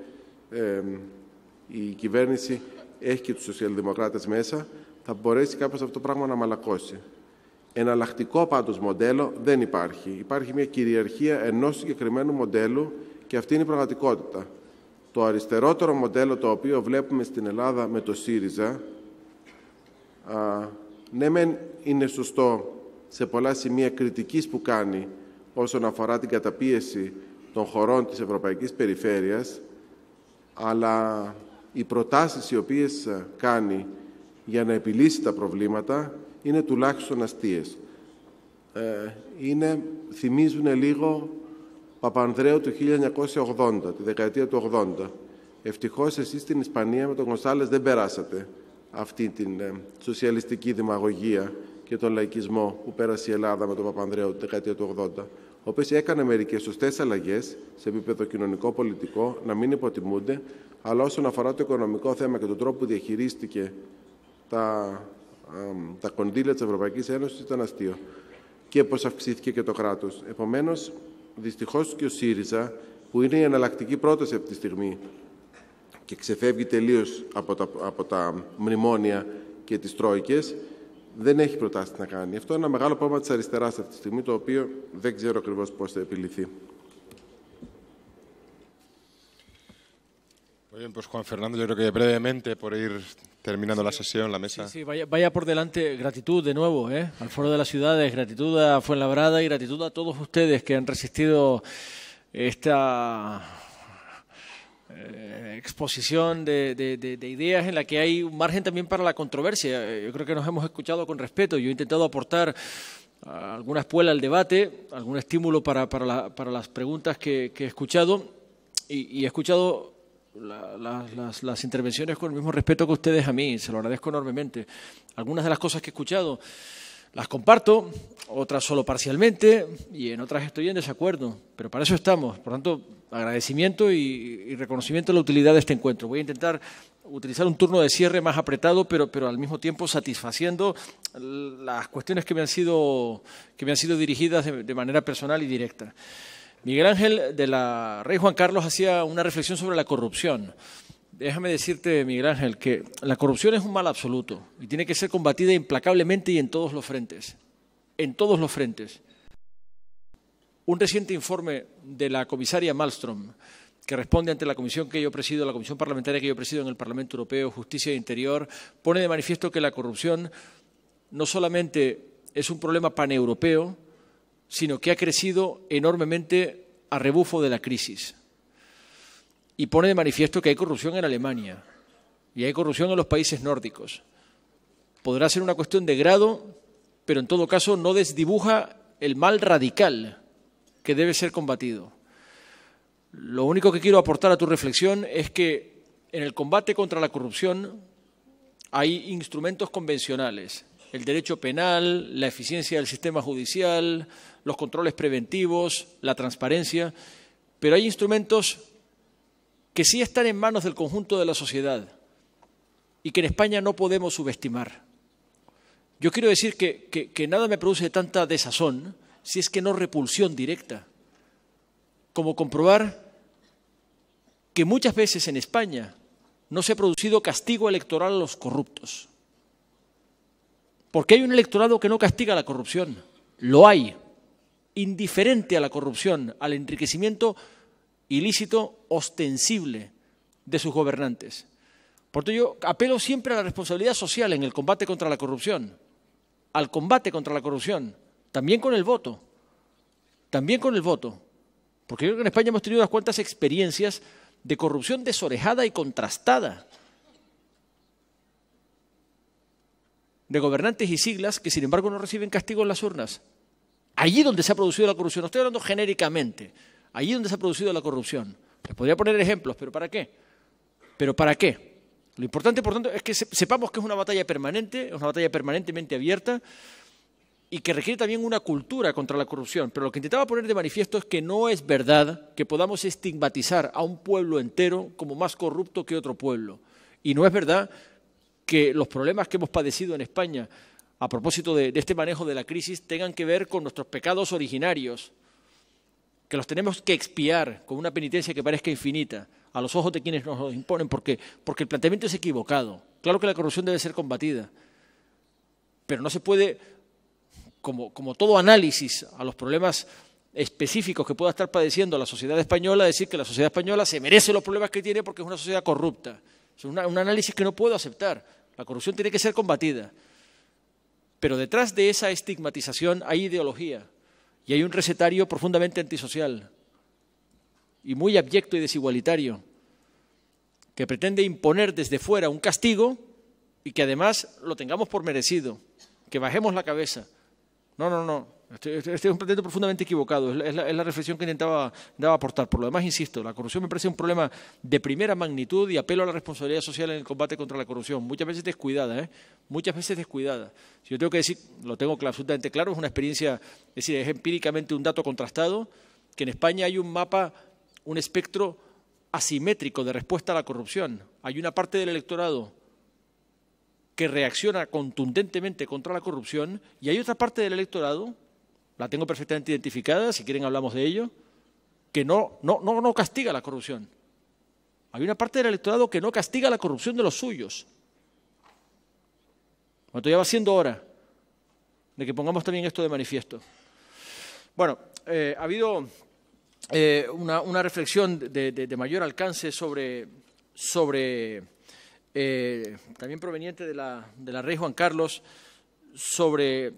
η κυβέρνηση έχει και του σοσιαλδημοκράτε μέσα, θα μπορέσει κάπως αυτό το πράγμα να μαλακώσει. Εναλλακτικό πάντως μοντέλο δεν υπάρχει. Υπάρχει μια κυριαρχία ενός συγκεκριμένου μοντέλου και αυτή είναι η πραγματικότητα. Το αριστερότερο μοντέλο το οποίο βλέπουμε στην Ελλάδα με το ΣΥΡΙΖΑ, α, ναι μεν είναι σωστό σε πολλά σημεία κριτικής που κάνει όσον αφορά την καταπίεση των χωρών της Ευρωπαϊκής Περιφέρειας, αλλά οι προτάσεις οι οποίες κάνει για να επιλύσει τα προβλήματα είναι τουλάχιστον αστείες. Ε, είναι, θυμίζουν λίγο Παπανδρέου του 1980, τη δεκαετία του 80. Ευτυχώς εσείς στην Ισπανία με τον Κωνσάλες δεν περάσατε αυτή την ε, σοσιαλιστική δημαγωγία και τον λαϊκισμό που πέρασε η Ελλάδα με τον Παπανδρέου τη δεκαετία του 80, ο οποίος έκανε μερικές σωστές αλλαγές σε επίπεδο κοινωνικό, πολιτικό, να μην υποτιμούνται, αλλά όσον αφορά το οικονομικό θέμα και τον τρόπο που διαχειρίστηκε τα τα κονδύλια της Ευρωπαϊκής Ένωσης ήταν αστείο και πώς αυξήθηκε και το κράτος. Επομένως, δυστυχώς και ο ΣΥΡΙΖΑ, που είναι η εναλλακτική πρόταση αυτή τη στιγμή και ξεφεύγει τελείως από τα, από τα μνημόνια και τις τρόικες, δεν έχει προτάσει να κάνει. Αυτό είναι ένα μεγάλο πρόβλημα της αριστεράς αυτή τη στιγμή, το οποίο δεν ξέρω ακριβώς πώς θα επιληθεί. Bueno, pues Juan Fernando, yo creo que brevemente, por ir terminando la sesión, la mesa. Sí, sí vaya, por delante, gratitud de nuevo ¿eh? al Foro de las Ciudades, gratitud a Fuenlabrada y gratitud a todos ustedes que han resistido esta eh, exposición de, ideas en la que hay un margen también para la controversia. Eh, yo creo que nos hemos escuchado con respeto. Yo he intentado aportar alguna espuela al debate, algún estímulo para, para, las preguntas que, he escuchado y, y he escuchado las, intervenciones con el mismo respeto que ustedes a mí, se lo agradezco enormemente. Algunas de las cosas que he escuchado las comparto, otras solo parcialmente y en otras estoy en desacuerdo, pero para eso estamos. Por tanto, agradecimiento y, reconocimiento de la utilidad de este encuentro. Voy a intentar utilizar un turno de cierre más apretado, pero, pero al mismo tiempo satisfaciendo las cuestiones que me han sido, que me han sido dirigidas de manera personal y directa. Miguel Ángel de la Rey Juan Carlos hacía una reflexión sobre la corrupción. Déjame decirte, Miguel Ángel, que la corrupción es un mal absoluto y tiene que ser combatida implacablemente y en todos los frentes. En todos los frentes. Un reciente informe de la comisaria Malmström, que responde ante la comisión que yo presido, la comisión parlamentaria que yo presido en el Parlamento Europeo, Justicia e Interior, pone de manifiesto que la corrupción no solamente es un problema paneuropeo, sino que ha crecido enormemente a rebufo de la crisis. Y pone de manifiesto que hay corrupción en Alemania y hay corrupción en los países nórdicos. Podrá ser una cuestión de grado, pero en todo caso no desdibuja el mal radical que debe ser combatido. Lo único que quiero aportar a tu reflexión es que en el combate contra la corrupción hay instrumentos convencionales el derecho penal, la eficiencia del sistema judicial, los controles preventivos, la transparencia, pero hay instrumentos que sí están en manos del conjunto de la sociedad y que en España no podemos subestimar. Yo quiero decir que, nada me produce tanta desazón, si es que no repulsión directa, como comprobar que muchas veces en España no se ha producido castigo electoral a los corruptos porque hay un electorado que no castiga la corrupción, lo hay, indiferente a la corrupción, al enriquecimiento ilícito, ostensible de sus gobernantes. Por ello, yo apelo siempre a la responsabilidad social en el combate contra la corrupción, al combate contra la corrupción, también con el voto, también con el voto. Porque yo creo que en España hemos tenido unas cuantas experiencias de corrupción desorejada y contrastada. de gobernantes y siglas que sin embargo no reciben castigo en las urnas. Allí donde se ha producido la corrupción, no estoy hablando genéricamente, allí donde se ha producido la corrupción. Les podría poner ejemplos, pero ¿para qué? ¿Pero para qué? Lo importante, por tanto, es que sepamos que es una batalla permanente, es una batalla permanentemente abierta y que requiere también una cultura contra la corrupción. Pero lo que intentaba poner de manifiesto es que no es verdad que podamos estigmatizar a un pueblo entero como más corrupto que otro pueblo. Y no es verdad que los problemas que hemos padecido en España a propósito de, este manejo de la crisis tengan que ver con nuestros pecados originarios, que los tenemos que expiar con una penitencia que parezca infinita a los ojos de quienes nos los imponen, porque, porque el planteamiento es equivocado. Claro que la corrupción debe ser combatida, pero no se puede, como, todo análisis a los problemas específicos que pueda estar padeciendo la sociedad española, decir que la sociedad española se merece los problemas que tiene porque es una sociedad corrupta. Es un análisis que no puedo aceptar. La corrupción tiene que ser combatida. Pero detrás de esa estigmatización hay ideología y hay un recetario profundamente antisocial y muy abyecto y desigualitario que pretende imponer desde fuera un castigo y que además lo tengamos por merecido, que bajemos la cabeza. No, no, no. Este, es un planteamiento profundamente equivocado, es la, reflexión que intentaba daba aportar. Por lo demás, insisto, la corrupción me parece un problema de primera magnitud y apelo a la responsabilidad social en el combate contra la corrupción. Muchas veces descuidada, ¿eh? muchas veces descuidada. yo tengo que decir, lo tengo absolutamente claro, es una experiencia, es decir, es empíricamente un dato contrastado, que en España hay un mapa, un espectro asimétrico de respuesta a la corrupción. Hay una parte del electorado que reacciona contundentemente contra la corrupción y hay otra parte del electorado la tengo perfectamente identificada, si quieren hablamos de ello, que no, no, no, castiga la corrupción. Hay una parte del electorado que no castiga la corrupción de los suyos. Cuando ya va siendo hora de que pongamos también esto de manifiesto. Bueno, eh, ha habido eh, una, reflexión de, mayor alcance sobre, sobre eh, también proveniente de la, de la Rey Juan Carlos, sobre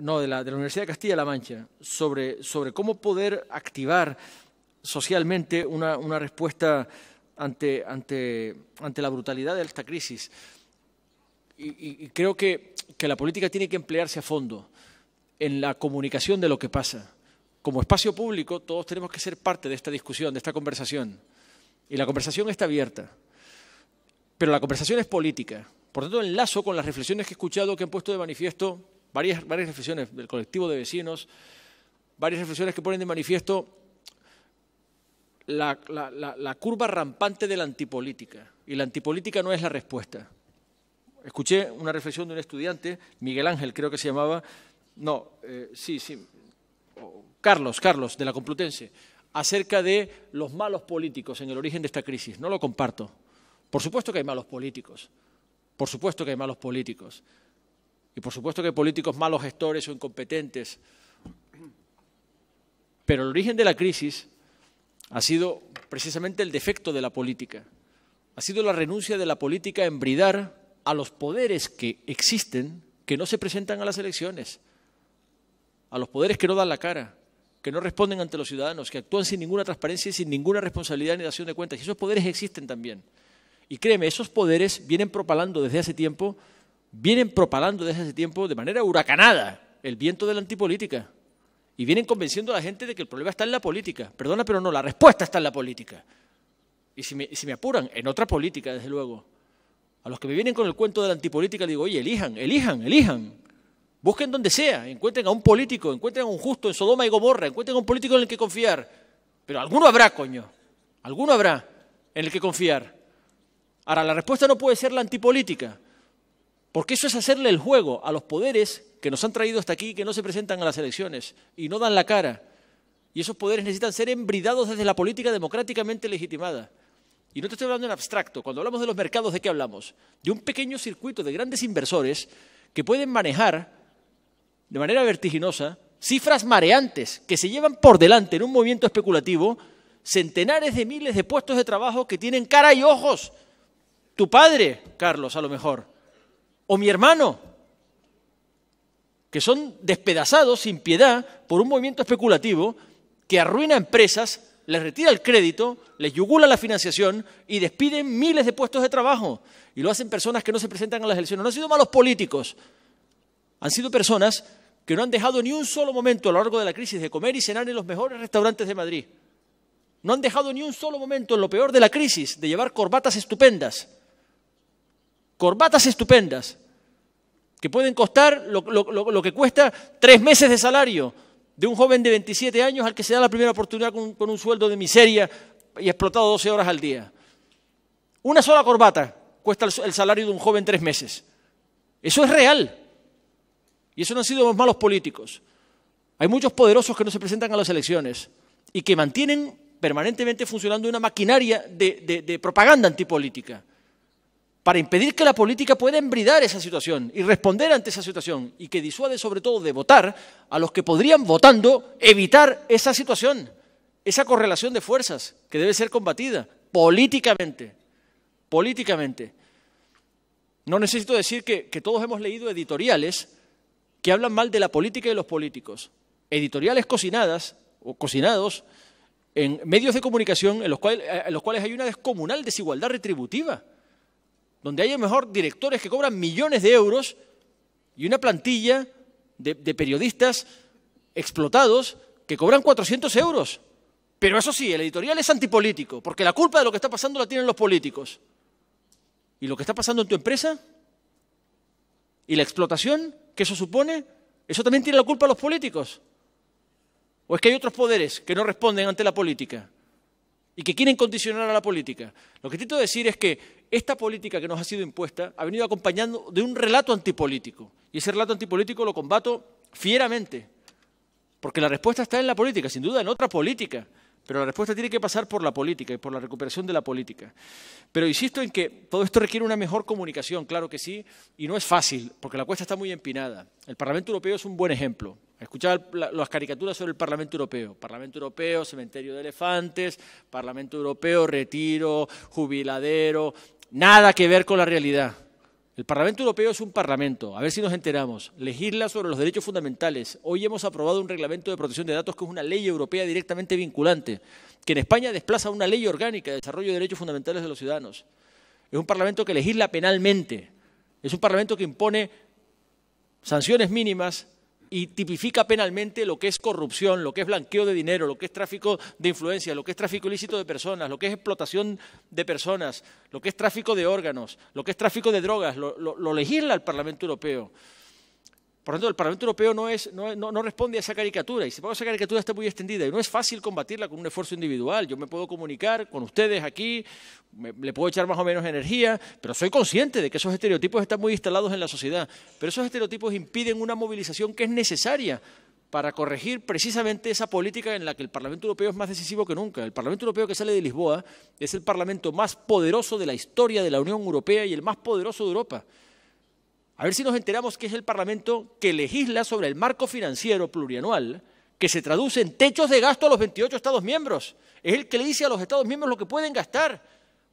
no, de, la, de la Universidad de Castilla-La Mancha, sobre, cómo poder activar socialmente una, respuesta ante, la brutalidad de esta crisis. Y, creo que, que, la política tiene que emplearse a fondo en la comunicación de lo que pasa. Como espacio público, todos tenemos que ser parte de esta discusión, de esta conversación. Y la conversación está abierta. Pero la conversación es política. Por tanto, enlazo con las reflexiones que he escuchado que han puesto de manifiesto varias, reflexiones del colectivo de vecinos, varias reflexiones que ponen de manifiesto la, curva rampante de la antipolítica. Y la antipolítica no es la respuesta. Escuché una reflexión de un estudiante, Miguel Ángel creo que se llamaba, no, eh, sí, sí, oh, Carlos, Carlos, de la Complutense, acerca de los malos políticos en el origen de esta crisis. No lo comparto. Por supuesto que hay malos políticos. Por supuesto que hay malos políticos. Y por supuesto que políticos malos gestores o incompetentes. Pero el origen de la crisis ha sido precisamente el defecto de la política. Ha sido la renuncia de la política a embridar a los poderes que existen, que no se presentan a las elecciones, a los poderes que no dan la cara, que no responden ante los ciudadanos, que actúan sin ninguna transparencia y sin ninguna responsabilidad ni dación de cuentas. Y esos poderes existen también. Y créeme, esos poderes vienen propalando desde hace tiempo vienen propagando desde hace tiempo de manera huracanada el viento de la antipolítica. Y vienen convenciendo a la gente de que el problema está en la política. Perdona, pero no, la respuesta está en la política. Y si me, apuran, en otra política, desde luego. A los que me vienen con el cuento de la antipolítica, digo, oye, elijan, elijan, elijan. Busquen donde sea, encuentren a un político, encuentren a un justo en Sodoma y Gomorra, encuentren a un político en el que confiar. Pero alguno habrá, coño. Alguno habrá en el que confiar. Ahora, la respuesta no puede ser la antipolítica. Porque eso es hacerle el juego a los poderes que nos han traído hasta aquí, que no se presentan a las elecciones y no dan la cara. Y esos poderes necesitan ser embridados desde la política democráticamente legitimada. Y no te estoy hablando en abstracto. Cuando hablamos de los mercados, ¿de qué hablamos? De un pequeño circuito de grandes inversores que pueden manejar de manera vertiginosa cifras mareantes que se llevan por delante en un movimiento especulativo centenares de miles de puestos de trabajo que tienen cara y ojos. Tu padre, Carlos, a lo mejor, o mi hermano, que son despedazados sin piedad por un movimiento especulativo que arruina empresas, les retira el crédito, les yugula la financiación y despiden miles de puestos de trabajo. Y lo hacen personas que no se presentan a las elecciones. No han sido malos políticos, han sido personas que no han dejado ni un solo momento a lo largo de la crisis de comer y cenar en los mejores restaurantes de Madrid. No han dejado ni un solo momento en lo peor de la crisis de llevar corbatas estupendas corbatas estupendas, que pueden costar lo, que cuesta tres meses de salario de un joven de 27 años al que se da la primera oportunidad con, un sueldo de miseria y explotado 12 horas al día. Una sola corbata cuesta el, salario de un joven tres meses. Eso es real. Y eso no han sido los malos políticos. Hay muchos poderosos que no se presentan a las elecciones y que mantienen permanentemente funcionando una maquinaria de propaganda antipolítica para impedir que la política pueda embridar esa situación y responder ante esa situación y que disuade sobre todo de votar a los que podrían votando evitar esa situación, esa correlación de fuerzas que debe ser combatida políticamente, políticamente. No necesito decir que, todos hemos leído editoriales que hablan mal de la política y de los políticos, editoriales cocinadas o cocinados en medios de comunicación en los, en los cuales hay una descomunal desigualdad retributiva donde hay a mejor directores que cobran millones de euros y una plantilla de, periodistas explotados que cobran 400 euros. Pero eso sí, el editorial es antipolítico, porque la culpa de lo que está pasando la tienen los políticos. ¿Y lo que está pasando en tu empresa? ¿Y la explotación que eso supone? ¿Eso también tiene la culpa a los políticos? ¿O es que hay otros poderes que no responden ante la política y que quieren condicionar a la política? Lo que te quiero decir es que esta política que nos ha sido impuesta ha venido acompañando de un relato antipolítico. Y ese relato antipolítico lo combato fieramente. Porque la respuesta está en la política, sin duda en otra política. Pero la respuesta tiene que pasar por la política y por la recuperación de la política. Pero insisto en que todo esto requiere una mejor comunicación, claro que sí, y no es fácil, porque la cuesta está muy empinada. El Parlamento Europeo es un buen ejemplo. Escuchaba las caricaturas sobre el Parlamento Europeo. Parlamento Europeo, cementerio de elefantes, Parlamento Europeo, retiro, jubiladero, Nada que ver con la realidad. El Parlamento Europeo es un parlamento, a ver si nos enteramos. Legisla sobre los derechos fundamentales. Hoy hemos aprobado un reglamento de protección de datos que es una ley europea directamente vinculante, que en España desplaza una ley orgánica de desarrollo de derechos fundamentales de los ciudadanos. Es un parlamento que legisla penalmente. Es un parlamento que impone sanciones mínimas y tipifica penalmente lo que es corrupción, lo que es blanqueo de dinero, lo que es tráfico de influencia, lo que es tráfico ilícito de personas, lo que es explotación de personas, lo que es tráfico de órganos, lo que es tráfico de drogas, lo, lo legisla el Parlamento Europeo. Por lo tanto, el Parlamento Europeo no, responde a esa caricatura. Y si esa caricatura está muy extendida y no es fácil combatirla con un esfuerzo individual. Yo me puedo comunicar con ustedes aquí, le puedo echar más o menos energía, pero soy consciente de que esos estereotipos están muy instalados en la sociedad. Pero esos estereotipos impiden una movilización que es necesaria para corregir precisamente esa política en la que el Parlamento Europeo es más decisivo que nunca. El Parlamento Europeo que sale de Lisboa es el Parlamento más poderoso de la historia de la Unión Europea y el más poderoso de Europa. A ver si nos enteramos que es el Parlamento que legisla sobre el marco financiero plurianual, que se traduce en techos de gasto a los 28 Estados miembros. Es el que le dice a los Estados miembros lo que pueden gastar,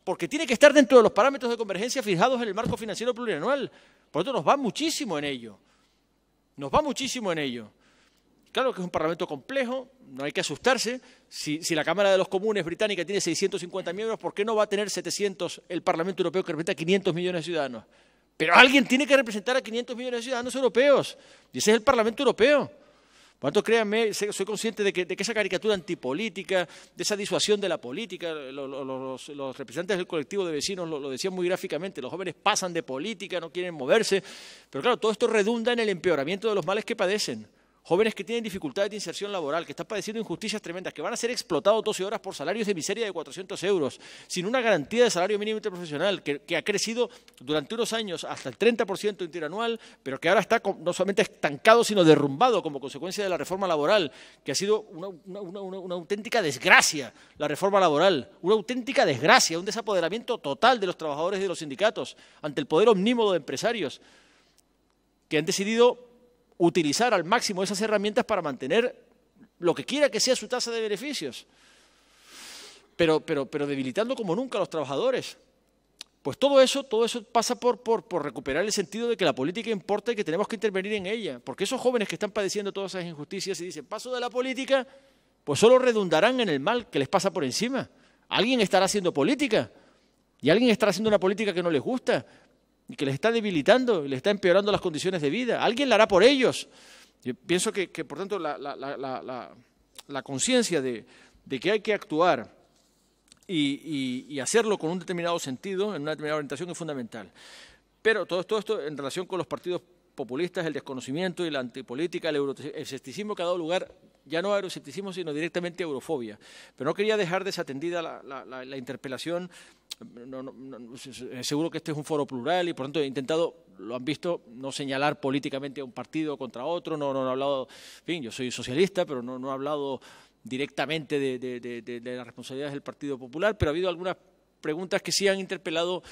porque tiene que estar dentro de los parámetros de convergencia fijados en el marco financiero plurianual. Por eso nos va muchísimo en ello. Nos va muchísimo en ello. Claro que es un Parlamento complejo, no hay que asustarse. Si, si, la Cámara de los Comunes británica tiene 650 miembros, ¿por qué no va a tener 700 el Parlamento Europeo que representa 500 millones de ciudadanos? Pero alguien tiene que representar a 500 millones de ciudadanos europeos. Y ese es el Parlamento Europeo. Por créanme, soy consciente de que, esa caricatura antipolítica, de esa disuasión de la política, los, representantes del colectivo de vecinos lo, decían muy gráficamente, los jóvenes pasan de política, no quieren moverse, pero claro, todo esto redunda en el empeoramiento de los males que padecen jóvenes que tienen dificultades de inserción laboral, que están padeciendo injusticias tremendas, que van a ser explotados 12 horas por salarios de miseria de 400 euros, sin una garantía de salario mínimo interprofesional, que, ha crecido durante unos años hasta el 30% interanual, pero que ahora está no solamente estancado, sino derrumbado como consecuencia de la reforma laboral, que ha sido una, una auténtica desgracia la reforma laboral, una auténtica desgracia, un desapoderamiento total de los trabajadores y de los sindicatos ante el poder omnímodo de empresarios que han decidido utilizar al máximo esas herramientas para mantener lo que quiera que sea su tasa de beneficios, pero, pero, pero debilitando como nunca a los trabajadores. Pues todo eso, todo eso pasa por, por, por, recuperar el sentido de que la política importa y que tenemos que intervenir en ella. Porque esos jóvenes que están padeciendo todas esas injusticias y dicen paso de la política, pues solo redundarán en el mal que les pasa por encima. Alguien estará haciendo política y alguien estará haciendo una política que no les gusta, y que les está debilitando, y les está empeorando las condiciones de vida. Alguien la hará por ellos. Yo pienso que, por tanto, la, conciencia de, que hay que actuar y, hacerlo con un determinado sentido, en una determinada orientación, es fundamental. Pero todo, esto en relación con los partidos populistas, el desconocimiento y la antipolítica, el euroescepticismo que ha dado lugar ya no euroescepticismo, sino directamente eurofobia. Pero no quería dejar desatendida la, interpelación. seguro que este es un foro plural y por tanto he intentado, lo han visto, no señalar políticamente a un partido contra otro, no, no, he hablado, en fin, yo soy socialista, pero no, no he hablado directamente de, de las responsabilidades del Partido Popular, pero ha habido algunas preguntas que sí han interpelado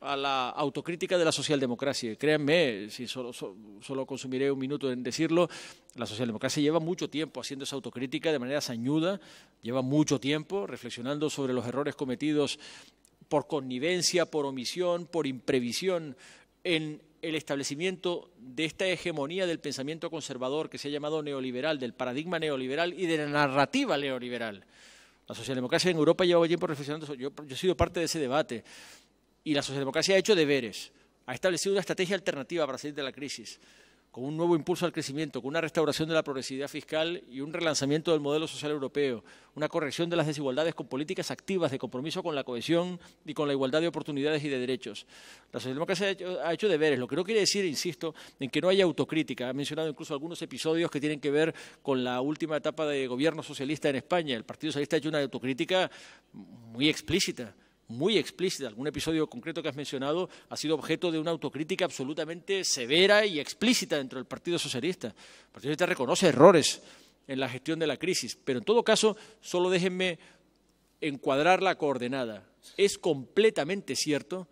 a la autocrítica de la socialdemocracia. Créanme, si solo, consumiré un minuto en decirlo, la socialdemocracia lleva mucho tiempo haciendo esa autocrítica de manera sañuda, lleva mucho tiempo reflexionando sobre los errores cometidos por connivencia, por omisión, por imprevisión en el establecimiento de esta hegemonía del pensamiento conservador que se ha llamado neoliberal, del paradigma neoliberal y de la narrativa neoliberal. La socialdemocracia en Europa lleva tiempo reflexionando, yo, yo he sido parte de ese debate y la socialdemocracia ha hecho deberes, ha establecido una estrategia alternativa para salir de la crisis, con un nuevo impulso al crecimiento, con una restauración de la progresividad fiscal y un relanzamiento del modelo social europeo, una corrección de las desigualdades con políticas activas de compromiso con la cohesión y con la igualdad de oportunidades y de derechos. La socialdemocracia ha hecho, deberes, lo que no quiere decir, insisto, en que no haya autocrítica. Ha mencionado incluso algunos episodios que tienen que ver con la última etapa de gobierno socialista en España. El Partido Socialista ha hecho una autocrítica muy explícita muy explícita. Algún episodio concreto que has mencionado ha sido objeto de una autocrítica absolutamente severa y explícita dentro del Partido Socialista. El Partido Socialista reconoce errores en la gestión de la crisis, pero en todo caso, solo déjenme encuadrar la coordenada. Es completamente cierto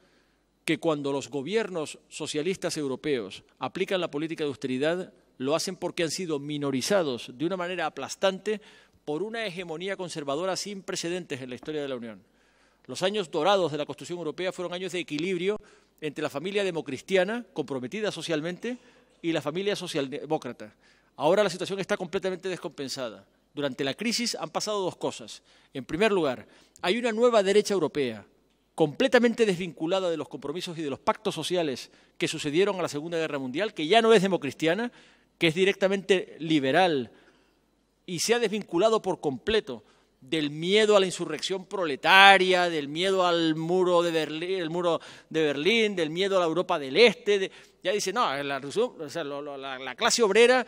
que cuando los gobiernos socialistas europeos aplican la política de austeridad, lo hacen porque han sido minorizados de una manera aplastante por una hegemonía conservadora sin precedentes en la historia de la Unión. Los años dorados de la construcción europea fueron años de equilibrio entre la familia democristiana, comprometida socialmente, y la familia socialdemócrata. Ahora la situación está completamente descompensada. Durante la crisis han pasado dos cosas. En primer lugar, hay una nueva derecha europea, completamente desvinculada de los compromisos y de los pactos sociales que sucedieron a la Segunda Guerra Mundial, que ya no es democristiana, que es directamente liberal y se ha desvinculado por completo del miedo a la insurrección proletaria, del miedo al muro de Berlín, del miedo a la Europa del Este. ya dice, no, la, la, la clase obrera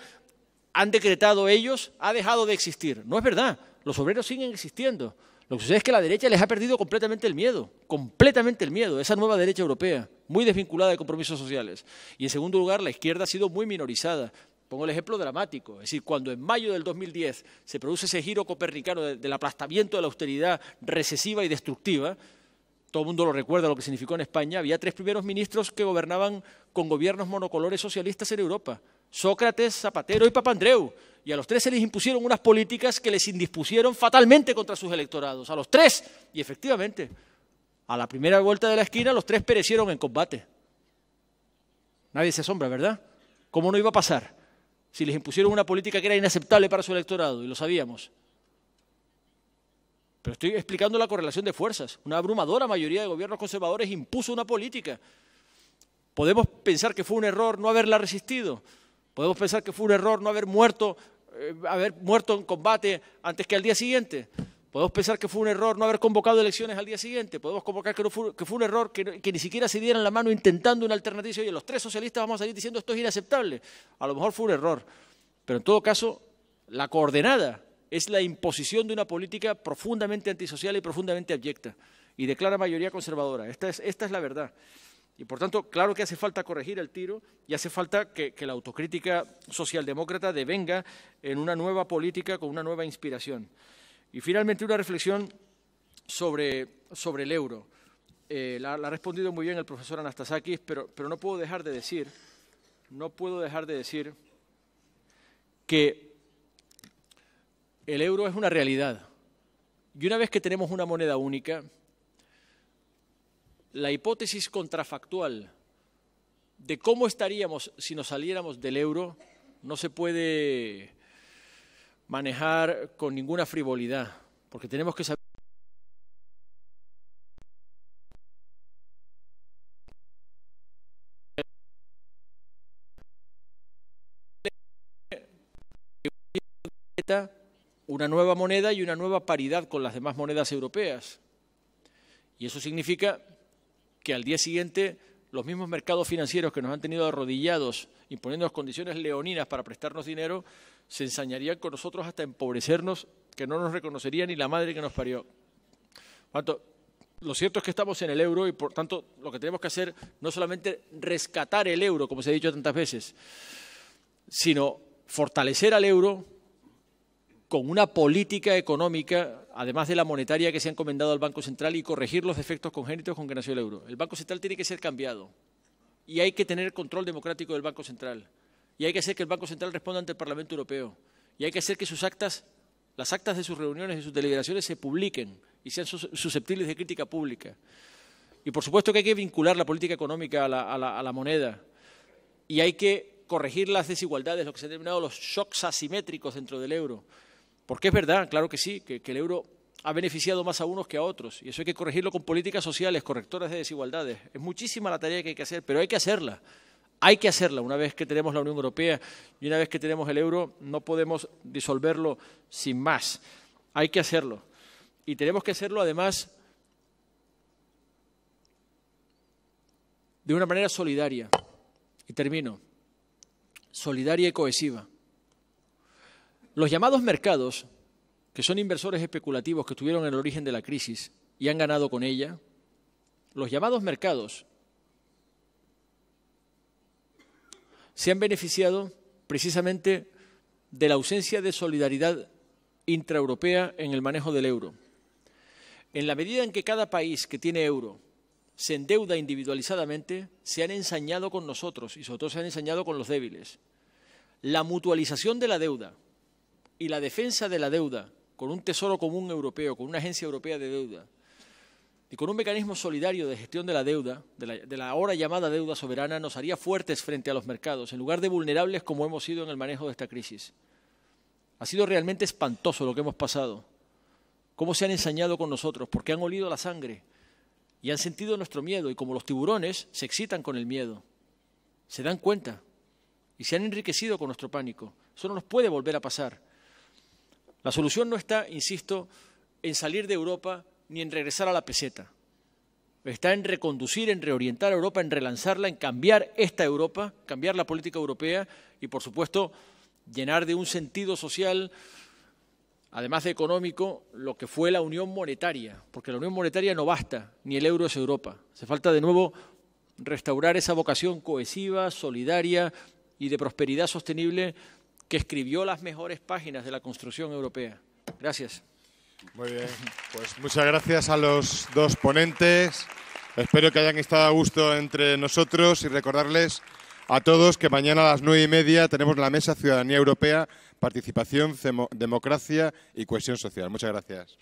han decretado ellos, ha dejado de existir. No es verdad, los obreros siguen existiendo. Lo que sucede es que la derecha les ha perdido completamente el miedo, completamente el miedo, esa nueva derecha europea, muy desvinculada de compromisos sociales. Y en segundo lugar, la izquierda ha sido muy minorizada. Pongo el ejemplo dramático, es decir, cuando en mayo del 2010 se produce ese giro copernicano del aplastamiento de la austeridad recesiva y destructiva, todo el mundo lo recuerda lo que significó en España, había tres primeros ministros que gobernaban con gobiernos monocolores socialistas en Europa, Sócrates, Zapatero y Papandreu, y a los tres se les impusieron unas políticas que les indispusieron fatalmente contra sus electorados, a los tres, y efectivamente, a la primera vuelta de la esquina los tres perecieron en combate. Nadie se asombra, ¿verdad? ¿Cómo no iba a pasar? si les impusieron una política que era inaceptable para su electorado, y lo sabíamos. Pero estoy explicando la correlación de fuerzas. Una abrumadora mayoría de gobiernos conservadores impuso una política. Podemos pensar que fue un error no haberla resistido. Podemos pensar que fue un error no haber muerto, eh, haber muerto en combate antes que al día siguiente. Podemos pensar que fue un error no haber convocado elecciones al día siguiente. Podemos convocar que, fue, un error que, ni siquiera se dieran la mano intentando una alternativa. Y los tres socialistas vamos a salir diciendo esto es inaceptable. A lo mejor fue un error. Pero en todo caso, la coordenada es la imposición de una política profundamente antisocial y profundamente abyecta. Y de clara mayoría conservadora. Esta es, la verdad. Y por tanto, claro que hace falta corregir el tiro y hace falta que la autocrítica socialdemócrata devenga en una nueva política con una nueva inspiración. Y finalmente una reflexión sobre, sobre el euro. Eh, la, ha respondido muy bien el profesor Anastasakis, pero, pero no puedo dejar de decir, no puedo dejar de decir que el euro es una realidad. Y una vez que tenemos una moneda única, la hipótesis contrafactual de cómo estaríamos si nos saliéramos del euro no se puede manejar con ninguna frivolidad, porque tenemos que saber una nueva moneda y una nueva paridad con las demás monedas europeas. Y eso significa que al día siguiente los mismos mercados financieros que nos han tenido arrodillados, imponiendo las condiciones leoninas para prestarnos dinero, se ensañarían con nosotros hasta empobrecernos, que no nos reconocería ni la madre que nos parió. lo cierto es que estamos en el euro y por tanto lo que tenemos que hacer no solamente rescatar el euro, como se ha dicho tantas veces, sino fortalecer al euro con una política económica, además de la monetaria que se ha encomendado al Banco Central, y corregir los defectos congénitos con que nació el euro. El Banco Central tiene que ser cambiado y hay que tener control democrático del Banco Central y hay que hacer que el Banco Central responda ante el Parlamento Europeo y hay que hacer que sus actas, las actas de sus reuniones y sus deliberaciones se publiquen y sean susceptibles de crítica pública. Y por supuesto que hay que vincular la política económica a la, moneda y hay que corregir las desigualdades, lo que se han denominado los shocks asimétricos dentro del euro. Porque es verdad, claro que sí, que el euro ha beneficiado más a unos que a otros. Y eso hay que corregirlo con políticas sociales, correctoras de desigualdades. Es muchísima la tarea que hay que hacer, pero hay que hacerla. Hay que hacerla. Una vez que tenemos la Unión Europea y una vez que tenemos el euro, no podemos disolverlo sin más. Hay que hacerlo. Y tenemos que hacerlo, además, de una manera solidaria. Y termino. Solidaria y cohesiva. Los llamados mercados, que son inversores especulativos que estuvieron en el origen de la crisis y han ganado con ella, los llamados mercados se han beneficiado precisamente de la ausencia de solidaridad intraeuropea en el manejo del euro. En la medida en que cada país que tiene euro se endeuda individualizadamente, se han ensañado con nosotros y nosotros se han ensañado con los débiles. La mutualización de la deuda y la defensa de la deuda con un tesoro común europeo, con una agencia europea de deuda, y con un mecanismo solidario de gestión de la deuda, de la, ahora llamada deuda soberana, nos haría fuertes frente a los mercados, en lugar de vulnerables como hemos sido en el manejo de esta crisis. Ha sido realmente espantoso lo que hemos pasado, cómo se han ensañado con nosotros, porque han olido la sangre y han sentido nuestro miedo, y como los tiburones se excitan con el miedo, se dan cuenta y se han enriquecido con nuestro pánico. Eso no nos puede volver a pasar. La solución no está, insisto, en salir de Europa ni en regresar a la peseta. Está en reconducir, en reorientar a Europa, en relanzarla, en cambiar esta Europa, cambiar la política europea y, por supuesto, llenar de un sentido social, además de económico, lo que fue la Unión Monetaria, porque la Unión Monetaria no basta, ni el euro es Europa. se falta de nuevo restaurar esa vocación cohesiva, solidaria y de prosperidad sostenible que escribió las mejores páginas de la construcción europea. Gracias. Muy bien, pues muchas gracias a los dos ponentes. Espero que hayan estado a gusto entre nosotros y recordarles a todos que mañana a las nueve y media tenemos la mesa Ciudadanía Europea, Participación, Democracia y Cohesión Social. Muchas gracias.